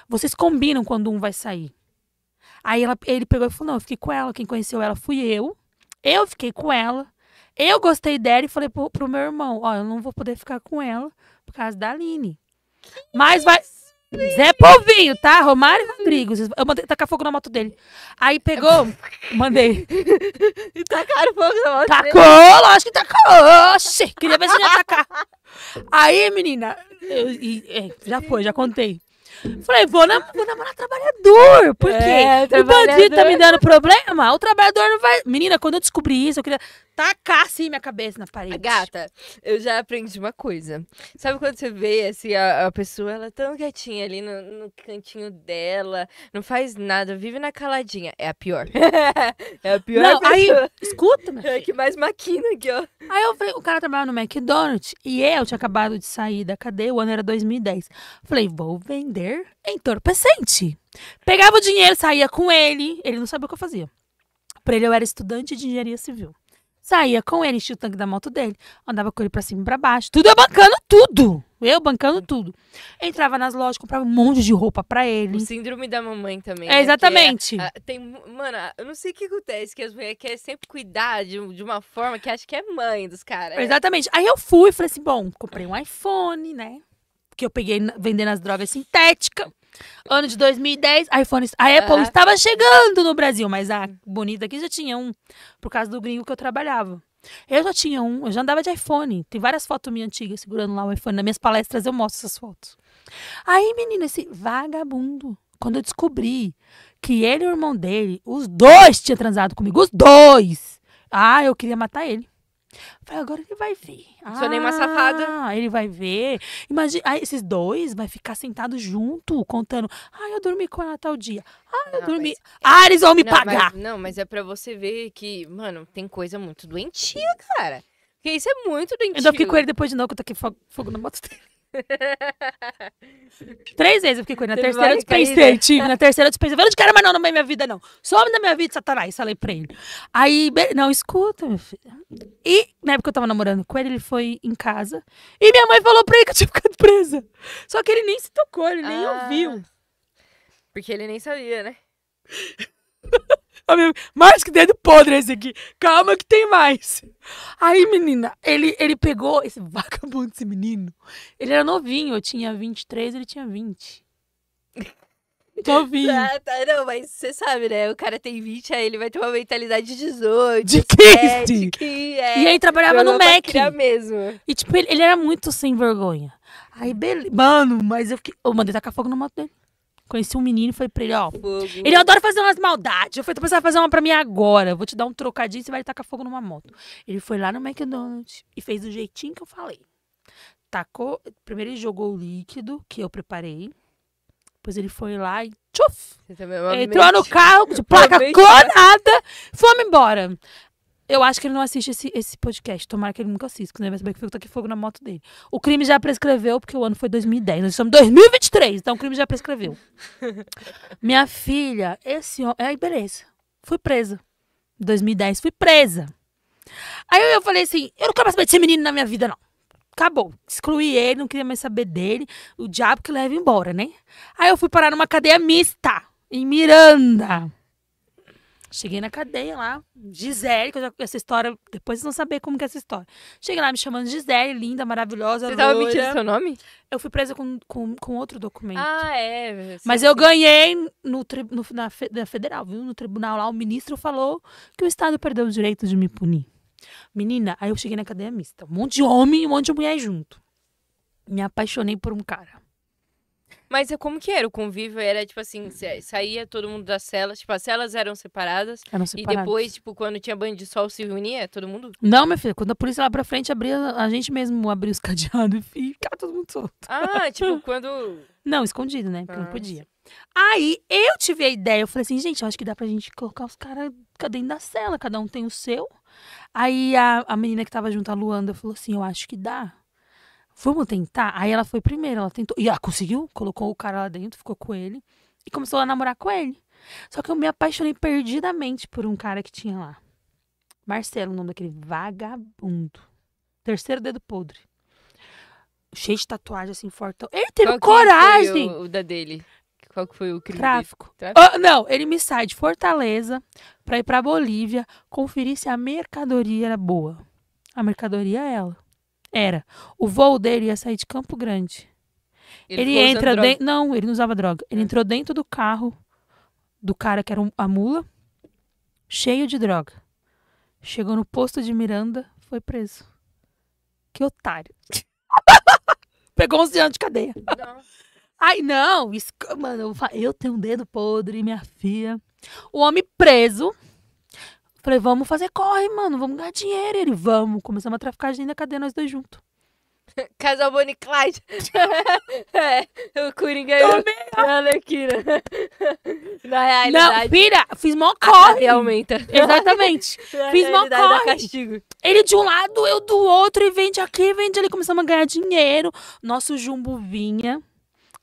S2: Vocês combinam quando um vai sair. Aí ela, ele pegou e falou: não, eu fiquei com ela. Quem conheceu ela fui eu. Eu fiquei com ela. Eu gostei dela e falei pro, pro meu irmão: ó, eu não vou poder ficar com ela por causa da Aline. Que Mas isso? vai. Zé Povinho, tá? Romário Rodrigues. Eu mandei tacar fogo na moto dele. Aí pegou, mandei. E tacaram fogo na moto Tacou, dele. lógico que tacou. Oxi, queria ver se ele ia tacar. Aí, menina, eu, e, é, já foi, já contei. Falei, vou, na, vou namorar trabalhador. Por é, quê? É, o trabalhador. bandido tá me dando problema?
S1: O trabalhador não vai. Menina, quando eu descobri isso, eu queria tacar assim minha cabeça na parede. Gata, eu já aprendi uma coisa. Sabe quando você vê assim, a, a pessoa, ela é tão quietinha ali no, no, cantinho dela, não faz nada, vive na caladinha. É a pior. [laughs] é a pior não, Aí, escuta, minha [laughs] é filha. É que mais maquina aqui, ó. Aí eu falei, o cara trabalhava no
S2: McDonald's e eu tinha acabado de sair da cadeia, o ano era 2010. Falei, vou vender entorpecente. Pegava o dinheiro, saía com ele. Ele não sabia o que eu fazia. Pra ele, eu era estudante de engenharia civil saía com ele, enchia o tanque da moto dele, andava com ele pra cima e pra baixo. Tudo eu bancando tudo. Eu bancando hum. tudo. Entrava nas lojas, comprava um monte
S1: de roupa pra ele. O síndrome da mamãe também. Né, é, né? exatamente. É, a, tem, mano, eu não sei o que acontece, que as mulheres querem sempre cuidar de, de uma forma que acho que é mãe dos caras. É. Exatamente. Aí
S2: eu fui e falei assim: bom, comprei um iPhone, né? Que eu peguei vendendo as drogas sintéticas. Ano de 2010, iPhone, a Apple estava chegando no Brasil, mas a bonita aqui já tinha um, por causa do gringo que eu trabalhava. Eu já tinha um, eu já andava de iPhone. Tem várias fotos minhas antigas segurando lá o iPhone. Nas minhas palestras eu mostro essas fotos. Aí, menina, esse vagabundo, quando eu descobri que ele e o irmão dele, os dois tinham transado comigo, os dois. Ah, eu queria matar ele. Falei, agora ele vai ver. Sou ah, nem uma safada. Ah, ele vai ver. Imagina, aí ah, esses dois vai ficar sentados junto, contando. Ah,
S1: eu dormi com ela tal dia. Ah, eu dormi. Mas... Ah, eles vão me não, pagar. Mas, não, mas é pra você ver que, mano, tem coisa muito doentia, cara. Porque isso é muito doentio. Eu fiquei com ele depois de novo, que eu tô aqui fogo, fogo na moto dele. [laughs] Três vezes eu fiquei com ele. Na terceira eu dispensei,
S2: tive. Na terceira eu dispensei. Falei, de cara, mas não, não minha vida, não. Some da minha vida, Satanás. Falei pra ele. Aí, não, escuta, meu filho. E na época eu tava namorando com ele, ele foi em casa. E minha mãe falou pra ele que eu tinha [laughs] ficado presa. Só que ele nem se tocou, ele nem ah, ouviu.
S1: Porque ele nem sabia, né?
S2: [laughs] mais que dedo podre esse aqui. Calma que tem mais. Aí, menina, ele, ele pegou esse vagabundo, esse menino. Ele era novinho, eu tinha 23, ele tinha 20.
S1: [laughs] Novinho. Ah, tá, não, mas você sabe, né? O cara tem 20, aí ele vai ter uma mentalidade de 18. De 15! É, de 15 é. E aí trabalhava no Mac. mesmo.
S2: E tipo, ele, ele, era muito sem vergonha. Aí, beleza. Mano, mas eu fiquei. Eu mandei tacar fogo no moto dele. Conheci um menino e falei pra ele, ó. Fogo.
S1: Ele adora fazer umas
S2: maldades. Eu falei, tu precisa fazer uma pra mim agora. vou te dar um trocadinho você vai tacar fogo numa moto. Ele foi lá no McDonald's e fez do jeitinho que eu falei. Tacou. Primeiro ele jogou o líquido que eu preparei. Depois ele foi lá e tchuf!
S1: É Entrou no carro, de [laughs] placa
S2: clonada, fomos embora. Eu acho que ele não assiste esse, esse podcast. Tomara que ele nunca assista, porque ele vai saber que ficou aqui fogo na moto dele. O crime já prescreveu, porque o ano foi 2010. Nós estamos em 2023, então o crime já prescreveu. [laughs] Minha filha, esse homem. É Aí, beleza. Fui presa. 2010, fui presa. Aí eu falei assim: eu não quero mais saber desse menino na minha vida, não. Acabou. Excluí ele, não queria mais saber dele. O diabo que leva embora, né? Aí eu fui parar numa cadeia mista, em Miranda. Cheguei na cadeia lá, Gisele, que eu já essa história, depois vocês vão saber como que é essa história. Cheguei lá me chamando Gisele, linda, maravilhosa. Você loira. tava mentindo seu nome? Eu fui presa com, com, com outro documento.
S1: Ah, é. Mas eu ganhei no,
S2: no na, na federal, viu? No tribunal lá, o ministro falou que o Estado perdeu o direito de me punir. Menina, aí eu cheguei na cadeia mista. Um monte de homem e um monte de mulher junto. Me apaixonei por um cara.
S1: Mas é como que era? O convívio era, tipo assim, saía todo mundo das celas, tipo, as celas eram separadas. Eram separadas. E depois, tipo, quando tinha banho de sol, se reunia todo mundo?
S2: Não, minha filha, quando a polícia lá pra frente abria, a gente mesmo abria os [laughs] cadeados
S1: e ficava todo mundo solto. Ah, tipo, [laughs] quando...
S2: Não, escondido, né? Porque ah. não podia. Aí eu tive a ideia, eu falei assim, gente, eu acho que dá pra gente colocar os caras dentro da cela, cada um tem o seu. Aí a, a menina que tava junto, a Luanda, falou assim, eu acho que dá vamos tentar? Aí ela foi primeiro, ela tentou. E ela conseguiu, colocou o cara lá dentro, ficou com ele e começou a namorar com ele. Só que eu me apaixonei perdidamente por um cara que tinha lá. Marcelo, o nome daquele vagabundo. Terceiro dedo podre. Cheio de tatuagem, assim, Forte Ele teve Qual coragem! Foi
S1: o, o da dele?
S2: Qual que foi o crime? Tráfico.
S1: Tráfico? Oh, não,
S2: ele me sai de Fortaleza pra ir pra Bolívia conferir se a mercadoria era boa. A mercadoria é ela. Era. O voo dele ia sair de Campo Grande. Ele, ele entra dentro. Não, ele não usava droga. Ele é. entrou dentro do carro do cara que era um, a mula, cheio de droga. Chegou no posto de Miranda, foi preso. Que otário. [laughs] Pegou uns anos de cadeia. Não. Ai, não. Isso, mano, eu tenho um dedo podre, minha filha. O homem preso. Falei, vamos fazer corre, mano, vamos ganhar dinheiro. Ele, vamos. Começamos a traficar a gente na cadeia, nós dois juntos.
S1: [laughs] Casal Bonnie Clyde. [laughs] é, o Coringa e a Alequina. [laughs] Na realidade. Não,
S2: pira, fiz mó corre. aumenta. Exatamente. Na fiz mó corre. castigo. Ele de um lado, eu do outro, e vende aqui, vende ali. Começamos a ganhar dinheiro. Nosso jumbo vinha.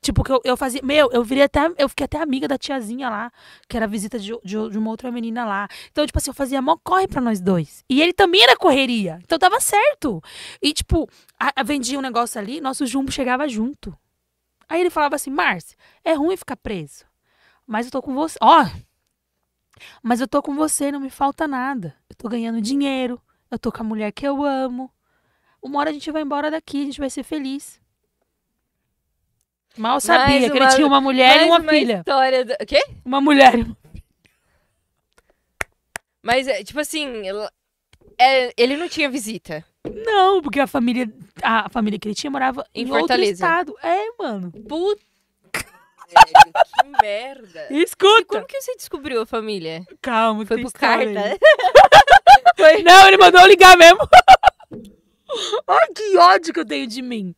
S2: Tipo, que eu, eu fazia. Meu, eu virei até. Eu fiquei até amiga da tiazinha lá, que era visita de, de, de uma outra menina lá. Então, tipo assim, eu fazia mó corre pra nós dois. E ele também era correria. Então tava certo. E, tipo, a, a vendia um negócio ali, nosso jumbo chegava junto. Aí ele falava assim, Márcia, é ruim ficar preso. Mas eu tô com você. Ó! Oh, mas eu tô com você, não me falta nada. Eu tô ganhando dinheiro, eu tô com a mulher que eu amo. Uma hora a gente vai embora daqui, a gente vai ser feliz. Mal sabia mais que uma, ele tinha uma mulher e uma, uma filha.
S1: História do... Quê? Uma mulher Mas, é, tipo assim, é, ele não tinha visita. Não, porque a família.
S2: A família que ele tinha morava em, em outro estado.
S1: É, mano. Puta. [laughs] que merda. Escuta. E como que você descobriu a família? Calma, foi por carta. [laughs] Foi... Não, ele mandou ligar mesmo. [laughs] Ai,
S2: que ódio que eu tenho de mim.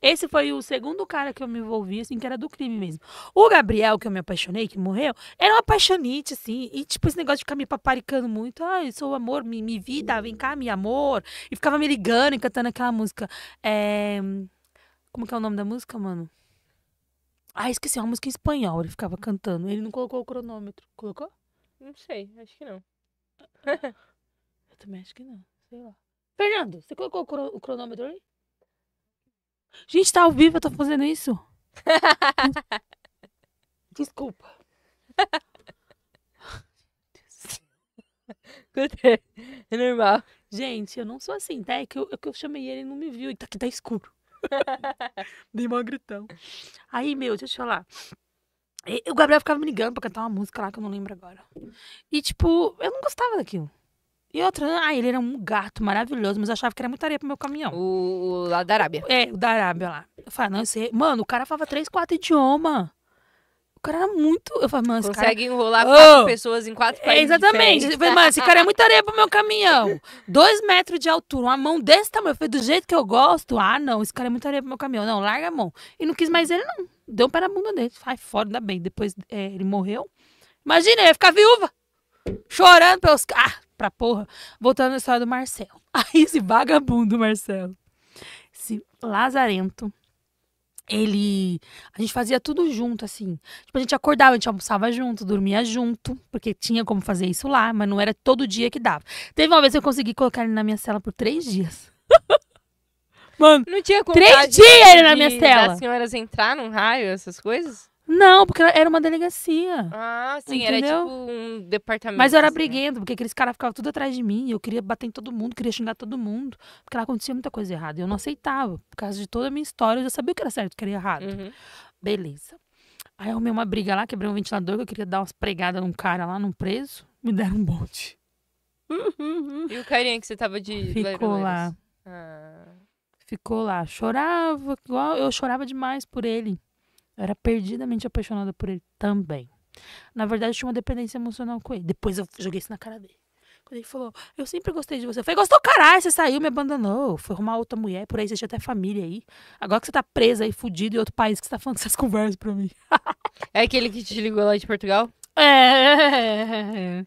S2: Esse foi o segundo cara que eu me envolvi, assim, que era do crime mesmo. O Gabriel, que eu me apaixonei, que morreu, era um apaixonite, assim. E, tipo, esse negócio de ficar me paparicando muito. Ai, sou amor, me, me vida, vem cá, me amor. E ficava me ligando e cantando aquela música. É... Como que é o nome da música, mano? Ah, esqueci, é uma música em espanhol. Ele ficava cantando. Ele não colocou o cronômetro. Colocou? Não sei, acho que não. [laughs] eu também acho que não, sei lá. Fernando, você colocou o, cron o cronômetro aí? Gente, tá ao vivo, eu tô fazendo isso. [laughs] Desculpa. [laughs] É normal. Gente, eu não sou assim, tá? É que eu, é que eu chamei ele e não me viu. E tá que tá escuro. [laughs] Dei mó gritão. Aí, meu, deixa eu te falar. E, o Gabriel ficava me ligando pra cantar uma música lá que eu não lembro agora. E, tipo, eu não gostava daquilo. E outra, ah, ele era um gato maravilhoso, mas eu achava que era muita areia pro meu caminhão. O, o lá da Arábia. É, o da Arábia lá. Eu falei, não, esse. Mano, o cara falava três, quatro idiomas. O cara era muito. Eu falei, mano, esse Consegue cara... enrolar oh! quatro
S1: pessoas em quatro países. É, exatamente. Eu falei, mano, esse cara é
S2: muita areia pro meu caminhão. Dois metros de altura, uma mão desse tamanho. Eu falei, do jeito que eu gosto. Ah, não, esse cara é muita areia pro meu caminhão. Não, larga a mão. E não quis mais ele, não. Deu um pé na bunda dele. Ai, fora ainda bem. Depois é, ele morreu. Imagina, ia ficar viúva. Chorando pelos. Ah, pra porra, voltando à história do Marcelo. [laughs] Aí esse vagabundo, Marcelo, esse lazarento, ele. A gente fazia tudo junto, assim. Tipo, a gente acordava, a gente almoçava junto, dormia junto, porque tinha como fazer isso lá, mas não era todo dia que dava. Teve uma vez que eu consegui colocar ele na minha cela por três dias. [laughs] Mano, não tinha como. Três dias ele na minha cela. As
S1: senhoras entrar num raio, essas coisas? Não, porque era uma delegacia. Ah, sim, entendeu? era tipo um departamento. Mas eu era assim, né? briguento,
S2: né? porque aqueles caras ficavam tudo atrás de mim. Eu queria bater em todo mundo, queria xingar todo mundo. Porque lá acontecia muita coisa errada. Eu não aceitava. Por causa de toda a minha história, eu já sabia o que era certo, o que era errado. Uhum. Beleza. Aí eu arrumei uma briga lá, quebrei um ventilador, que eu queria dar umas pregadas num cara lá, num preso. Me deram um bote.
S1: [laughs] e o carinha que você tava de. Ficou lá. Ah.
S2: Ficou lá. Chorava, igual eu chorava demais por ele. Eu era perdidamente apaixonada por ele também. Na verdade, eu tinha uma dependência emocional com ele. Depois eu joguei isso na cara dele. Quando ele falou, eu sempre gostei de você. Eu falei, gostou caralho, você saiu, me abandonou. Foi arrumar outra mulher, por aí você tinha até família aí. Agora que você tá presa aí, fudido em outro país, que você tá falando essas [laughs] conversas pra mim. é aquele que te ligou lá de Portugal? É.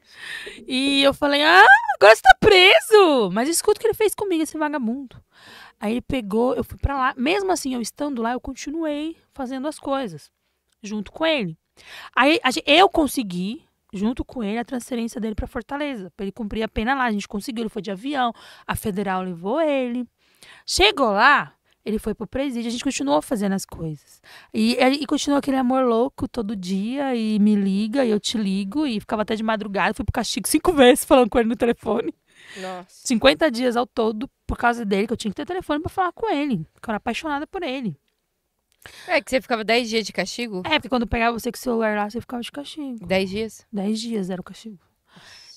S2: E eu falei, ah, agora você tá preso. Mas escuta o que ele fez comigo, esse vagabundo. Aí ele pegou, eu fui para lá. Mesmo assim, eu estando lá, eu continuei fazendo as coisas junto com ele. Aí eu consegui, junto com ele, a transferência dele para Fortaleza, para ele cumprir a pena lá. A gente conseguiu, ele foi de avião, a federal levou ele. Chegou lá, ele foi pro presídio, a gente continuou fazendo as coisas. E, e continuou aquele amor louco todo dia, e me liga, e eu te ligo, e ficava até de madrugada, fui pro castigo cinco [laughs] vezes falando com ele no telefone. Nossa. 50 dias ao todo por causa dele, que eu tinha que ter telefone para falar com ele. Porque eu era apaixonada por ele. É que você ficava 10 dias de castigo? É, porque quando pegava você com o celular lá, você ficava de castigo. 10 dias? 10 dias era o castigo.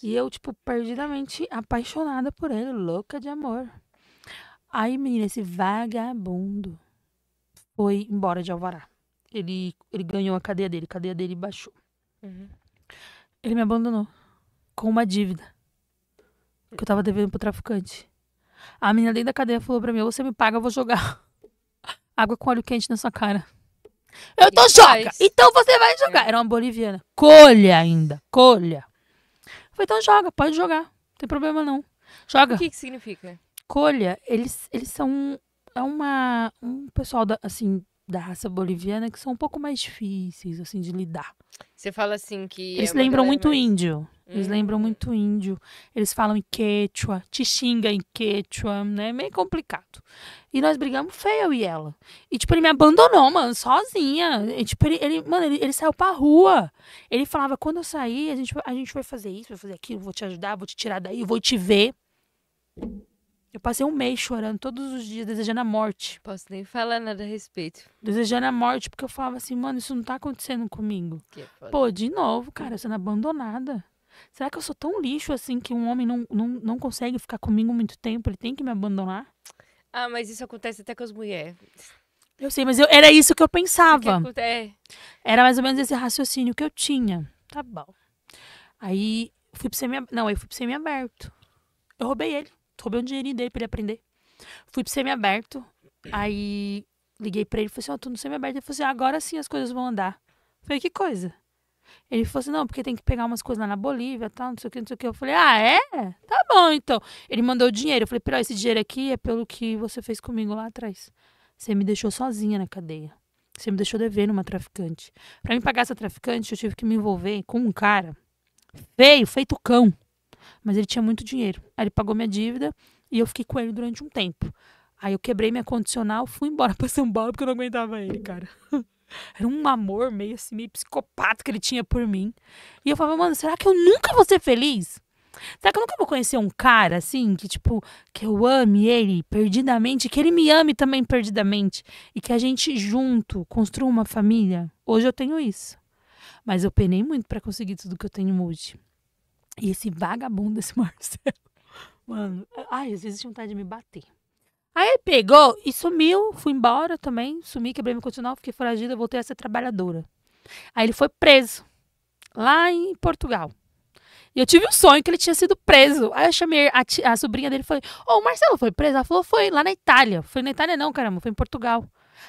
S2: E eu, tipo, perdidamente apaixonada por ele, louca de amor. Aí, menina, esse vagabundo foi embora de Alvará. Ele, ele ganhou a cadeia dele, a cadeia dele baixou. Uhum. Ele me abandonou com uma dívida. Que eu tava devendo pro traficante. A menina dentro da cadeia falou pra mim: você me paga, eu vou jogar [laughs] água com óleo quente na sua cara. Eu tô joga! Então você vai jogar. Era uma boliviana. Colha ainda, colha. falei, então joga, pode jogar. Não tem problema não. Joga. O que, que significa? Colha, eles, eles são. É uma. Um pessoal da, assim, da raça boliviana que são um pouco mais difíceis, assim, de lidar.
S1: Você fala assim que. Eles é lembram muito mais... índio.
S2: Eles uhum. lembram muito índio. Eles falam em quechua, te xinga em quechua, né? Meio complicado. E nós brigamos feio, eu e ela. E, tipo, ele me abandonou, mano, sozinha. E, tipo, ele, ele mano, ele, ele, saiu pra rua. Ele falava, quando eu sair, a gente, a gente vai fazer isso, vai fazer aquilo, vou te ajudar, vou te tirar daí, vou te ver. Eu passei um mês chorando todos os dias, desejando a morte. Posso nem falar nada a respeito. Desejando a morte, porque eu falava assim, mano, isso não tá acontecendo comigo.
S1: É Pô, de novo,
S2: cara, sendo abandonada. Será que eu sou tão lixo assim que um homem não, não, não consegue ficar comigo muito tempo? Ele tem que me abandonar?
S1: Ah, mas isso acontece até com as mulheres. Eu sei, mas eu, era isso que eu é pensava. é...
S2: Era mais ou menos esse raciocínio que eu tinha. Tá bom. Aí fui pro semi Não, aí fui pro semi-aberto. Eu roubei ele. Roubei um dinheirinho dele pra ele aprender. Fui pro semi-aberto. Aí liguei pra ele e falei assim: Ó, oh, tô no semi-aberto. Ele falou assim: agora sim as coisas vão andar. Eu falei: que coisa? Ele falou assim: não, porque tem que pegar umas coisas lá na Bolívia, tal, não sei o que, não sei o que. Eu falei: ah, é? Tá bom, então. Ele mandou o dinheiro. Eu falei: pior, esse dinheiro aqui é pelo que você fez comigo lá atrás. Você me deixou sozinha na cadeia. Você me deixou devendo uma traficante. Para me pagar essa traficante, eu tive que me envolver com um cara feio, feito cão. Mas ele tinha muito dinheiro. Aí ele pagou minha dívida e eu fiquei com ele durante um tempo. Aí eu quebrei minha condicional, fui embora [laughs] pra São Paulo porque eu não aguentava ele, cara. [laughs] Era um amor meio assim, meio psicopata que ele tinha por mim. E eu falava, mano, será que eu nunca vou ser feliz? Será que eu nunca vou conhecer um cara assim, que tipo, que eu ame ele perdidamente, que ele me ame também perdidamente e que a gente junto construa uma família? Hoje eu tenho isso. Mas eu penei muito para conseguir tudo que eu tenho hoje. E esse vagabundo, esse [laughs] Marcelo. Mano, ai, às vezes tinha vontade de me bater. Aí ele pegou e sumiu, fui embora também, sumi, quebrei meu condicional, fiquei foragida, voltei a ser trabalhadora. Aí ele foi preso lá em Portugal. E eu tive um sonho que ele tinha sido preso. Aí eu chamei a, tia, a sobrinha dele e falei: Ô, oh, Marcelo foi preso? Ela falou: Foi lá na Itália. Foi na Itália, não, caramba, foi em Portugal.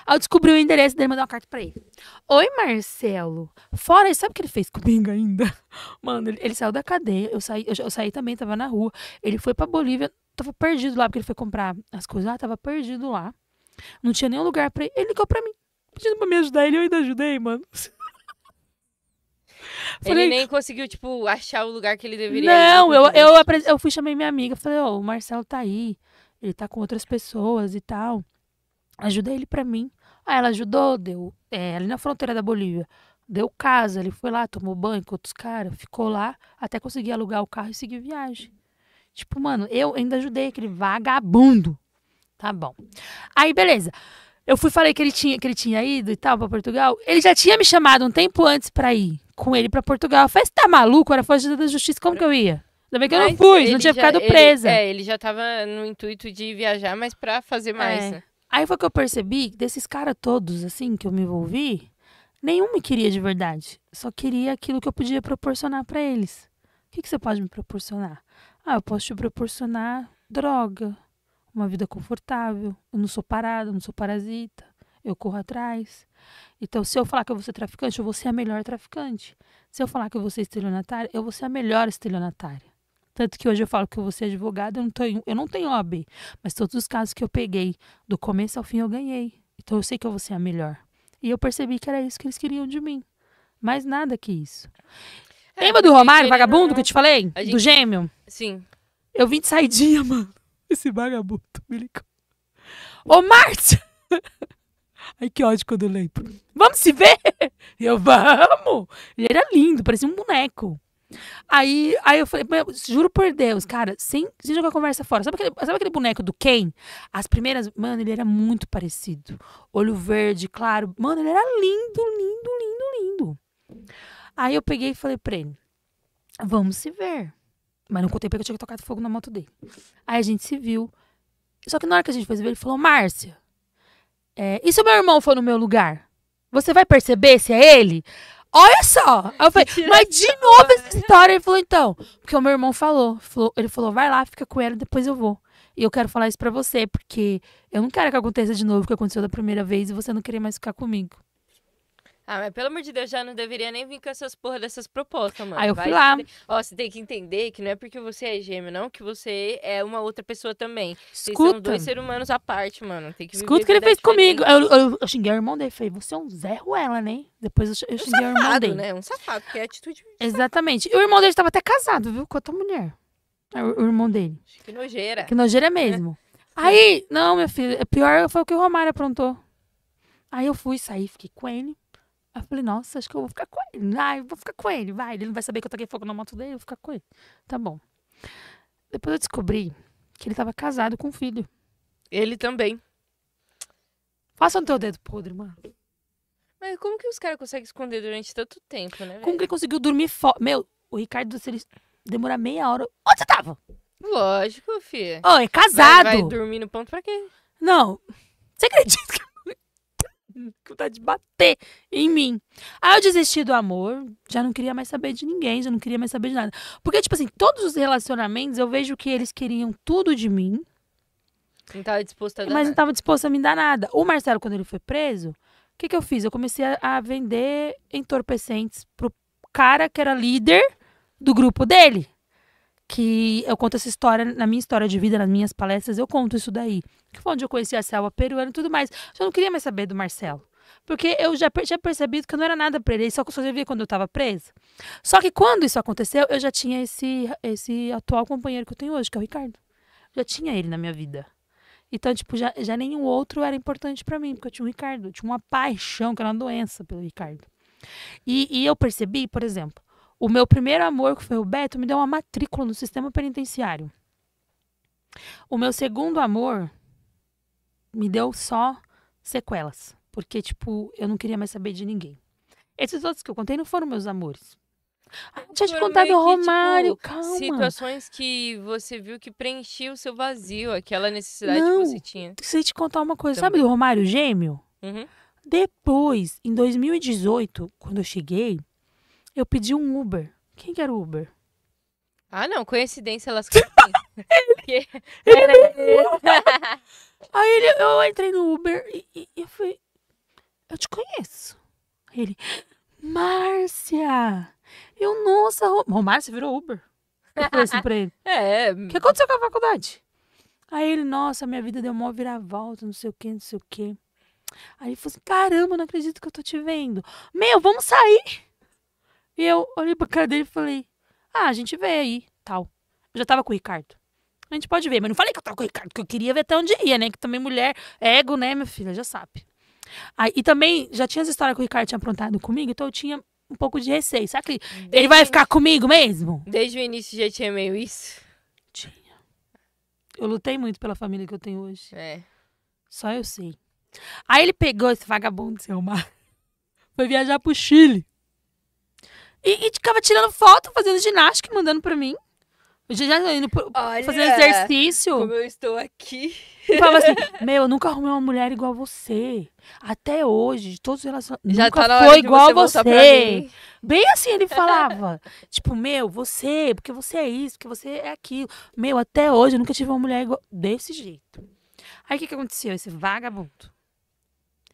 S2: Aí eu descobri o endereço dele, mandei uma carta pra ele. Oi, Marcelo. Fora isso, sabe o que ele fez comigo ainda? [laughs] Mano, ele, ele saiu da cadeia, eu saí, eu, eu, saí também, tava na rua. Ele foi pra Bolívia tava perdido lá, porque ele foi comprar as coisas lá, tava perdido lá. Não tinha nenhum lugar pra ele. Ele ligou pra mim, pedindo pra me ajudar. Ele eu ainda ajudei, mano. [laughs]
S1: Falei, ele nem conseguiu, tipo, achar o lugar que ele deveria Não, tipo, eu,
S2: eu, eu fui chamei minha amiga, falei, ó, oh, o Marcelo tá aí, ele tá com outras pessoas e tal. Ajuda ele pra mim. Aí ela ajudou, deu. É, ali na fronteira da Bolívia. Deu casa, ele foi lá, tomou banho com outros caras, ficou lá, até conseguir alugar o carro e seguir viagem. Tipo, mano, eu ainda ajudei aquele vagabundo. Tá bom. Aí, beleza. Eu fui falei que ele tinha que ele tinha ido e tal para Portugal. Ele já tinha me chamado um tempo antes para ir com ele para Portugal. Eu falei, tá maluco? Era foge da justiça, como que eu ia? Ainda bem que mas eu não fui, não tinha já, ficado presa. Ele, é,
S1: ele já tava no intuito de viajar, mas para fazer é. mais. É. Né?
S2: Aí foi que eu percebi que desses caras todos, assim, que eu me envolvi, nenhum me queria de verdade. Só queria aquilo que eu podia proporcionar para eles. O que, que você pode me proporcionar? Ah, eu posso te proporcionar droga, uma vida confortável. Eu não sou parada, eu não sou parasita. Eu corro atrás. Então, se eu falar que eu vou ser traficante, eu vou ser a melhor traficante. Se eu falar que eu vou ser estelionatária, eu vou ser a melhor estelionatária. Tanto que hoje eu falo que eu vou ser advogada, eu não tenho, eu não tenho OB, mas todos os casos que eu peguei, do começo ao fim, eu ganhei. Então eu sei que eu vou ser a melhor. E eu percebi que era isso que eles queriam de mim. Mais nada que isso. É, Lembra do Romário, é vagabundo, que eu te falei? Gente... Do gêmeo? Sim. Eu vim de saidinha, mano. Esse vagabundo me ligou. Ô, Márcia! [laughs] Ai, que ódio quando eu lembro. Vamos se ver? [laughs] Eu, vamos! Ele era lindo, parecia um boneco. Aí, aí eu falei, juro por Deus, cara, sem, sem jogar conversa fora. Sabe aquele, sabe aquele boneco do Ken? As primeiras, mano, ele era muito parecido. Olho verde, claro. Mano, ele era lindo, lindo, lindo, lindo. Aí eu peguei e falei pra ele: vamos se ver. Mas não contei porque eu tinha tocado fogo na moto dele. Aí a gente se viu. Só que na hora que a gente foi ver, ele falou: Márcia, é, e se o meu irmão for no meu lugar? Você vai perceber se é ele? Olha só! Aí eu falei, mas de novo essa história. Ele falou, então, porque o meu irmão falou, falou. Ele falou, vai lá, fica com ela, depois eu vou. E eu quero falar isso pra você, porque eu não quero que aconteça de novo o que aconteceu da primeira vez e você não querer mais ficar comigo.
S1: Ah, mas pelo amor de Deus, já não deveria nem vir com essas porra dessas propostas, mano. Aí ah, eu fui Vai lá. Ó, você tem que entender que não é porque você é gêmeo, não, que você é uma outra pessoa também. Escuta. Vocês são dois seres humanos à parte, mano. Tem que Escuta o que ele fez comigo. Eu,
S2: eu, eu, xinguei o irmão dele. Falei, você é um Zé Ruela, né? Depois eu, eu é um xinguei o irmão dele. né? É
S1: um safado, que é atitude.
S2: Exatamente. E o irmão dele estava até casado, viu? Com outra mulher. É, o, o irmão dele.
S1: Que nojeira. Que nojeira mesmo.
S2: [laughs] Aí, não, meu filho, pior foi o que o Romário aprontou. Aí eu fui, saí, fiquei com ele. Aí eu falei, nossa, acho que eu vou ficar com ele. Ai, vou ficar com ele, vai. Ele não vai saber que eu taquei fogo na moto dele, eu vou ficar com ele. Tá bom. Depois eu descobri que ele tava casado com um filho. Ele também. Faça no teu dedo podre, mano.
S1: Mas como que os caras conseguem esconder durante tanto tempo, né? Velho? Como que
S2: ele conseguiu dormir fora? Meu, o Ricardo, se ele demorar meia hora. Onde você tava?
S1: Lógico, filho Ô, oh, é casado. Vai, vai dormir no ponto pra quê?
S2: Não. Você acredita que dificuldade de bater em mim. Aí eu desisti do amor, já não queria mais saber de ninguém, já não queria mais saber de nada. Porque, tipo assim, todos os relacionamentos eu vejo que eles queriam tudo de mim.
S1: Não tava disposto a dar Mas não tava
S2: disposto a me dar nada. O Marcelo, quando ele foi preso, o que, que eu fiz? Eu comecei a vender entorpecentes pro cara que era líder do grupo dele que eu conto essa história, na minha história de vida, nas minhas palestras, eu conto isso daí. Que foi onde eu conheci a selva peruana e tudo mais. Eu não queria mais saber do Marcelo. Porque eu já tinha percebido que eu não era nada pra ele, só que eu só vivia quando eu tava presa. Só que quando isso aconteceu, eu já tinha esse, esse atual companheiro que eu tenho hoje, que é o Ricardo. Já tinha ele na minha vida. Então, tipo, já, já nenhum outro era importante para mim, porque eu tinha o Ricardo. Eu tinha uma paixão, que era uma doença pelo Ricardo. E, e eu percebi, por exemplo, o meu primeiro amor, que foi o Beto, me deu uma matrícula no sistema penitenciário. O meu segundo amor me deu só sequelas, porque, tipo, eu não queria mais saber de ninguém. Esses outros que eu contei não foram meus amores.
S1: Ah, tinha te contado o Romário, tipo, calma. Situações que você viu que preenchiam o seu vazio, aquela necessidade não, que você tinha.
S2: se te contar uma coisa. Também. Sabe do Romário Gêmeo? Uhum. Depois, em 2018, quando eu cheguei, eu pedi um Uber. Quem que era o Uber?
S1: Ah, não, coincidência elas [laughs] ele, era Aí ele, eu entrei
S2: no Uber e, e, eu fui. eu te conheço. Ele, Márcia, eu nossa, o Márcia virou Uber. Eu falei assim pra ele. [laughs] É, é. O que aconteceu com a faculdade? Aí ele, nossa, minha vida deu mó viravolta, não sei o que, não sei o que. Aí ele falou assim, caramba, não acredito que eu tô te vendo. Meu, vamos sair? E eu olhei pra cara dele e falei: Ah, a gente vê aí, tal. Eu já tava com o Ricardo. A gente pode ver, mas não falei que eu tava com o Ricardo, que eu queria ver até onde ia, né? Que também mulher, é ego, né, minha filha, já sabe. Aí, e também, já tinha essa história que o Ricardo tinha aprontado comigo, então eu tinha um pouco de receio. Será que Desde ele vai ficar comigo mesmo? Desde o início já tinha meio isso? Tinha. Eu lutei muito pela família que eu tenho hoje. É. Só eu sei. Aí ele pegou esse vagabundo, seu mar. [laughs] Foi viajar pro Chile. E, e ficava tirando foto, fazendo ginástica e mandando pra mim. já, já indo pro,
S1: Olha, fazendo exercício. Como eu estou aqui.
S2: E falava assim: [laughs] Meu, eu nunca arrumei uma mulher igual a você. Até hoje, de todos os relacionamentos. Já nunca tá foi igual a você. Bem assim ele [laughs] falava. tipo, meu, você, porque você é isso, porque você é aquilo. Meu, até hoje eu nunca tive uma mulher igual. Desse jeito. Aí o que, que aconteceu? Esse vagabundo.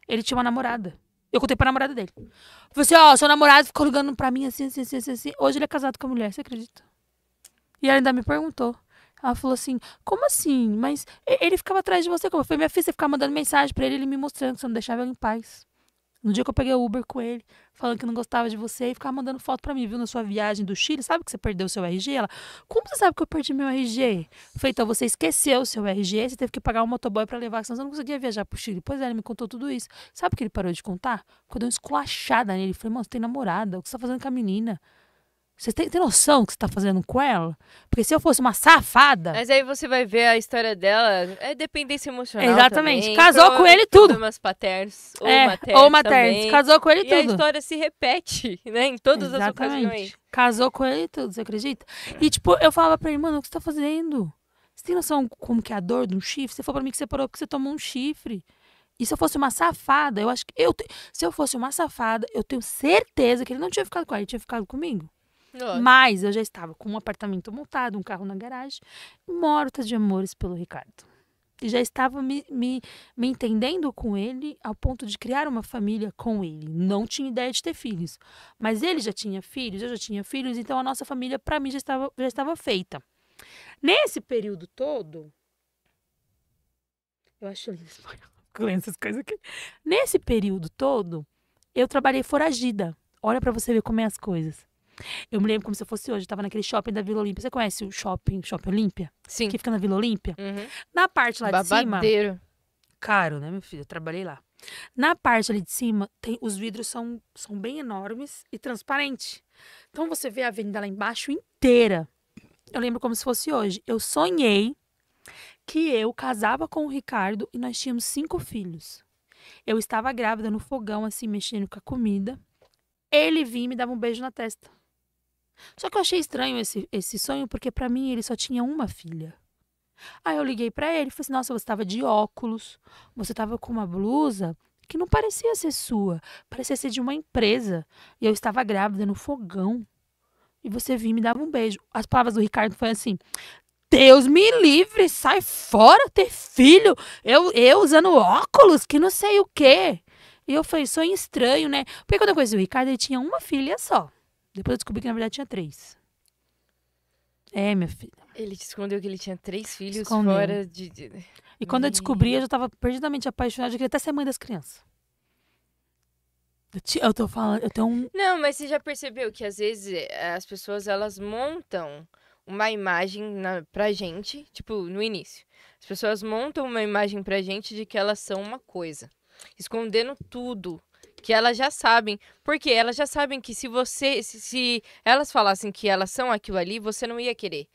S2: Ele tinha uma namorada. Eu contei pra namorada dele. Falei assim, ó, seu namorado ficou ligando pra mim assim, assim, assim, assim, assim. Hoje ele é casado com a mulher, você acredita? E ela ainda me perguntou. Ela falou assim, como assim? Mas ele ficava atrás de você. Como? foi minha filha, você ficava mandando mensagem pra ele, ele me mostrando que você não deixava ele em paz. No dia que eu peguei o Uber com ele, falando que não gostava de você e ficava mandando foto para mim, viu, na sua viagem do Chile, sabe que você perdeu o seu RG? Ela, como você sabe que eu perdi meu RG? Falei, então você esqueceu o seu RG, você teve que pagar um motoboy para levar, senão você não conseguia viajar pro Chile. Pois é, ele me contou tudo isso. Sabe o que ele parou de contar? Quando eu dei uma esculachada nele, falei, mano, você tem namorada, o que você tá fazendo com a menina? Você tem, tem noção do que você tá fazendo com ela? Porque se eu fosse uma
S1: safada. Mas aí você vai ver a história dela. É dependência emocional. Exatamente. Também, Casou com ele tudo. Problemas paternos. Ou é, maternos. Ou maternos. Também. Casou com ele e tudo. E a história se repete,
S2: [laughs] né? Em todas Exatamente. as ocasiões. Casou com ele tudo, você acredita? E tipo, eu falava pra ele, mano, o que você tá fazendo? Você tem noção como que é a dor de um chifre? Você falou pra mim que você parou porque você tomou um chifre. E se eu fosse uma safada, eu acho que. Eu te... Se eu fosse uma safada, eu tenho certeza que ele não tinha ficado com ela, ele tinha ficado comigo. Mas eu já estava com um apartamento montado, um carro na garagem, morta de amores pelo Ricardo. E já estava me, me, me entendendo com ele ao ponto de criar uma família com ele. Não tinha ideia de ter filhos. Mas ele já tinha filhos, eu já tinha filhos, então a nossa família, para mim, já estava, já estava feita. Nesse período todo. Eu acho lindo lendo [laughs] essas coisas aqui. Nesse período todo, eu trabalhei foragida. Olha para você ver como é as coisas. Eu me lembro como se eu fosse hoje, eu tava naquele shopping da Vila Olímpia. Você conhece o shopping, Shopping Olímpia? Sim. Que fica na Vila Olímpia? Uhum. Na parte lá Babadeiro. de cima. Caro, né, meu filho? Eu trabalhei lá. Na parte ali de cima, tem, os vidros são, são bem enormes e transparentes. Então você vê a avenida lá embaixo inteira. Eu lembro como se fosse hoje. Eu sonhei que eu casava com o Ricardo e nós tínhamos cinco filhos. Eu estava grávida no fogão, assim, mexendo com a comida. Ele vinha e me dava um beijo na testa. Só que eu achei estranho esse, esse sonho, porque para mim ele só tinha uma filha. Aí eu liguei para ele e falei assim: nossa, você estava de óculos, você estava com uma blusa que não parecia ser sua, parecia ser de uma empresa. E eu estava grávida no fogão. E você vinha e me dava um beijo. As palavras do Ricardo foram assim: Deus me livre, sai fora ter filho. Eu, eu usando óculos, que não sei o quê. E eu falei: sonho estranho, né? Porque quando eu conheci o Ricardo, ele tinha uma filha só. Depois eu descobri que na verdade tinha três. É, minha filha.
S1: Ele te escondeu que ele tinha três filhos Escondeu. fora de.
S2: E quando eu descobri, eu já tava perdidamente apaixonada. Eu queria até ser mãe das crianças. Eu, te- eu tô falando, eu tenho um.
S1: Não, mas você já percebeu que às vezes eh, as pessoas elas montam uma imagem na, pra gente, tipo, no início. As pessoas montam uma imagem pra gente de que elas são uma coisa, escondendo tudo que elas já sabem. Porque elas já sabem que se você. Se, se elas falassem que elas são aquilo ali, você não ia querer.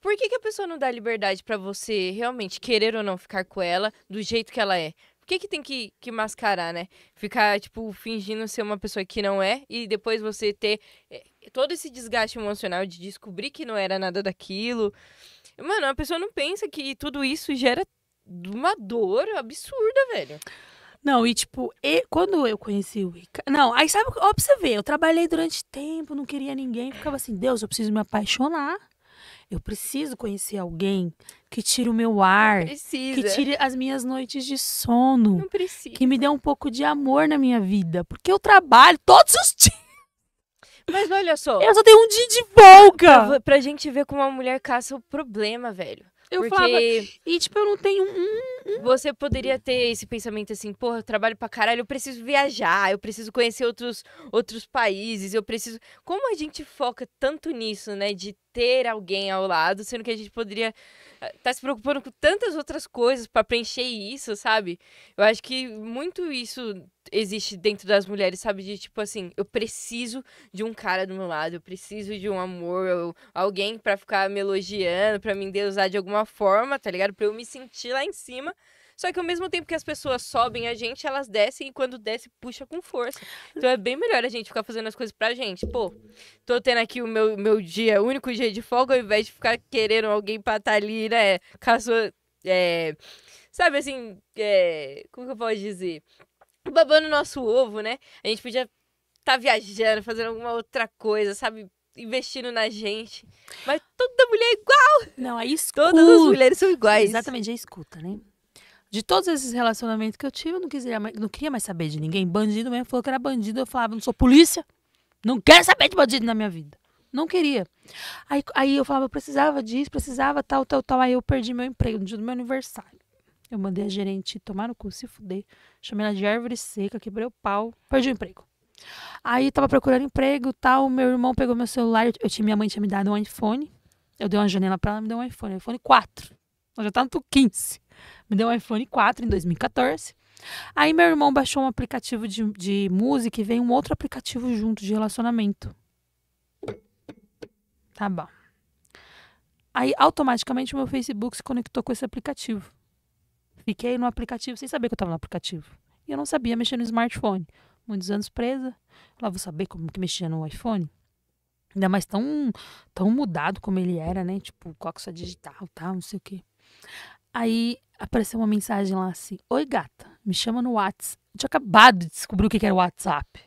S1: Por que, que a pessoa não dá liberdade para você realmente querer ou não ficar com ela do jeito que ela é? Por que, que tem que, que mascarar, né? Ficar, tipo, fingindo ser uma pessoa que não é e depois você ter eh, todo esse desgaste emocional de descobrir que não era nada daquilo. Mano, a pessoa não pensa que tudo isso gera uma dor absurda, velho.
S2: Não, e tipo, e, quando eu conheci o Ica. Não, aí sabe, ó, pra você ver, eu trabalhei durante tempo, não queria ninguém, ficava assim, Deus, eu preciso me apaixonar. Eu preciso conhecer alguém que tire o meu ar, que tire as minhas noites de sono, não precisa. que me dê um pouco de amor na minha vida, porque eu trabalho todos os dias.
S1: Mas olha só. Eu só tenho um dia de folga. Pra, pra gente ver como a mulher caça o problema, velho. Eu Porque... falava. E, tipo, eu não tenho um, Você poderia ter esse pensamento assim, porra, eu trabalho pra caralho, eu preciso viajar, eu preciso conhecer outros, outros países, eu preciso. Como a gente foca tanto nisso, né? De ter alguém ao lado, sendo que a gente poderia estar ah, tá se preocupando com tantas outras coisas para preencher isso, sabe? Eu acho que muito isso existe dentro das mulheres, sabe? De tipo assim, eu preciso de um cara do meu lado, eu preciso de um amor, alguém para ficar me elogiando, para me deusar de alguma forma, tá ligado? Para eu me sentir lá em cima. Só que ao mesmo tempo que as pessoas sobem a gente, elas descem e quando desce, puxa com força. Então é bem melhor a gente ficar fazendo as coisas pra gente. Pô, tô tendo aqui o meu, meu dia, o único dia de folga, ao invés de ficar querendo alguém pra estar tá ali, né? Caso. É, sabe assim, é, como que eu posso dizer? Babando nosso ovo, né? A gente podia estar tá viajando, fazendo alguma outra coisa, sabe? investindo na gente. Mas toda mulher é igual! Não, é escuta.
S2: Todas as mulheres são iguais. Exatamente, é escuta, né? de todos esses relacionamentos que eu tive, eu não, quisia, não queria mais saber de ninguém. Bandido mesmo falou que era bandido. Eu falava, não sou polícia. Não quero saber de bandido na minha vida. Não queria. Aí, aí eu falava, eu precisava disso, precisava tal, tal, tal. Aí eu perdi meu emprego no dia do meu aniversário. Eu mandei a gerente tomar no cu, se fuder. Chamei ela de árvore seca, quebrei o pau. Perdi o emprego. Aí tava procurando emprego tal. Meu irmão pegou meu celular. Eu, tinha, minha mãe tinha me dado um iPhone. Eu dei uma janela pra ela, me deu um iPhone. iPhone 4. Ela já tava tá no 15. Me deu um iPhone 4 em 2014. Aí meu irmão baixou um aplicativo de, de música e veio um outro aplicativo junto de relacionamento. Tá bom. Aí automaticamente meu Facebook se conectou com esse aplicativo. Fiquei no aplicativo sem saber que eu estava no aplicativo. E eu não sabia mexer no smartphone. Muitos anos presa. Lá ah, vou saber como que mexia no iPhone. Ainda mais tão, tão mudado como ele era, né? Tipo, qual que digital, tal, não sei o quê. Aí apareceu uma mensagem lá assim: Oi, gata, me chama no WhatsApp. Eu tinha acabado de descobrir o que era o WhatsApp.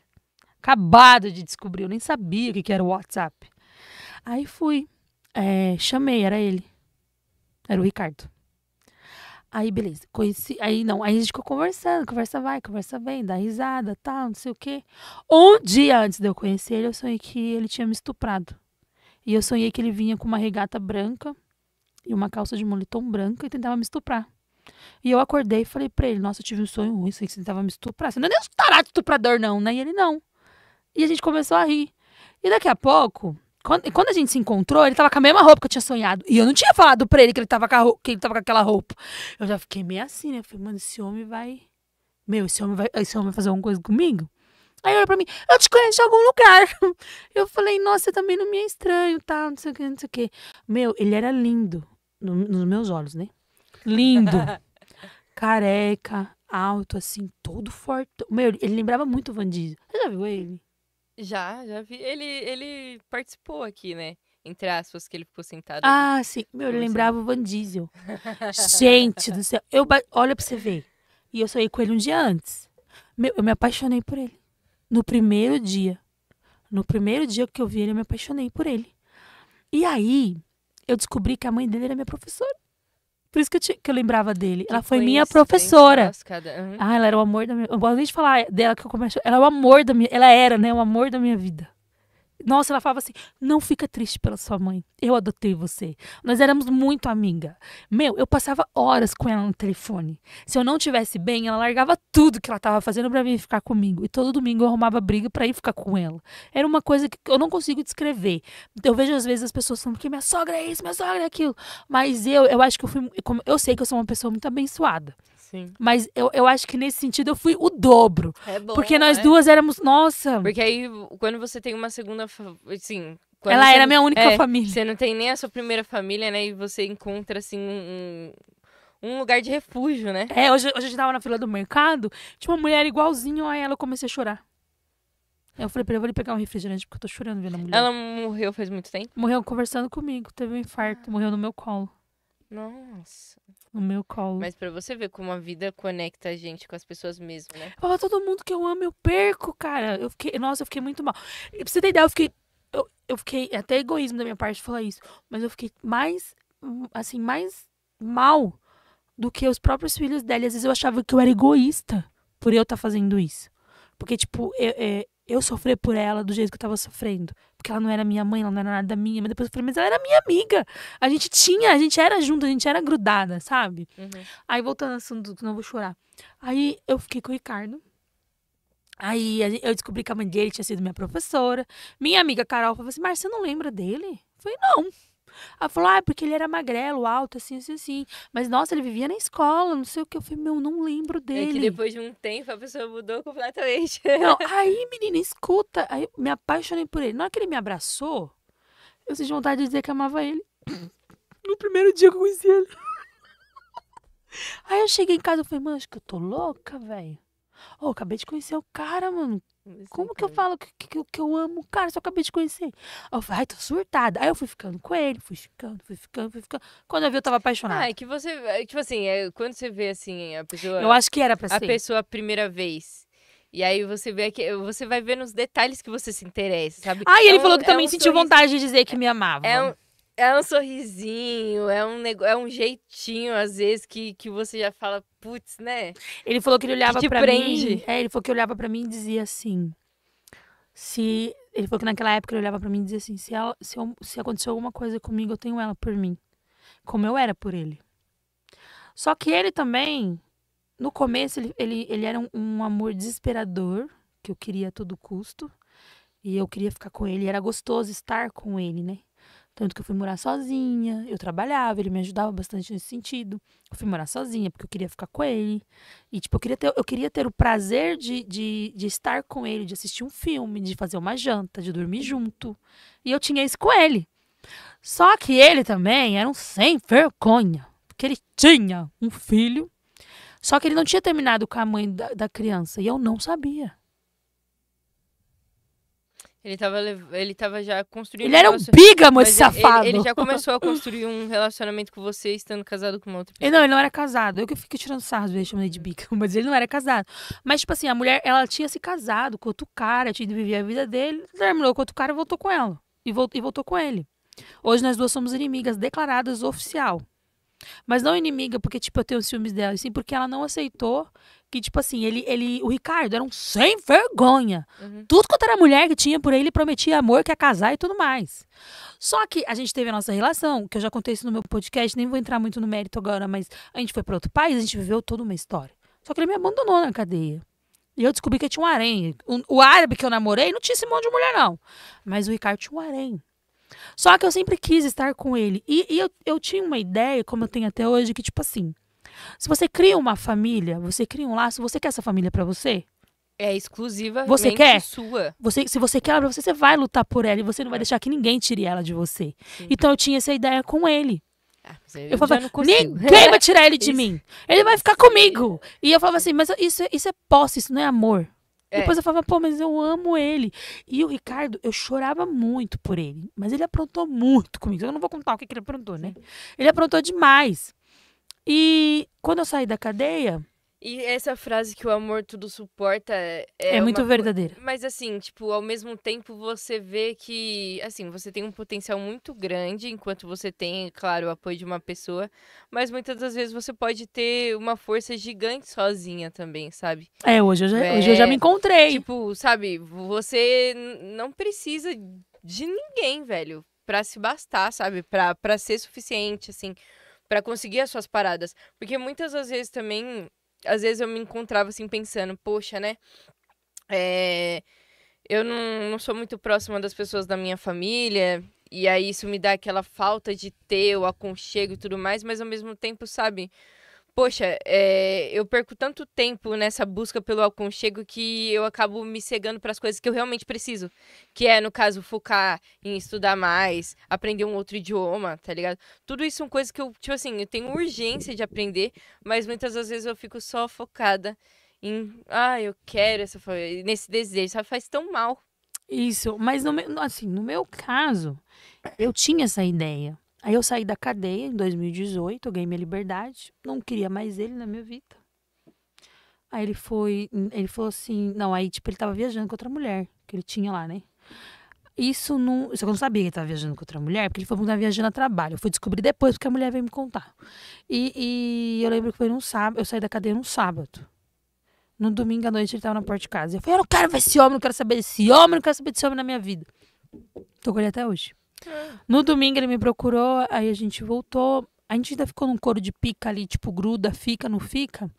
S2: Acabado de descobrir, eu nem sabia o que era o WhatsApp. Aí fui, é, chamei, era ele. Era o Ricardo. Aí, beleza, conheci. Aí não, aí a gente ficou conversando, conversa vai, conversa vem, dá risada, tal, não sei o quê. Um dia antes de eu conhecer ele, eu sonhei que ele tinha me estuprado. E eu sonhei que ele vinha com uma regata branca e uma calça de moletom branca e tentava me estuprar. E eu acordei e falei pra ele: Nossa, eu tive um sonho ruim, sei que você tentava me estuprar. Você não é nem um tarado estuprador, não, né? E ele não. E a gente começou a rir. E daqui a pouco, quando, quando, a gente se encontrou, ele tava com a mesma roupa que eu tinha sonhado. E eu não tinha falado pra ele que ele tava com, roupa, que ele tava com aquela roupa. Eu já fiquei meio assim, né? Eu falei, mano, esse homem vai. Meu, esse homem vai, esse homem vai fazer alguma coisa comigo? Aí ele olhou pra mim, eu te conheço de algum lugar. [laughs] Eu falei, nossa, também não me é estranho, tá? Não sei o que, não sei o que. Meu, ele era lindo no, nos meus olhos, né? Lindo. [laughs] careca, alto, assim, todo forte. Meu, ele lembrava muito o Van Diesel.
S1: Você já viu ele? Já, já vi. Ele, ele participou aqui, né? Entre aspas, que ele ficou sentado. Ah, ali. sim. Meu, ele lembrava o
S2: Van Diesel. Gente do céu. Eu, olha pra você ver. E eu saí com ele um dia antes. Meu, eu me apaixonei por ele. No primeiro dia. No primeiro dia que eu vi ele, eu me apaixonei por ele. E aí, eu descobri que a mãe dele era minha professora. Por isso que eu, te, que eu lembrava dele. Que ela foi minha professora. Uhum. Ah, ela era o amor da minha. Eu gosto de falar dela que eu começo. Ela é o amor da minha. Ela era, né? O amor da minha vida. Nossa, ela falava assim: não fica triste pela sua mãe. Eu adotei você. Nós éramos muito amiga. Meu, eu passava horas com ela no telefone. Se eu não tivesse bem, ela largava tudo que ela tava fazendo para vir ficar comigo. E todo domingo eu arrumava briga para ir ficar com ela. Era uma coisa que eu não consigo descrever. Eu vejo às vezes as pessoas falando que minha sogra é isso, minha sogra é aquilo. Mas eu, eu acho que eu fui. Eu sei que eu sou uma pessoa muito abençoada. Sim. Mas eu, eu acho que nesse sentido eu fui o dobro. É bom, porque nós né? duas éramos, nossa. Porque aí,
S1: quando você tem uma segunda. Assim, quando Ela era não, minha única é, família. Você não tem nem a sua primeira família, né? E você encontra, assim, um, um lugar de refúgio, né? É, hoje, hoje a gente tava na fila do
S2: mercado, tinha uma mulher igualzinho a ela, eu comecei a chorar. Eu falei pra ela, vou lhe pegar um refrigerante,
S1: porque eu tô chorando vendo a mulher. Ela morreu faz muito tempo?
S2: Morreu conversando comigo, teve um infarto, ah. morreu no meu colo.
S1: Nossa. No meu colo. Mas para você ver como a vida conecta a gente com as pessoas mesmo, né?
S2: Oh, todo mundo que eu amo, eu perco, cara. Eu fiquei, nossa, eu fiquei muito mal. pra você ter ideia, eu fiquei eu, eu fiquei até egoísmo da minha parte falar isso, mas eu fiquei mais assim, mais mal do que os próprios filhos dela. E às vezes eu achava que eu era egoísta por eu estar tá fazendo isso. Porque tipo, eu, é, eu, sofri por ela do jeito que eu tava sofrendo porque ela não era minha mãe, ela não era nada minha, mas depois eu falei, mas ela era minha amiga. A gente tinha, a gente era junto, a gente era grudada, sabe? Uhum. Aí voltando ao assunto, não vou chorar. Aí eu fiquei com o Ricardo. Aí eu descobri que a mãe dele tinha sido minha professora. Minha amiga Carol falou assim: Mas você não lembra dele? Eu falei, não. Ela falou, ah, é porque ele era magrelo, alto, assim, assim, assim. Mas, nossa, ele vivia na escola, não sei o que. Eu falei, meu, não lembro dele. É que depois
S1: de um tempo a pessoa mudou completamente. Não, [laughs] aí,
S2: menina, escuta. Aí me apaixonei por ele. Na hora que ele me abraçou, eu senti vontade de dizer que amava ele. [clears throat] No primeiro dia que eu conheci ele. [laughs] Aí eu cheguei em casa e falei, mano, acho que eu tô louca, velho. Ô, oh, acabei de conhecer o cara, mano. Como que eu falo que, que, que, eu amo o cara? Só acabei de conhecer. Eu falei, ai, tô surtada. Aí eu fui ficando com ele, fui ficando, fui ficando, fui ficando. Quando eu vi, eu tava ah, apaixonada. Ah,
S1: é que você. É tipo assim, é, quando você vê assim, a pessoa. Eu acho que era pra ser. A pessoa a primeira vez. E aí você vê que você vai ver nos detalhes que você se interessa, sabe? Ah, e ele é um, falou que é também um sentiu sorriso... vontade de dizer que me é amava. É um, é um sorrisinho, é um, nego... é um jeitinho, às vezes, que, que você já fala, putz, né? Ele falou que ele olhava que pra prende. mim.
S2: É, ele falou que olhava para mim e dizia assim. Se. Ele falou que naquela época ele olhava para mim e dizia assim: se, ela, se, eu, se aconteceu alguma coisa comigo, eu tenho ela por mim. Como eu era por ele. Só que ele também, no começo, ele, ele, ele era um, um amor desesperador, que eu queria a todo custo. E eu queria ficar com ele. Era gostoso estar com ele, né? Tanto que eu fui morar sozinha, eu trabalhava, ele me ajudava bastante nesse sentido. Eu fui morar sozinha porque eu queria ficar com ele. E, tipo, eu queria ter, eu queria ter o prazer de, de, de estar com ele, de assistir um filme, de fazer uma janta, de dormir junto. E eu tinha isso com ele. Só que ele também era um sem vergonha. Porque ele tinha um filho. Só que ele não tinha terminado com a mãe da, da criança. E eu não sabia.
S1: Ele tava, ele tava já construindo. Ele um era um bígamo, esse safado. Ele, ele, já começou a construir um relacionamento com você estando casado com uma outra
S2: pessoa. Ele, não, ele não era casado. Eu que fiquei tirando sarro dele, chamando ele de bígamo, mas ele não era casado. Mas, tipo assim, a mulher, ela tinha se casado com outro cara, tinha ido viver a vida dele, terminou com outro cara e voltou com ela. E, voltou e voltou com ele. Hoje nós duas somos inimigas declaradas oficial. Mas não inimiga porque, tipo, eu tenho os ciúmes dela, sim porque ela não aceitou que, tipo assim, ele, ele o Ricardo era um sem vergonha. Uhum. Tudo quanto era mulher que tinha por aí, ele prometia amor, que ia casar e tudo mais. Só que a gente teve a nossa relação, que eu já contei isso no meu podcast, nem vou entrar muito no mérito agora, mas a gente foi para outro país, a gente viveu toda uma história. Só que ele me abandonou na cadeia. E eu descobri que tinha um harém. O, o árabe que eu namorei não tinha esse monte de mulher, não. Mas o Ricardo tinha um harém. Só que eu sempre quis estar com ele. E, e eu, eu tinha uma ideia, como eu tenho até hoje, que tipo assim, se você cria uma família, você cria um laço, você quer essa família para você?
S1: É exclusiva você quer? sua.
S2: Você, se você quer ela pra você, você vai lutar por ela e você não vai é. deixar que ninguém tire ela de você. Sim. Então eu tinha essa ideia com ele. Ah, eu, eu falava, ninguém vai tirar ele de [laughs] mim. Ele vai ficar comigo. [laughs] E eu falava assim, mas isso, é, isso é posse, isso não é amor. É. Depois eu falava, pô, mas eu amo ele. E o Ricardo, eu chorava muito por ele. Mas ele aprontou muito comigo. Eu não vou contar o que, que ele aprontou, né? Ele aprontou demais. E quando eu saí da cadeia,
S1: e essa frase que o amor tudo suporta é, é, é muito verdadeira. Mas assim, tipo, ao mesmo tempo você vê que, assim, você tem um potencial muito grande enquanto você tem, claro, o apoio de uma pessoa, mas muitas das vezes você pode ter uma força gigante sozinha também, sabe?
S2: É, hoje eu já, é... hoje eu já é, me
S1: encontrei. Tipo, sabe, você não precisa de ninguém, velho, para se bastar, sabe? Para para ser suficiente assim, para conseguir as suas paradas, porque muitas das vezes também às vezes eu me encontrava assim pensando, poxa, né? É, eu não, não sou muito próxima das pessoas da minha família, e aí isso me dá aquela falta de ter o aconchego e tudo mais, mas ao mesmo tempo, sabe? poxa, é, eu perco tanto tempo nessa busca pelo aconchego que eu acabo me cegando para as coisas que eu realmente preciso. Que é, no caso, focar em estudar mais, aprender um outro idioma, tá ligado? Tudo isso são coisas que eu, tipo assim, eu tenho urgência de aprender, mas muitas das vezes eu fico só focada em, ah, eu quero essa nesse desejo, sabe? Faz tão mal. Isso, mas no meu, assim, no meu caso,
S2: eu tinha essa ideia. Aí eu saí da cadeia em 2018, eu ganhei minha liberdade, não queria mais ele na minha vida. Aí ele foi, ele falou assim, não, aí tipo ele tava viajando com outra mulher que ele tinha lá, né? Isso não, isso eu não sabia que ele tava viajando com outra mulher, porque ele foi mudar viajando a trabalho. Eu fui descobrir depois porque a mulher veio me contar. E, e eu lembro que foi num sábado, eu saí da cadeia num sábado. No domingo à noite ele tava na porta de casa. Eu falei, eu não quero ver esse homem, não quero saber desse homem, não quero saber desse homem na minha vida. Tô com ele até hoje. No domingo ele me procurou, aí a gente voltou. A gente ainda ficou num couro de pica ali, tipo, gruda, fica, não fica.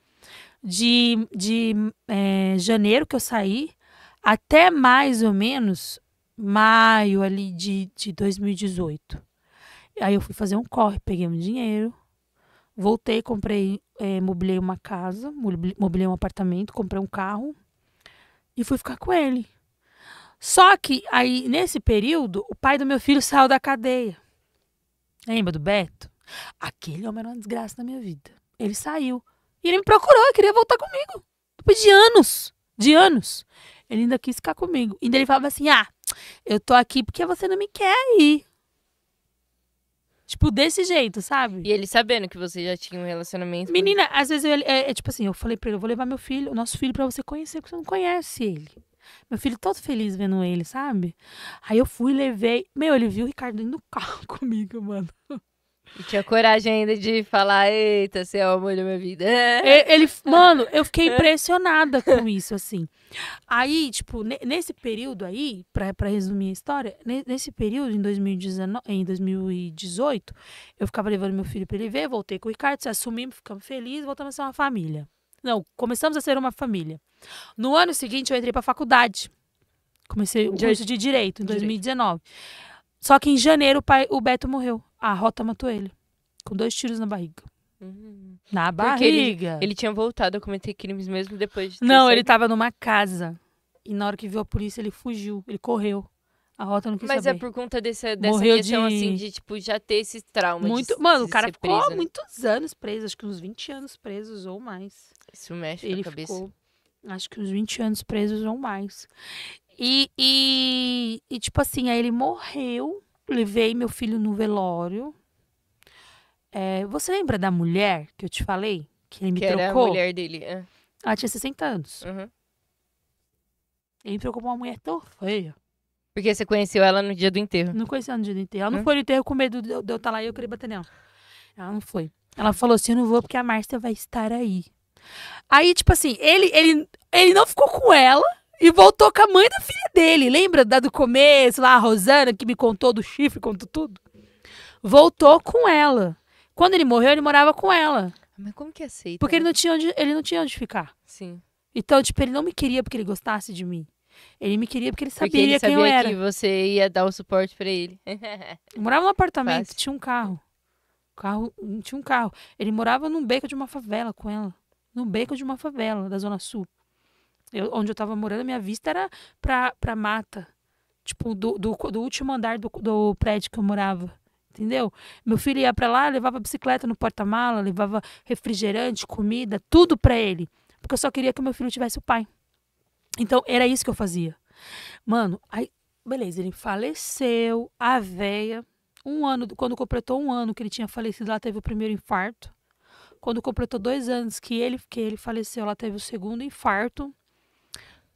S2: De, de é, janeiro que eu saí até mais ou menos maio ali de, de 2018. Aí eu fui fazer um corre, peguei um dinheiro, voltei, comprei, é, mobilei uma casa, mobilei um apartamento, comprei um carro e fui ficar com ele. Só que aí, nesse período, o pai do meu filho saiu da cadeia. Lembra do Beto? Aquele homem era uma desgraça na minha vida. Ele saiu. E ele me procurou queria voltar comigo. Depois de anos, de anos. Ele ainda quis ficar comigo. E ele falava assim: Ah, eu tô aqui porque você não me quer ir. Tipo, desse jeito, sabe? E ele sabendo que você já tinha um relacionamento. Menina, com... às vezes eu, é, é, tipo assim, eu falei pra ele, eu vou levar meu filho, o nosso filho, pra você conhecer, porque você não conhece ele. Meu filho todo feliz vendo ele, sabe? Aí eu fui, levei. Meu, ele viu o Ricardo indo no carro [laughs] comigo, mano. E tinha
S1: coragem ainda de falar, eita, você é o amor da minha vida. Ele, mano, eu fiquei impressionada
S2: com isso, assim. Aí, tipo, nesse período aí, pra, pra resumir a história, nesse período, em, 2019, em 2018, eu ficava levando meu filho pra ele ver, voltei com o Ricardo, se assumimos, ficamos felizes, voltamos a ser uma família. Não, começamos a ser uma família. No ano seguinte, eu entrei para a faculdade. Comecei o curso de Direito, em 2019. Só que em janeiro, o, pai, o Beto morreu. A Rota matou ele. Com dois tiros na barriga.
S1: Uhum. Na barriga. Ele, ele, tinha voltado a cometer crimes mesmo depois
S2: de Não, saído. ele estava numa casa. E na hora que viu a polícia, ele fugiu. Ele correu. A
S1: Rota não quis Mas é saber. é por conta desse, dessa Morreu questão, de... assim, de, tipo, já ter esses traumas. Muito... De, Mano, de o cara ficou preso, né?
S2: muitos anos preso, acho que uns 20 anos presos ou mais.
S1: Isso mexe Ele com a cabeça. Ficou,
S2: acho que uns 20 anos presos ou mais. E, e, e, tipo assim, aí ele morreu. Levei meu filho no velório. É, você lembra da mulher que eu te falei? Que ele me que trocou? Era a mulher dele. É. Ela tinha 60 anos. Uhum. Ele me trocou uma mulher tão feia. Porque você conheceu ela no dia do enterro. Não conheci ela no dia do enterro. Ela não hum? foi no enterro com medo de eu estar tá lá e eu querer bater nela. Ela não foi. Ela falou assim: eu não vou porque a Márcia vai estar aí. Aí, tipo assim, ele, ele, ele não ficou com ela e voltou com a mãe da filha dele. Lembra da do começo, lá, a Rosana, que me contou do chifre, contou tudo? Voltou com ela. Quando ele morreu, ele morava com ela.
S1: Mas como que aceita? Porque ele né?
S2: não tinha onde, ele não tinha onde ficar. Sim. Então, tipo, ele não me queria porque ele gostasse de mim. Ele me queria porque ele sabia, porque ele sabia quem eu era. que você ia dar o suporte para ele. eu [laughs] morava num apartamento, Fácil. tinha um carro. carro. Hum, tinha um carro. Ele morava num beco de uma favela com ela. Num beco de uma favela da Zona Sul. Eu, onde eu tava morando, a minha vista era pra, pra mata. Tipo, do, do, do último andar do, do prédio que eu morava entendeu? Meu filho ia para lá, levava bicicleta no porta-mala, levava refrigerante, comida, tudo para ele, porque eu só queria que meu filho tivesse o pai. Então, era isso que eu fazia. Mano, aí, beleza, ele faleceu, a véia. Um ano, quando completou um ano que ele tinha falecido, ela teve o primeiro infarto. Quando completou dois anos que ele, que ele faleceu, ela teve o segundo
S1: infarto.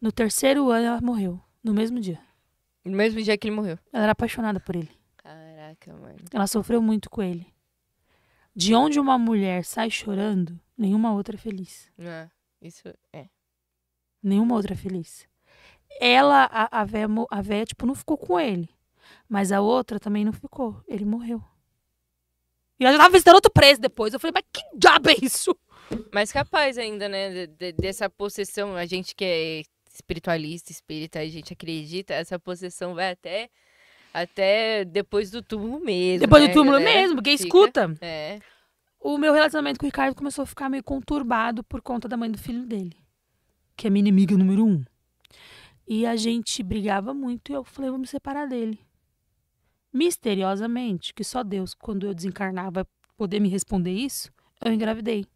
S2: No terceiro ano, ela morreu. No mesmo dia. No mesmo dia que ele morreu. Ela era apaixonada por ele.
S1: Caraca, mano. Ela sofreu
S2: muito com ele. De onde uma mulher sai chorando, nenhuma outra é feliz.
S1: Ah, isso é.
S2: Nenhuma outra é feliz. Ela, a, a, véia, a véia, tipo, não ficou com ele. Mas a outra também não ficou. Ele morreu. E ela já tava visitando outro
S1: preso depois. Eu falei, mas que diabo é isso? Mas capaz ainda, né? De, dessa possessão, a gente que é espiritualista, espírita, a gente acredita, essa possessão vai até até depois do túmulo mesmo. Depois né, do túmulo mesmo, porque Fica, escuta. É.
S2: O meu relacionamento com o Ricardo começou a ficar meio conturbado por conta da mãe do filho dele que é minha inimiga número um. E a gente brigava muito e eu falei, vamos separar dele. Misteriosamente, que só Deus, quando eu desencarnar, vai poder me responder isso, eu engravidei.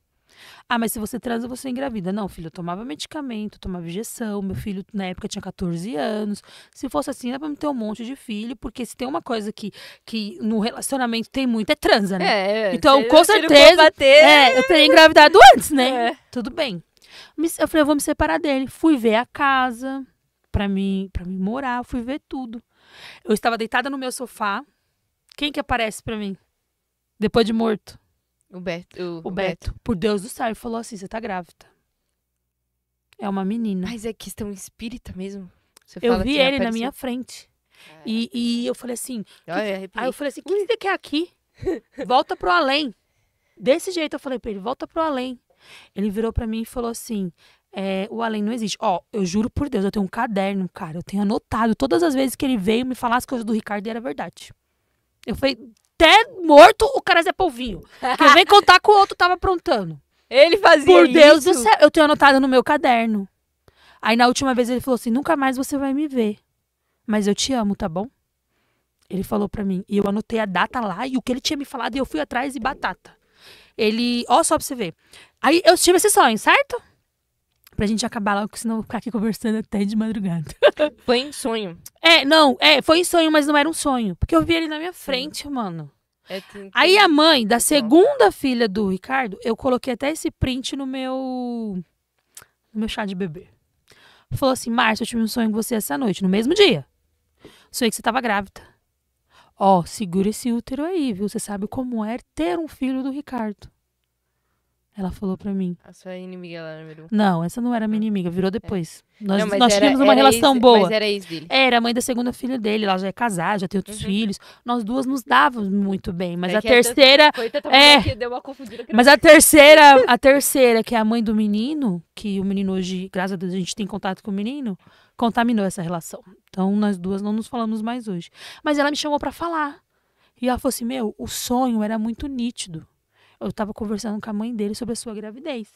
S2: Ah, mas se você transa, você engravida. Não, filho, eu tomava medicamento, tomava injeção. Meu filho, na época, tinha 14 anos. Se fosse assim, dá pra ter um monte de filho, porque se tem uma coisa que, que no relacionamento tem muito, é transa, né? É, então, com certeza. É, eu teria engravidado antes, né? É. Tudo bem. Eu falei, eu vou me separar dele. Fui ver a casa para mim, para mim morar, fui ver tudo. Eu estava deitada no meu sofá. Quem que aparece para mim? Depois de morto. O Beto. O, o Beto, Beto. Por Deus do céu, ele falou assim: você tá grávida. É uma menina. Mas é questão espírita mesmo? Você eu vi é ele na minha frente. É. E, e eu falei assim. Eu que... Aí eu falei assim: o que você quer é aqui? [laughs] Volta pro além. Desse jeito eu falei pra ele: volta pro além. Ele virou para mim e falou assim: é, o além não existe. Ó, eu juro por Deus, eu tenho um caderno, cara. Eu tenho anotado todas as vezes que ele veio me falar as coisas do Ricardo e era verdade. Eu falei, até morto o cara é Zé Polvinho. Que vem contar com o outro tava aprontando. Ele fazia Por Deus isso? do céu, eu tenho anotado no meu caderno. Aí na última vez ele falou assim: nunca mais você vai me ver. Mas eu te amo, tá bom? Ele falou para mim. E eu anotei a data lá e o que ele tinha me falado e eu fui atrás e batata. Ele. Ó, só pra você ver. Aí eu tive esse sonho, certo? Pra gente acabar logo, senão eu vou ficar aqui conversando até de madrugada. [laughs] Foi em sonho. É, não, é, foi em sonho, mas não era um sonho. Porque eu vi ele na minha frente, Sim. mano. É que... Aí a mãe da segunda filha do Ricardo, eu coloquei até esse print no meu no meu chá de bebê. Falou assim: Márcia, eu tive um sonho com você essa noite, no mesmo dia. Sonhei que você tava grávida. Ó, segura esse útero aí, viu? Você sabe como é ter um filho do Ricardo. Ela falou pra mim.
S1: A sua inimiga era número um. Não,
S2: essa não era minha inimiga, virou é. depois. É. Nós, não, nós era, tínhamos uma relação ex, boa. Mas era ex dele. Era a mãe da segunda filha dele, ela já é casada, já tem outros uhum. filhos. Nós duas nos dávamos muito bem, mas é a terceira até é, que
S1: deu uma confundida.
S2: Mas a terceira, [laughs] a terceira que é a mãe do menino, que o menino hoje, graças a Deus, a gente tem contato com o menino, contaminou essa relação. Então, nós duas não nos falamos mais hoje. Mas ela me chamou para falar. E ela falou assim: Meu, o sonho era muito nítido. Eu estava conversando com a mãe dele sobre a sua gravidez.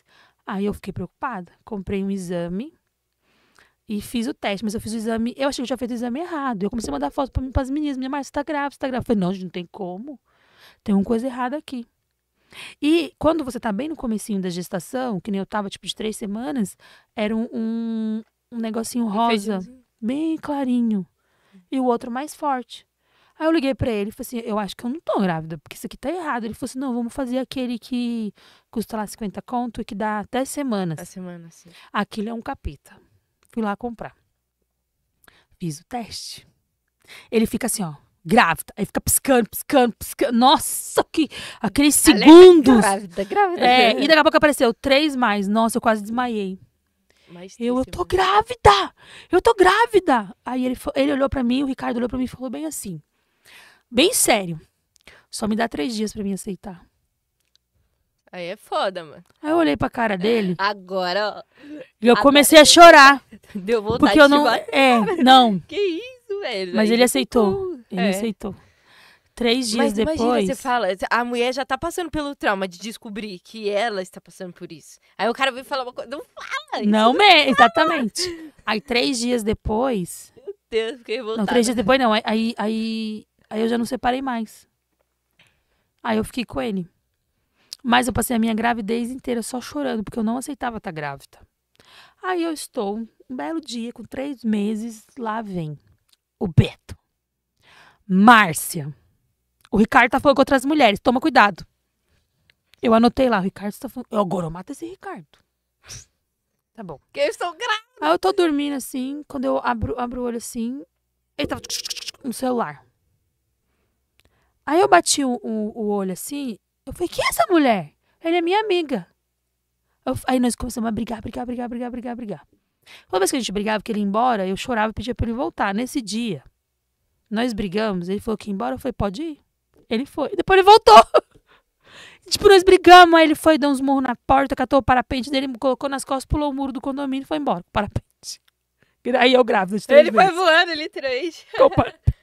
S2: Aí eu fiquei preocupada. Comprei um exame e fiz o teste, mas eu fiz o exame. Eu achei que eu tinha feito o exame errado. Eu comecei a mandar foto para as meninas: Minha mãe, você tá grávida, você tá grávida. Eu falei: Não, gente, não tem como. Tem uma coisa errada aqui. E quando você tá bem no comecinho da gestação, que nem eu tava, tipo, de três semanas, era um, um um negocinho rosa, bem clarinho. E o outro mais forte. Aí eu liguei para ele e falei assim: eu acho que eu não tô grávida, porque isso aqui tá errado. Ele falou assim: não, vamos fazer aquele que custa lá 50 conto e que dá até semanas. Até semanas, sim. Aquilo é um capeta. Fui lá comprar. Fiz o teste. Ele fica assim, ó, grávida. Aí fica piscando, piscando, piscando. Nossa, que aqueles segundos. Grávida, grávida. É, [laughs] e daqui a pouco apareceu três mais. Nossa, eu quase desmaiei. Eu, eu tô grávida! Eu tô grávida! Aí ele, ele olhou para mim, o Ricardo olhou para mim e falou bem assim, bem sério. Só me dá três dias para me aceitar.
S1: Aí é foda, mano.
S2: Aí eu olhei pra cara dele.
S1: Agora, ó. E eu comecei a chorar. Deu vontade porque eu não. De é, não. Que isso, velho. Mas ele
S2: aceitou. Ele é. aceitou. Três dias Mas depois. Imagina, você
S1: fala, a mulher já tá passando pelo trauma de descobrir que ela está passando por isso. Aí o cara vem falar uma coisa. Não fala!
S2: Isso não, não me... exatamente. Aí três dias depois. Meu
S1: Deus, fiquei revoltada. Não, três
S2: dias depois não. Aí, aí, aí eu já não separei mais. Aí eu fiquei com ele. Mas eu passei a minha gravidez inteira só chorando, porque eu não aceitava estar tá grávida. Aí eu estou, um belo dia, com três meses, lá vem o Beto. Márcia o Ricardo tá falando com outras mulheres, toma cuidado. Eu anotei lá, o Ricardo está falando. Eu agora eu mato esse Ricardo. Tá bom. Porque eu estou grávida. Aí eu tô dormindo assim, quando eu abro, abro o olho assim, ele tava no celular. Aí eu bati o, o, o olho assim, eu falei, quem é essa mulher? Ele é minha amiga. Eu, aí nós começamos a brigar, brigar, brigar, brigar, brigar, brigar. Toda vez que a gente brigava, que ele ia embora, eu chorava e pedia pra ele voltar. Nesse dia, nós brigamos, ele falou que ia embora, eu falei, pode ir. Ele foi. Depois ele voltou. [laughs] Tipo, nós brigamos, aí ele foi, deu uns murros na porta, catou o parapente dele, colocou nas costas, pulou o muro do condomínio e foi embora. Parapente. [laughs] Aí eu grávida de três Ele vezes. foi
S1: voando, ele três.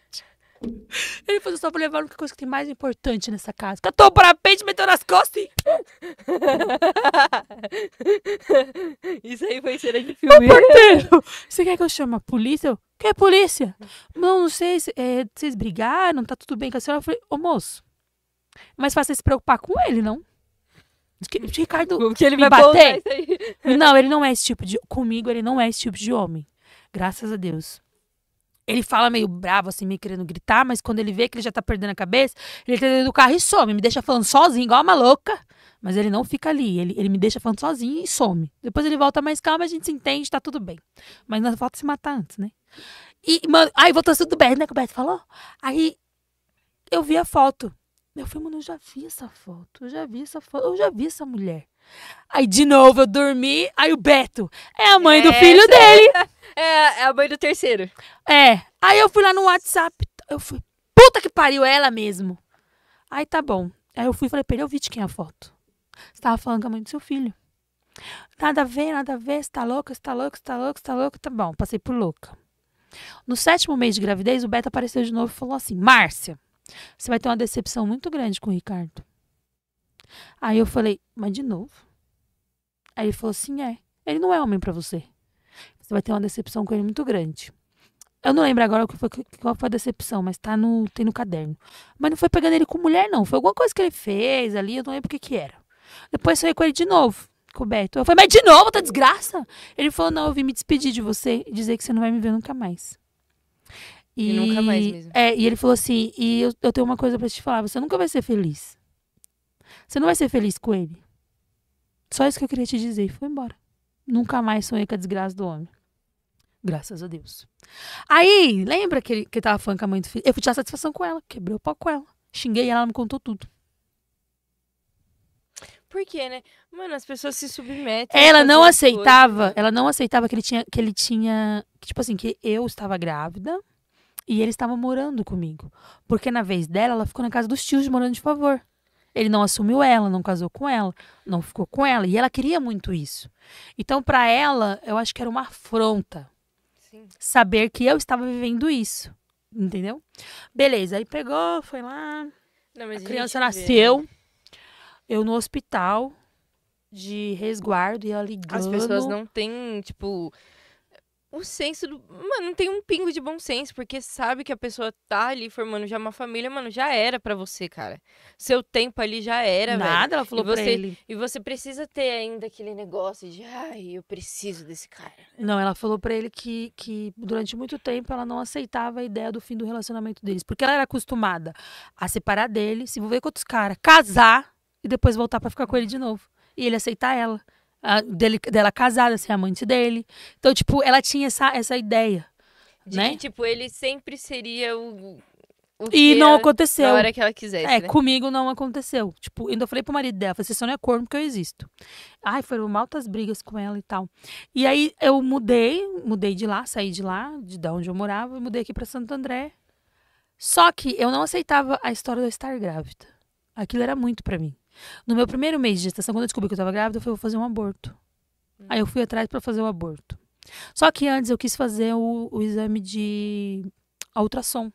S2: [laughs] Ele falou, só pra levar uma coisa que tem mais importante nessa casa. Catou o parapente, meteu nas costas
S1: e... Isso aí foi cena de é filme. O
S2: porteiro! Você quer que eu chame a polícia? Eu... Que é polícia? Não, não sei, se, é, vocês brigaram, tá tudo bem com a senhora? Eu falei, ô moço, é mas fácil se preocupar com ele, não? Que, [laughs] Ricardo, que ele me vai bater? [laughs] Não, ele não é esse tipo de. Comigo, ele não é esse tipo de homem. Graças a Deus. Ele fala meio bravo, assim, meio querendo gritar, mas quando ele vê que ele já tá perdendo a cabeça, ele tá dentro do carro e some, me deixa falando sozinho, igual uma louca. Mas ele não fica ali, ele, ele me deixa falando sozinho e some. Depois ele volta mais calmo, a gente se entende, tá tudo bem. Mas não falta se matar antes, né? E, mano, aí voltou tudo bem, né? Que o Beto falou. Aí eu vi a foto. Eu falei, mano, eu já vi essa foto, eu já vi essa foto, eu já vi essa mulher. Aí, de novo, eu dormi. Aí o Beto é a mãe é, do filho dele. [laughs] É, é a mãe do terceiro. É. Aí eu fui lá no WhatsApp. Eu fui, puta que pariu, é ela mesmo. Aí tá bom. Aí eu fui e falei pra ele, eu vi de quem é a foto estava falando com a mãe do seu filho. Nada a ver, nada a ver, está louca, está louca, está louca, está louca, tá bom, passei por louca. No sétimo mês de gravidez, o Beto apareceu de novo e falou assim: Márcia, você vai ter uma decepção muito grande com o Ricardo. Aí eu falei: Mas de novo? Aí ele falou assim: É, ele não é homem para você. Você vai ter uma decepção com ele muito grande. Eu não lembro agora qual foi a decepção, mas tá no, tem no caderno. Mas não foi pegando ele com mulher, não. Foi alguma coisa que ele fez ali, eu não lembro o que que era. Depois saí com ele de novo, coberto. Eu falei, mas de novo, tá desgraça? Ele falou, não, eu vim me despedir de você e dizer que você não vai me ver nunca mais. E, e nunca mais mesmo. É, e ele falou assim, e eu, eu tenho uma coisa para te falar, você nunca vai ser feliz. Você não vai ser feliz com ele. Só isso que eu queria te dizer. E foi embora. Nunca mais sonhei com a desgraça do homem. Graças a Deus. Aí, lembra que ele que tava falando com a mãe do filho? Eu fui tirar satisfação com ela, quebrei o pau com ela. Xinguei ela, ela me contou tudo.
S1: Por quê, né? Mano, as pessoas se submetem. Ela não aceitava, coisa.
S2: ela não aceitava que ele tinha, que ele tinha, que, tipo assim, que eu estava grávida e ele estava morando comigo. Porque na vez dela, ela ficou na casa dos tios morando de favor. Ele não assumiu ela, não casou com ela, não ficou com ela. E ela queria muito isso. Então, para ela, eu acho que era uma afronta Sim. saber que eu estava vivendo isso. Entendeu? Beleza, aí pegou, foi lá. Não, a criança nasceu. Vê, né? Eu no hospital de resguardo e ela ligando. As pessoas não
S1: têm, tipo, o senso do. Mano, não tem um pingo de bom senso, porque sabe que a pessoa tá ali formando já uma família, mano, já era para você, cara. Seu tempo ali já era, Nada, velho. ela falou e você, pra ele. E você precisa ter ainda aquele negócio de, ai, eu preciso desse cara.
S2: Não, ela falou para ele que, que durante muito tempo ela não aceitava a ideia do fim do relacionamento deles, porque ela era acostumada a separar dele, se envolver com outros caras, casar e depois voltar para ficar com ele de novo. E ele aceitar ela. A, dele, dela casada, ser amante dele. Então, tipo, ela tinha essa, essa ideia. De né? que,
S1: tipo, ele sempre seria o. o e não aconteceu. Na hora que ela quisesse.
S2: É, né? comigo não aconteceu. Tipo, ainda falei pro marido dela, você só não é corno porque eu existo. Ai, foram altas brigas com ela e tal. E aí eu mudei, mudei de lá, saí de lá, de, de onde eu morava, e mudei aqui pra Santo André. Só que eu não aceitava a história de eu estar grávida. Aquilo era muito para mim. No meu primeiro mês de gestação, quando eu descobri que eu estava grávida, eu falei, vou fazer um aborto. Hum. Aí eu fui atrás para fazer o aborto. Só que antes eu quis fazer o, o exame de ultrassom.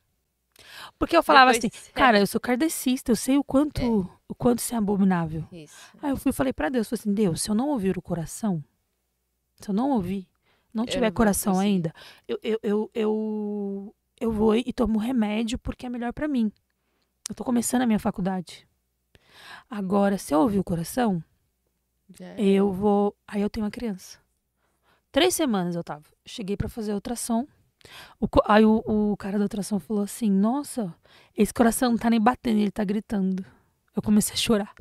S2: Porque eu falava Depois, assim, cara, eu sou cardecista, eu sei o quanto é. o quanto isso é abominável. Isso. Aí eu fui falei para Deus, falei assim, Deus, se eu não ouvir o coração, se eu não ouvir, não tiver eu coração ainda, eu, eu, eu, eu, eu vou e tomo remédio porque é melhor para mim. Eu tô começando a minha faculdade. Agora, se eu ouvir o coração, é. eu vou. Aí eu tenho uma criança. Três semanas eu tava. Cheguei para fazer ultrassom. O, aí o, o, cara da ultrassom falou assim: Nossa, esse coração não tá nem batendo, ele tá gritando. Eu comecei a chorar.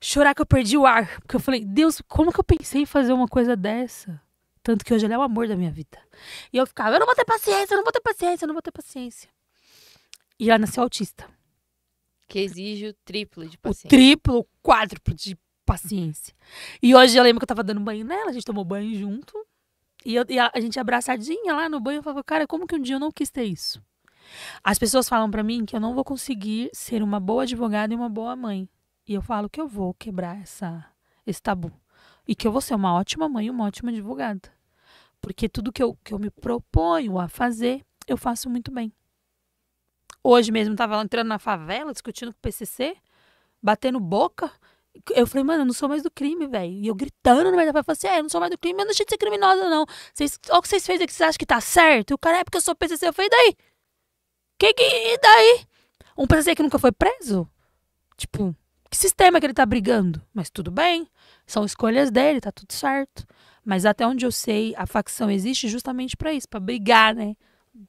S2: Chorar que eu perdi o ar. Porque eu falei: Deus, como que eu pensei em fazer uma coisa dessa? Tanto que hoje ele é o amor da minha vida. E eu ficava: Eu não vou ter paciência, eu não vou ter paciência, eu não vou ter paciência. E ela nasceu autista.
S1: Que exige o triplo de paciência. O
S2: triplo, o quádruplo de paciência. E hoje eu lembro que eu tava dando banho nela, a gente tomou banho junto. E, eu, e a, a, gente abraçadinha lá no banho, eu falava, cara, como que um dia eu não quis ter isso? As pessoas falam para mim que eu não vou conseguir ser uma boa advogada e uma boa mãe. E eu falo que eu vou quebrar essa, esse tabu. E que eu vou ser uma ótima mãe e uma ótima advogada. Porque tudo que eu, que eu me proponho a fazer, eu faço muito bem. Hoje mesmo estava entrando na favela, discutindo com o PCC, batendo boca. Eu falei, mano, eu não sou mais do crime, velho. E eu gritando no meio da favela, falei assim, é, eu não sou mais do crime, eu não deixei de ser criminosa, não. olha o que vocês fez aqui, vocês acham que tá certo? o cara, é porque eu sou PCC. Eu falei, e daí? Que que, e daí? Um PCC que nunca foi preso? Tipo, que sistema que ele tá brigando? Mas tudo bem, são escolhas dele, tá tudo certo. Mas até onde eu sei, a facção existe justamente para isso, para brigar, né?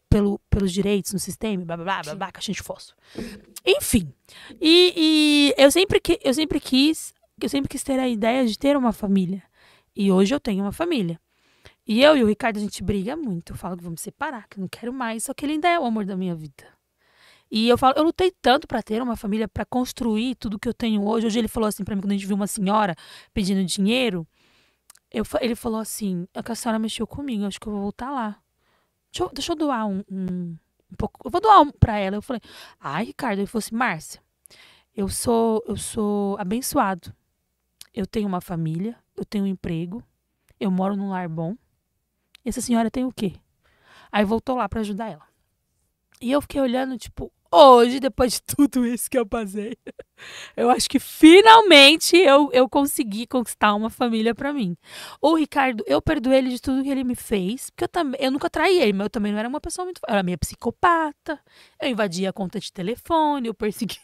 S2: pelo, pelos direitos no sistema, blá, blá, blá, blá, caixinha de fósforo. Enfim, e, e, eu, sempre que, eu sempre quis, eu sempre quis ter a ideia de ter uma família. E hoje eu tenho uma família. E eu e o Ricardo, a gente briga muito. Eu falo que vamos separar, que eu não quero mais. Só que ele ainda é o amor da minha vida. E eu falo, eu lutei tanto para ter uma família, para construir tudo que eu tenho hoje. Hoje ele falou assim para mim, quando a gente viu uma senhora pedindo dinheiro, eu, ele falou assim, é a senhora mexeu comigo, acho que eu vou voltar lá. Deixa eu, deixa eu doar um, um, um, pouco. Eu vou doar um pra ela. Eu falei, ai, Ricardo, ele falou assim, Márcia, eu sou, eu sou abençoado. Eu tenho uma família, eu tenho um emprego, eu moro num lar bom. Essa senhora tem o quê? Aí voltou lá para ajudar ela. E eu fiquei olhando, tipo, hoje, depois de tudo isso que eu passei, [laughs] eu acho que finalmente eu, eu consegui conquistar uma família para mim. O Ricardo, eu perdoei ele de tudo que ele me fez, porque eu também, eu nunca traí ele, mas eu também não era uma pessoa muito, eu era meio psicopata. Eu invadia a conta de telefone, eu persegui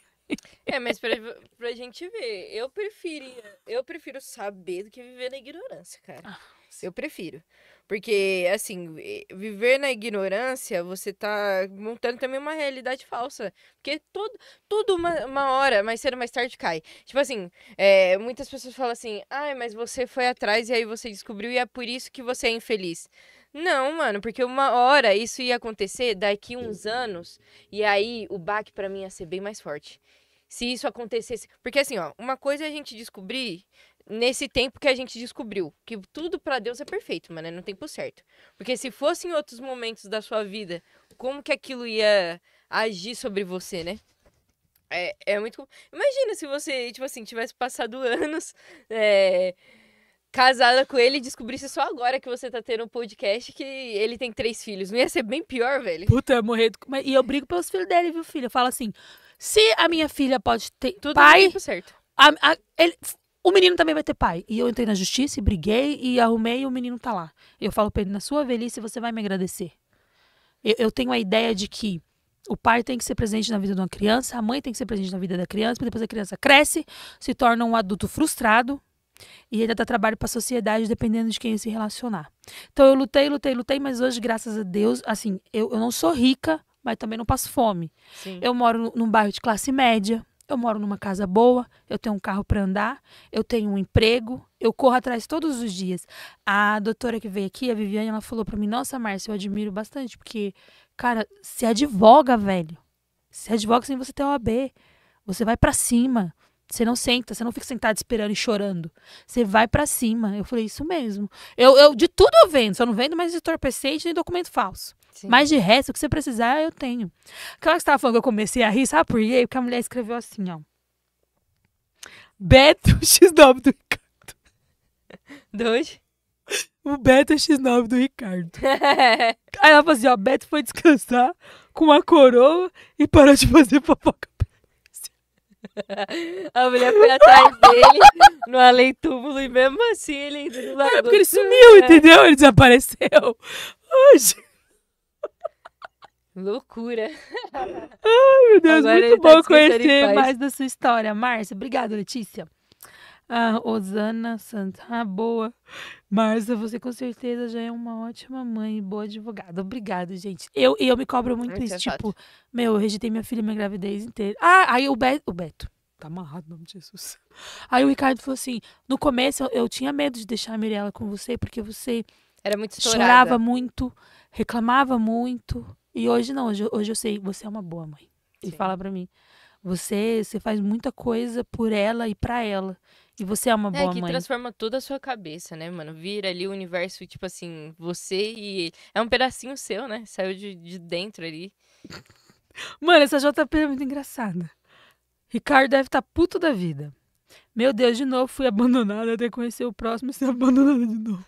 S1: é, mas pra, [laughs] pra gente ver, eu preferia, eu prefiro saber do que viver na ignorância, cara. Ah. Eu prefiro. Porque, assim, viver na ignorância, você tá montando também uma realidade falsa. Porque tudo, tudo uma, uma hora, mais cedo ou mais tarde, cai. Tipo assim, é, muitas pessoas falam assim, ah, mas você foi atrás e aí você descobriu e é por isso que você é infeliz. Não, mano, porque uma hora isso ia acontecer daqui uns anos e aí o baque para mim ia ser bem mais forte se isso acontecesse. Porque assim, ó, uma coisa é a gente descobrir nesse tempo que a gente descobriu que tudo para Deus é perfeito, mas é no tempo certo. Porque se fosse em outros momentos da sua vida, como que aquilo ia agir sobre você, né? É, é muito. Imagina se você, tipo assim, tivesse passado [laughs] anos é, casada com ele e descobrisse só agora que você tá tendo um podcast que ele tem três filhos. Não ia ser bem pior, velho?
S2: Puta, eu morrer.
S1: E eu brigo pelos filhos dele,
S2: viu, filha? Eu falo assim: se a minha filha pode ter. Tudo pai, no tempo certo. A, a, ele, o menino também vai ter pai. E eu entrei na justiça e briguei e arrumei e o menino tá lá. Eu falo pra ele, na sua velhice você vai me agradecer. Eu, eu tenho a ideia de que o pai tem que ser presente na vida de uma criança, a mãe tem que ser presente na vida da criança, porque depois a criança cresce, se torna um adulto frustrado, e ainda dá trabalho para a sociedade, dependendo de quem se relacionar. Então eu lutei, lutei, lutei, mas hoje, graças a Deus, assim, eu, eu não sou rica, mas também não passo fome. Sim. Eu moro num bairro de classe média, eu moro numa casa boa, eu tenho um carro para andar, eu tenho um emprego, eu corro atrás todos os dias. A doutora que veio aqui, a Viviane, ela falou para mim: "Nossa, Márcia, eu admiro bastante, porque cara, se advoga, velho. Se advoga sem você ter OAB. Você vai para cima. Você não senta, você não fica sentado esperando e chorando. Você vai para cima. Eu falei, isso mesmo. Eu, eu de tudo eu vendo, só não vendo mais entorpecente nem documento falso. Sim. Mas de resto, o que você precisar, eu tenho. aquela que você tava falando que eu comecei a rir, sabe por quê? Porque a mulher escreveu assim, ó. Beto [laughs] X9 do Ricardo. Dois. O Beto X9 do Ricardo. Aí ela falou assim, ó, Beto foi descansar com uma coroa e parou de fazer fofoca.
S1: [laughs] A mulher foi atrás dele no além túmulo e mesmo assim ele ainda É porque ele sumiu, entendeu? Ele
S2: desapareceu.
S1: Hoje. Loucura. [laughs] Ai,
S2: meu Deus, Agora muito bom tá conhecer mais da sua história. Márcia, obrigada, Letícia. Ah, Osana Santa, boa. Márcia, você com certeza já é uma ótima mãe e boa advogada. Obrigada, gente. Eu, eu me cobro muito isso. Tipo, sorte. meu, eu rejeitei minha filha e minha gravidez inteira. Ah, aí o, Be o Beto. Tá amarrado nome de Jesus. Aí o Ricardo falou assim: no começo eu, eu tinha medo de deixar a Mirella com você, porque você Era muito estourada. chorava muito, reclamava muito. E hoje não, hoje, hoje eu sei você é uma boa mãe. Ele Sim. fala para mim. Você, você faz muita coisa por ela e para ela. E você é uma é, boa mãe. É, que
S1: transforma toda a sua cabeça, né, mano? Vira ali o universo, tipo assim, você e... É um pedacinho seu, né? Saiu de, de dentro ali. Mano,
S2: essa JP é muito engraçada. Ricardo deve estar tá puto da vida. Meu Deus, de novo fui abandonada até conhecer o próximo e ser abandonada de novo.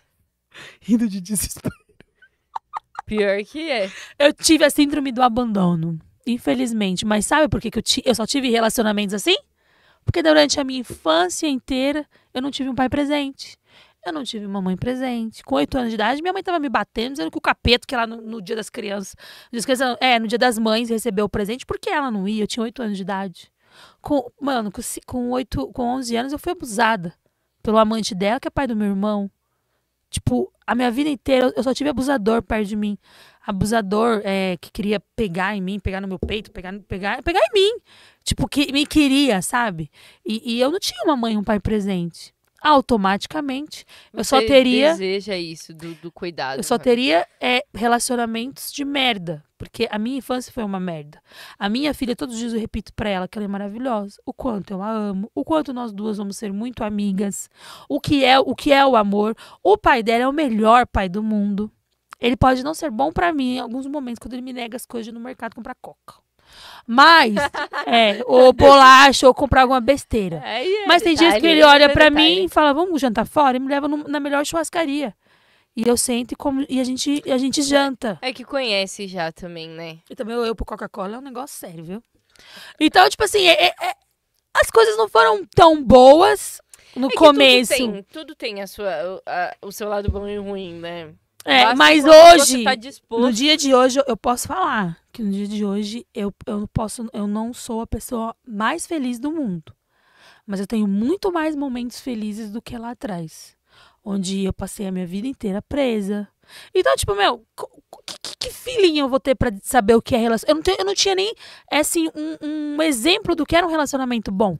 S2: [laughs] Rindo de desespero. Pior que é. Eu tive a síndrome do abandono, infelizmente. Mas sabe por que, que eu, eu só tive relacionamentos assim? Porque durante a minha infância inteira eu não tive um pai presente. Eu não tive uma mãe presente. Com oito anos de idade, minha mãe tava me batendo, dizendo que o capeta, que ela no, no, dia das crianças. é, no dia das mães, recebeu o presente, porque ela não ia, eu tinha oito anos de idade. Com, mano, com, com, 8, com 11 anos eu fui abusada pelo amante dela, que é pai do meu irmão. Tipo, a minha vida inteira eu só tive abusador perto de mim. Abusador é, que queria pegar em mim, pegar no meu peito, pegar, pegar, pegar em mim. Tipo, que me queria, sabe? E, e eu não tinha uma mãe e um pai presente automaticamente eu só teria.
S1: deseja isso, do, do cuidado. Eu só né? teria
S2: é, relacionamentos de merda. Porque a minha infância foi uma merda. A minha filha, todos os dias eu repito para ela que ela é maravilhosa, o quanto eu a amo, o quanto nós duas vamos ser muito amigas, o que é o, que é o amor. O pai dela é o melhor pai do mundo. Ele pode não ser bom para mim em alguns momentos quando ele me nega as coisas no mercado comprar coca. Mas, [laughs] é, ou bolacha, ou comprar alguma besteira.
S1: É, é Mas tem detalhe, dias que ele né? olha para mim
S2: e fala, vamos jantar fora? E me leva na melhor churrascaria. E eu sento e, como, e
S1: a, gente, a gente janta. É que conhece já também, né? E também eu, eu Coca-Cola é um negócio sério, viu?
S2: Então, tipo assim, é, é, é as coisas não foram tão boas
S1: no é começo. Tudo tem, tudo tem a sua, a, o seu lado bom e ruim, né? É, mas hoje, tá
S2: no dia de hoje, eu posso falar que no dia de hoje eu, eu, posso, eu não sou a pessoa mais feliz do mundo. Mas eu tenho muito mais momentos felizes do que lá atrás. Onde eu passei a minha vida inteira presa. Então, tipo, meu, que, que, que eu vou ter para saber o que é relacionamento? Eu não, tenho, eu não tinha nem, é assim, um, um exemplo do que era um relacionamento bom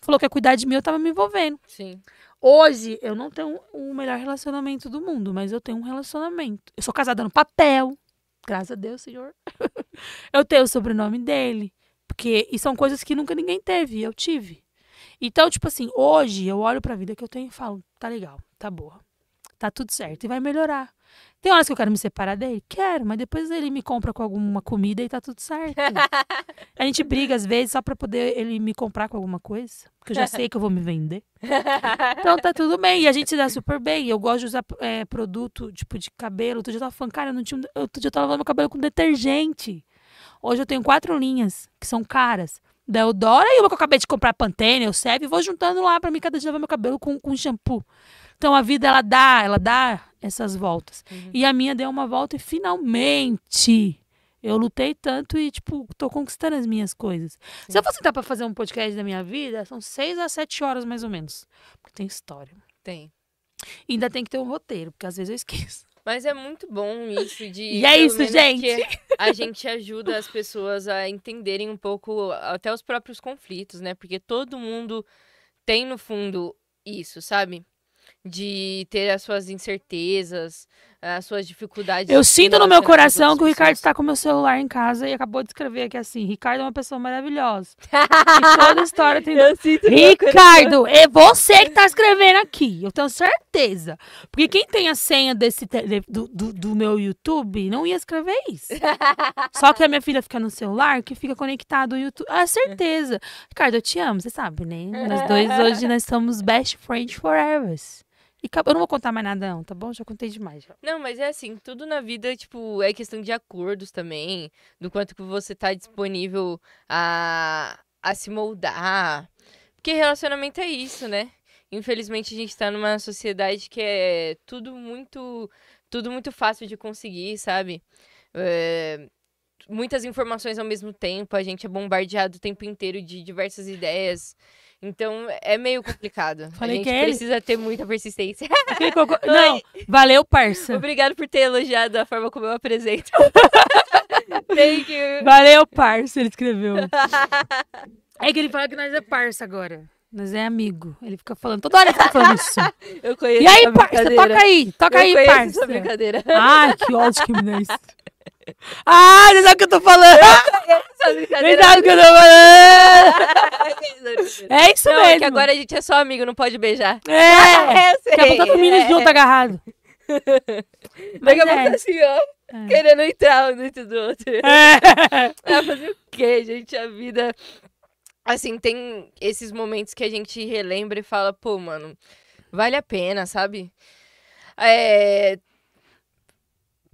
S2: falou que ia cuidar de mim, eu tava me envolvendo. Sim. Hoje eu não tenho o melhor relacionamento do mundo, mas eu tenho um relacionamento. Eu sou casada no papel, graças a Deus, Senhor. [laughs] eu tenho o sobrenome dele, porque e são coisas que nunca ninguém teve, eu tive. Então, tipo assim, hoje eu olho para a vida que eu tenho e falo, tá legal, tá boa. Tá tudo certo e vai melhorar. Tem horas que eu quero me separar dele? Quero, mas depois ele me compra com alguma comida e tá tudo certo. a gente briga às vezes só pra poder ele me comprar com alguma coisa, porque eu já sei que eu vou me vender. Então tá tudo bem, e a gente se dá super bem. Eu gosto de usar é, produto, tipo, de cabelo. Outro dia eu tava falando, cara, eu não tinha... outro dia eu tava lavando meu cabelo com detergente. Hoje eu tenho quatro linhas, que são caras. Da Eudora e uma que eu acabei de comprar, Pantene, eu serve, e vou juntando lá pra mim cada dia lavar meu cabelo com, com shampoo. Então a vida, ela dá, ela dá essas voltas. Uhum. E a minha deu uma volta e finalmente eu lutei tanto e, tipo, tô conquistando as minhas coisas. Sim. Se eu fosse tentar pra fazer um podcast da minha vida, são seis a sete horas mais ou menos. Porque tem história. Tem. E ainda tem que ter um roteiro, porque às vezes eu esqueço.
S1: Mas é muito bom isso de. [laughs] e é isso, gente! A gente ajuda as pessoas a entenderem um pouco até os próprios conflitos, né? Porque todo mundo tem, no fundo, isso, sabe? de ter as suas incertezas, as suas dificuldades. Eu sinto no meu coração
S2: que o Ricardo está com meu celular em casa e acabou de escrever aqui é assim: Ricardo é uma pessoa maravilhosa. [laughs] e toda história tem. Eu sinto é Ricardo, é você que está escrevendo aqui, eu tenho certeza. Porque quem tem a senha desse do, do, do, meu YouTube não ia escrever isso. [laughs] Só que a minha filha fica no celular, que fica conectado ao YouTube. Ah, é certeza. Ricardo, eu te amo, você sabe, né? Nós dois hoje nós somos best friends forever. E eu não vou contar mais nada, não, tá bom? Já contei demais. Já.
S3: Não,
S1: mas é assim, tudo na vida, tipo, é questão de acordos também, do quanto que você tá disponível a, a se moldar. Porque relacionamento é isso, né? Infelizmente a gente tá numa sociedade que é tudo muito. Tudo muito fácil de conseguir, sabe? É muitas informações ao mesmo tempo, a gente é bombardeado o tempo inteiro de diversas ideias. Então é meio complicado. Falei a gente que precisa ele... ter muita persistência. [laughs] Cocô...
S2: Não, valeu,
S1: parça. Obrigado por ter elogiado a forma como eu apresento. [laughs] Thank you.
S2: Valeu, parça, ele escreveu. [laughs] É que ele fala que nós é parça agora. Nós é amigo. Ele fica falando, toda hora ele fica falando isso.
S1: Eu conheço E aí, parça, toca aí, toca eu aí, parça. Essa brincadeira. Ai, ah, que ódio que
S2: me dá isso. Ah, você sabe o que eu tô falando! Ah,
S1: [laughs] você sabe o que eu tô falando! É isso não, mesmo! É que agora a gente é só amigo, não pode beijar. É! [laughs] é Daqui a pouco tá todo mundo é. junto
S2: agarrado. [laughs]
S1: Daqui a pouco tá é. assim, ó. É. Querendo entrar um dentro do outro. É. Ah, fazer o quê, gente? A vida. Assim, tem esses momentos que a gente relembra e fala, pô, mano, vale a pena, sabe? É...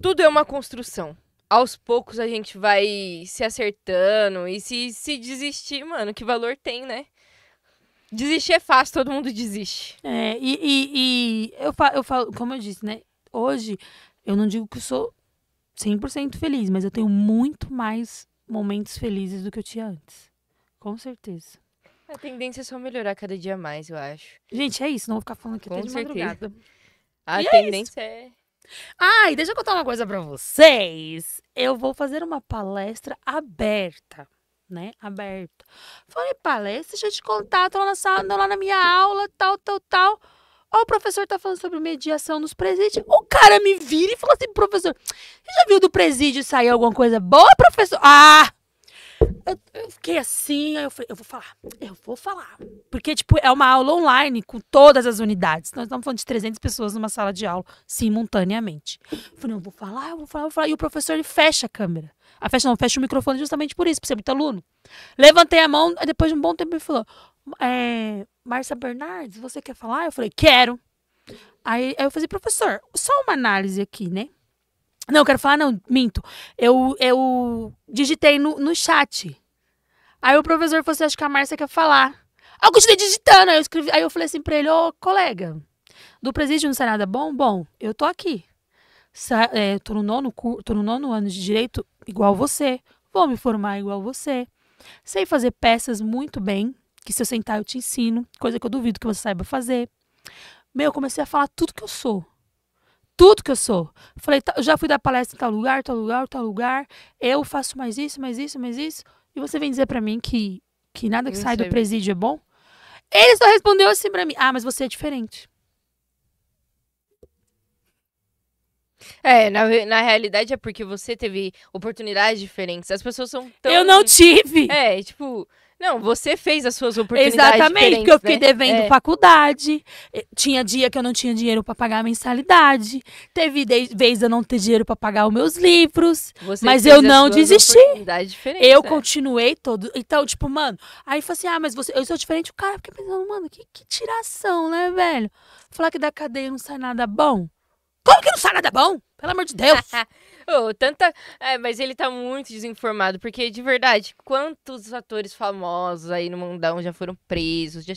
S1: Tudo é uma construção aos poucos a gente vai se acertando. E se, se desistir, mano, que valor tem, né? Desistir é fácil, todo mundo desiste. É, e, e, e eu, falo, eu falo, como eu disse, né? Hoje,
S2: eu não digo que eu sou 100% feliz, mas eu tenho muito mais momentos felizes do que eu tinha antes. Com certeza.
S1: A tendência é só melhorar cada dia mais, eu acho. Gente,
S2: é isso. Não vou ficar falando aqui Com até de certeza. madrugada.
S1: A e é tendência é, é
S2: Ai, deixa eu contar uma coisa para vocês. Eu vou fazer uma palestra aberta, né? Aberta. Falei, palestra, deixa eu te contar, tô lá na, sala, lá na minha aula, tal, tal, tal. Ó, o professor tá falando sobre mediação nos presídios. O cara me vira e fala assim, professor, você já viu do presídio sair alguma coisa boa, professor? Ah! Eu, eu fiquei assim, aí eu falei, eu vou falar, eu vou falar. Porque, tipo, é uma aula online com todas as unidades. Nós estamos falando de 300 pessoas numa sala de aula, simultaneamente. Eu falei, eu vou falar, eu vou falar, eu vou falar. E o professor, ele fecha a câmera. A fecha não, fecha o microfone justamente por isso, para ser muito aluno. Levantei a mão, depois de um bom tempo ele falou, é, Marcia Bernardes, você quer falar? Eu falei, quero. Aí, aí eu falei, professor, só uma análise aqui, né? Não, eu quero falar, não, minto. Eu, eu digitei no, no chat. Aí o professor falou assim: acho que a Márcia quer falar. Aí eu continuei digitando. Aí eu, escrevi, aí eu falei assim pra ele: ô, colega, do presídio não sai nada bom? Bom, eu tô aqui. Sa é, tô, no nono tô no nono ano de direito igual você. Vou me formar igual você. Sei fazer peças muito bem, que se eu sentar eu te ensino, coisa que eu duvido que você saiba fazer. Meu, eu comecei a falar tudo que eu sou tudo que eu sou. Falei, tá, eu já fui dar palestra em tal lugar, tal lugar, tal lugar. Eu faço mais isso, mais isso, mais isso. E você vem dizer para mim que, que nada que eu sai do presídio é bom? Ele só respondeu assim para mim:
S1: Ah, mas você é diferente. É, na, na realidade é porque você teve oportunidades diferentes. As pessoas são tão. Eu não tive! É, tipo, não, você fez as suas oportunidades. Exatamente, porque eu fiquei né? devendo é.
S2: faculdade. Eh, tinha dia que eu não tinha dinheiro para pagar a mensalidade. Teve vez eu não ter dinheiro para pagar os meus livros. Você mas eu não desisti. Eu é. continuei todo. Então, tipo, mano, aí falei assim: ah, mas você. Eu sou diferente. O cara fica pensando, mano, que, que
S1: tiração, né, velho? Falar que da cadeia não sai nada bom. Como que não sai nada bom? Pelo amor de Deus. [laughs] Oh, tanta. É, mas ele tá muito desinformado, porque de verdade, quantos atores famosos aí no mundão já foram presos? Já...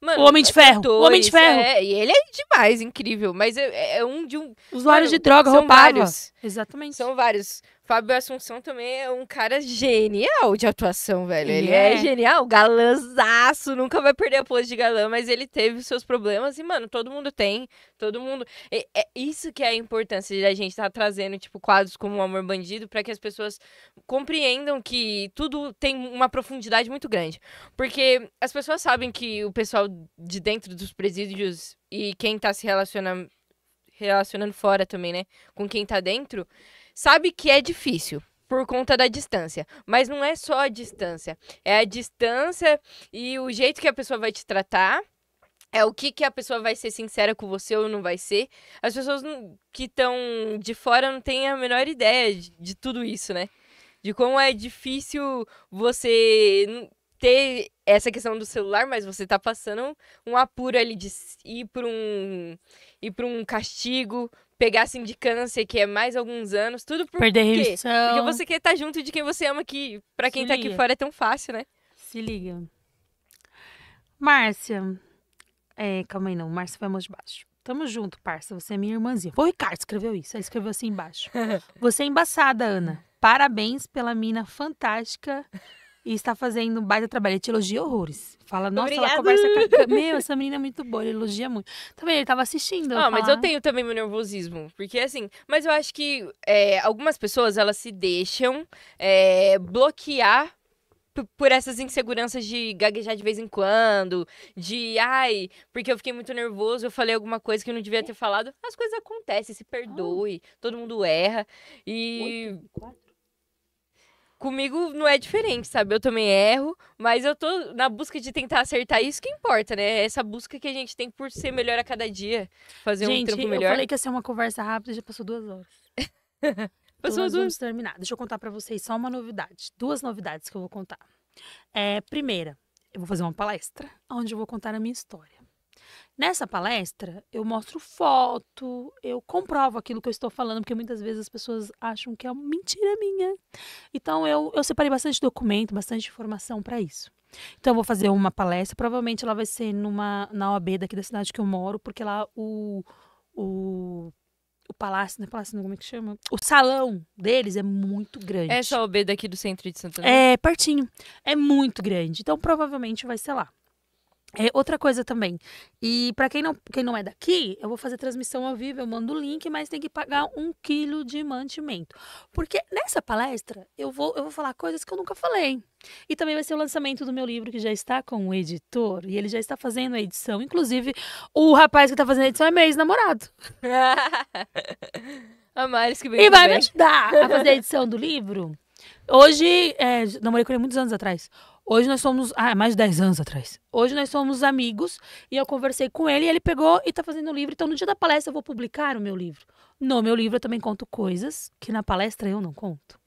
S1: Mano, o Homem de Ferro. o Homem de é, Ferro. É, e ele é demais, incrível, mas é, é um de um. Usuários de droga, roubados. Exatamente. São vários. Fábio Assunção também é um cara genial de atuação, velho. Ele é, é genial, galãzaço, nunca vai perder a pose de galã, mas ele teve seus problemas e, mano, todo mundo tem, todo mundo... É, é isso que é a importância da gente estar tá trazendo, tipo, quadros como o Amor Bandido para que as pessoas compreendam que tudo tem uma profundidade muito grande. Porque as pessoas sabem que o pessoal de dentro dos presídios e quem tá se relacionando relacionando fora também, né? Com quem tá dentro, sabe que é difícil por conta da distância. Mas não é só a distância, é a distância e o jeito que a pessoa vai te tratar. É o que, que a pessoa vai ser sincera com você ou não vai ser. As pessoas que estão de fora não têm a menor ideia de, de tudo isso, né? De como é difícil você ter essa questão do celular, mas você tá passando um apuro ali de ir para um ir para um castigo, pegar sindicância assim que é mais alguns anos, tudo por perder quê? Rejeição. Porque você quer estar tá junto de quem você ama que para quem Se tá liga. aqui fora é tão fácil, né?
S2: Se liga. Márcia. É, calma aí não, Márcia foi mais de baixo. Tamo junto, parça. Você é minha irmãzinha. Foi o Ricardo escreveu isso. Ele escreveu assim embaixo. [laughs] você é embaçada, Ana. Parabéns pela mina fantástica e está fazendo um baita trabalho. Ele te elogia horrores. Fala, nossa, Obrigada. ela conversa com... [laughs] Meu, essa menina é muito boa, ele elogia muito. Também, ele estava assistindo. Ah, mas eu tenho também meu nervosismo.
S1: Porque, assim, mas eu acho que é, algumas pessoas, elas se deixam é, bloquear por essas inseguranças de gaguejar de vez em quando, de ai, porque eu fiquei muito nervoso, eu falei alguma coisa que eu não devia ter falado. As coisas acontecem, se perdoe, ah. todo mundo erra. E. Oito, quatro, comigo não é diferente, sabe? Eu também erro, mas eu tô na busca de tentar acertar isso que importa, né? É essa busca que a gente tem por ser melhor a cada dia, fazer gente, um trampo melhor. Eu falei que
S2: ia ser uma conversa rápida, já passou duas horas. [laughs] passou duas. Vamos terminar. Deixa eu contar para vocês só uma novidade, duas novidades que eu vou contar. É, primeira, eu vou fazer uma palestra onde eu vou contar a minha história. Nessa palestra, eu mostro foto, eu comprovo aquilo que eu estou falando, porque muitas vezes as pessoas acham que é uma mentira minha. Então, eu, eu separei bastante documento, bastante informação para isso. Então, eu vou fazer uma palestra, provavelmente ela vai ser numa, na OAB daqui da cidade que eu moro, porque lá o, o o palácio, não é palácio,
S1: não, como é que chama? O
S2: salão deles é muito é grande.
S1: é a oab daqui do centro de Santana? É,
S2: pertinho. É muito grande. Então, provavelmente vai ser lá. É, outra coisa também, e para quem não, quem não é daqui, eu vou fazer transmissão ao vivo, eu mando o link, mas tem que pagar um quilo de mantimento. Porque nessa palestra eu vou, eu vou falar coisas que eu nunca falei. E também vai ser o lançamento do meu livro, que já está com o editor, e ele já está fazendo a edição. Inclusive, o rapaz que está fazendo a edição é meu ex-namorado.
S1: a [laughs] Maris que veio. E vai bem. me ajudar a fazer a
S2: edição do livro. Hoje, é, namorei com ele muitos anos atrás. Hoje nós somos. Ah, mais de 10 anos atrás. Hoje nós somos amigos e eu conversei com ele e ele pegou e tá fazendo o um livro. Então, no dia da palestra, eu vou publicar o meu livro. No meu livro, eu também conto coisas que na palestra eu não conto.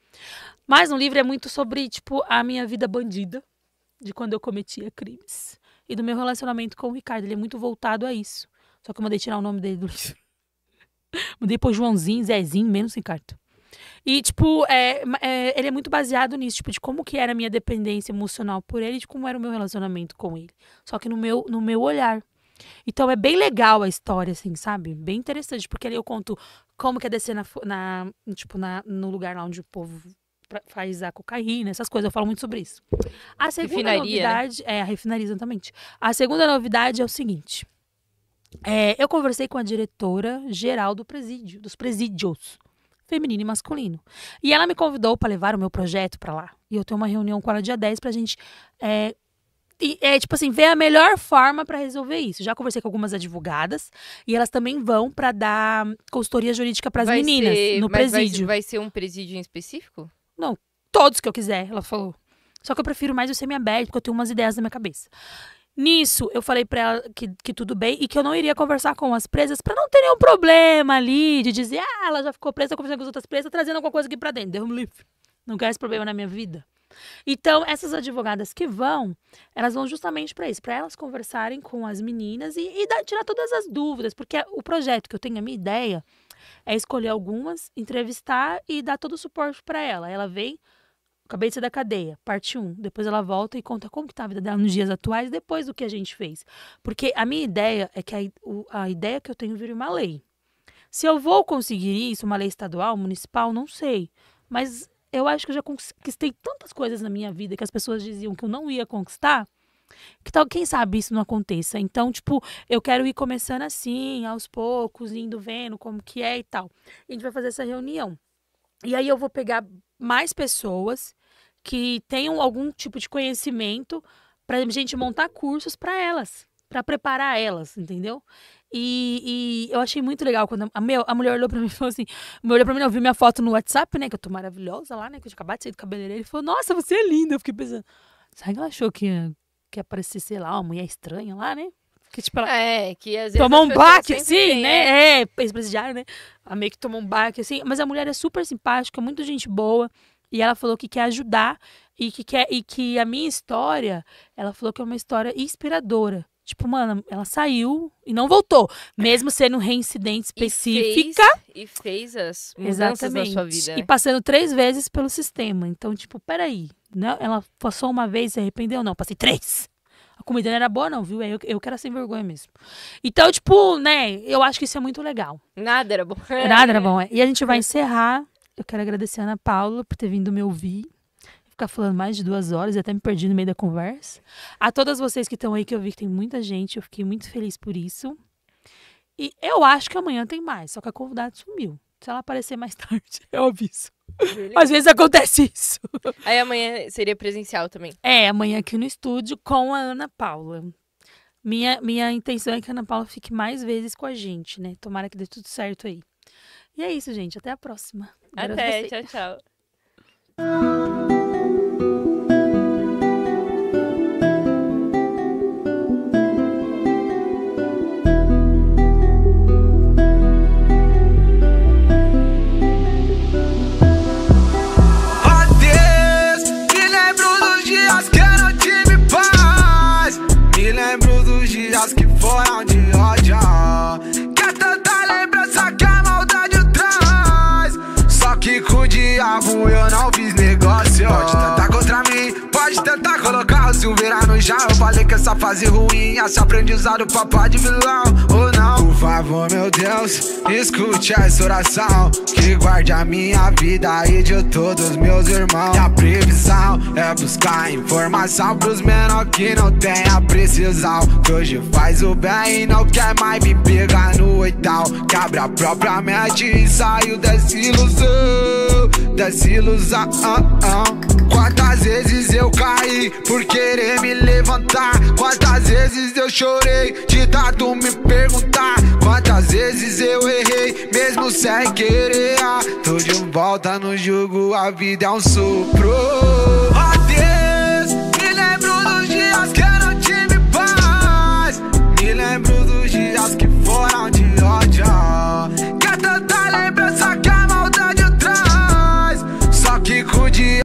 S2: Mas o livro é muito sobre, tipo, a minha vida bandida, de quando eu cometia crimes. E do meu relacionamento com o Ricardo. Ele é muito voltado a isso. Só que eu mandei tirar o nome dele do livro. [laughs] mandei pôr Joãozinho, Zezinho, menos Ricardo. E, tipo, é, é, ele é muito baseado nisso, tipo, de como que era a minha dependência emocional por ele, de como era o meu relacionamento com ele. Só que no meu, no meu olhar. Então é bem legal a história, assim, sabe? Bem interessante, porque ali eu conto como que é descer na, na tipo, na, no lugar lá onde o povo faz a cocaína, essas coisas. Eu falo muito sobre isso. A segunda refinaria, né? novidade. Né? É, a refinaria, exatamente. A segunda novidade é o seguinte. É, eu conversei com a diretora geral do presídio, dos presídios feminino e masculino. E ela me convidou para levar o meu projeto para lá. E eu tenho uma reunião com ela dia 10 para a gente é, e, é tipo assim, ver a melhor forma para resolver isso. Já conversei com algumas advogadas e elas também vão para dar consultoria jurídica para as meninas ser, no presídio. Vai, vai,
S1: ser um presídio em específico?
S2: Não, todos que eu quiser, ela falou. Só que eu prefiro mais o semi-aberto, porque eu tenho umas ideias na minha cabeça. Nisso, eu falei para ela que, que tudo bem e que eu não iria conversar com as presas para não ter nenhum problema ali de dizer, ah, ela já ficou presa conversando com as outras presas, trazendo alguma coisa aqui para dentro. deu um livre. Não quero esse problema na minha vida. Então, essas advogadas que vão, elas vão justamente para isso, para elas conversarem com as meninas e, e dar, tirar todas as dúvidas, porque é, o projeto que eu tenho, a minha ideia, é escolher algumas, entrevistar e dar todo o suporte para ela. Ela vem Acabei de sair da cadeia, parte 1. Depois ela volta e conta como que tá a vida dela nos dias atuais, depois do que a gente fez. Porque a minha ideia é que a, a ideia que eu tenho vira uma lei. Se eu vou conseguir isso, uma lei estadual, municipal, não sei. Mas eu acho que eu já conquistei tantas coisas na minha vida que as pessoas diziam que eu não ia conquistar. Que tal, quem sabe isso não aconteça? Então, tipo, eu quero ir começando assim, aos poucos, indo vendo como que é e tal. a gente vai fazer essa reunião. E aí eu vou pegar mais pessoas que tenham algum tipo de conhecimento para a gente montar cursos para elas, para preparar elas, entendeu? E, e, eu achei muito legal quando a, meu, a mulher olhou para mim e falou assim: me olhou para mim, eu viu minha foto no WhatsApp, né? Que eu tô maravilhosa lá, né? Que eu tinha acabado de sair do cabeleireiro. Ele falou: Nossa, você é linda. Eu fiquei pensando: será que ela achou que ia, que ia sei lá, uma mulher estranha lá, né? Que, tipo,
S1: ela é, que às vezes. Tomou um baque, assim, né? É,
S2: é ex-presidiário, né? A meio que tomou um baque, assim. Mas a mulher é super simpática, muito gente boa. E ela falou que quer ajudar e que quer e que a minha história, ela falou que é uma história inspiradora. Tipo, mano, ela saiu e não voltou, mesmo sendo um reincidente específica.
S1: E fez, e fez as mudanças exatamente, na sua vida. E
S2: passando três vezes pelo sistema. Então, tipo, peraí. Não, né? ela passou uma vez, se arrependeu? Não, passei três. A comida não era boa, não, viu? Eu, eu que era sem vergonha mesmo. Então, tipo, né, eu acho que isso é muito legal.
S1: Nada era bom. Nada era [laughs] bom. É.
S2: E a gente vai encerrar eu quero agradecer a Ana Paula por ter vindo me ouvir. Ficar falando mais de duas horas e até me perdi no meio da conversa. A todas vocês que estão aí, que eu vi que tem muita gente, eu fiquei muito feliz por isso. E eu acho que amanhã tem mais, só que a convidada sumiu. Se ela aparecer mais [laughs] tarde, eu aviso. Beleza. Às vezes acontece isso. Aí amanhã seria presencial também. É, amanhã aqui no estúdio com a Ana Paula. Minha, minha intenção é que a Ana Paula fique mais vezes com a gente, né? Tomara que dê tudo certo aí. E é isso, gente. Até a próxima.
S3: Até,
S1: tchau, tchau.
S3: eu não fiz negócio. Pode e um verano já. Eu falei que essa fase ruim, esse é aprendizado, papai de vilão, ou não? Por favor, meu Deus, escute essa oração. Que guarde a minha vida e de todos meus irmãos. Minha a previsão é buscar informação pros menor que não tem a precisão. Que hoje faz o bem e não quer mais me pegar no oitão. Quebra a própria mente e saiu dessa ilusão. Dessa ilusão. Quantas vezes eu caí, porque querer me levantar. Quantas vezes eu chorei, de tanto me perguntar. Quantas vezes eu errei, mesmo sem querer. Ah, tô de volta no jogo, a vida é um sopro. Adeus, me lembro dos dias que era não tive paz. Me lembro dos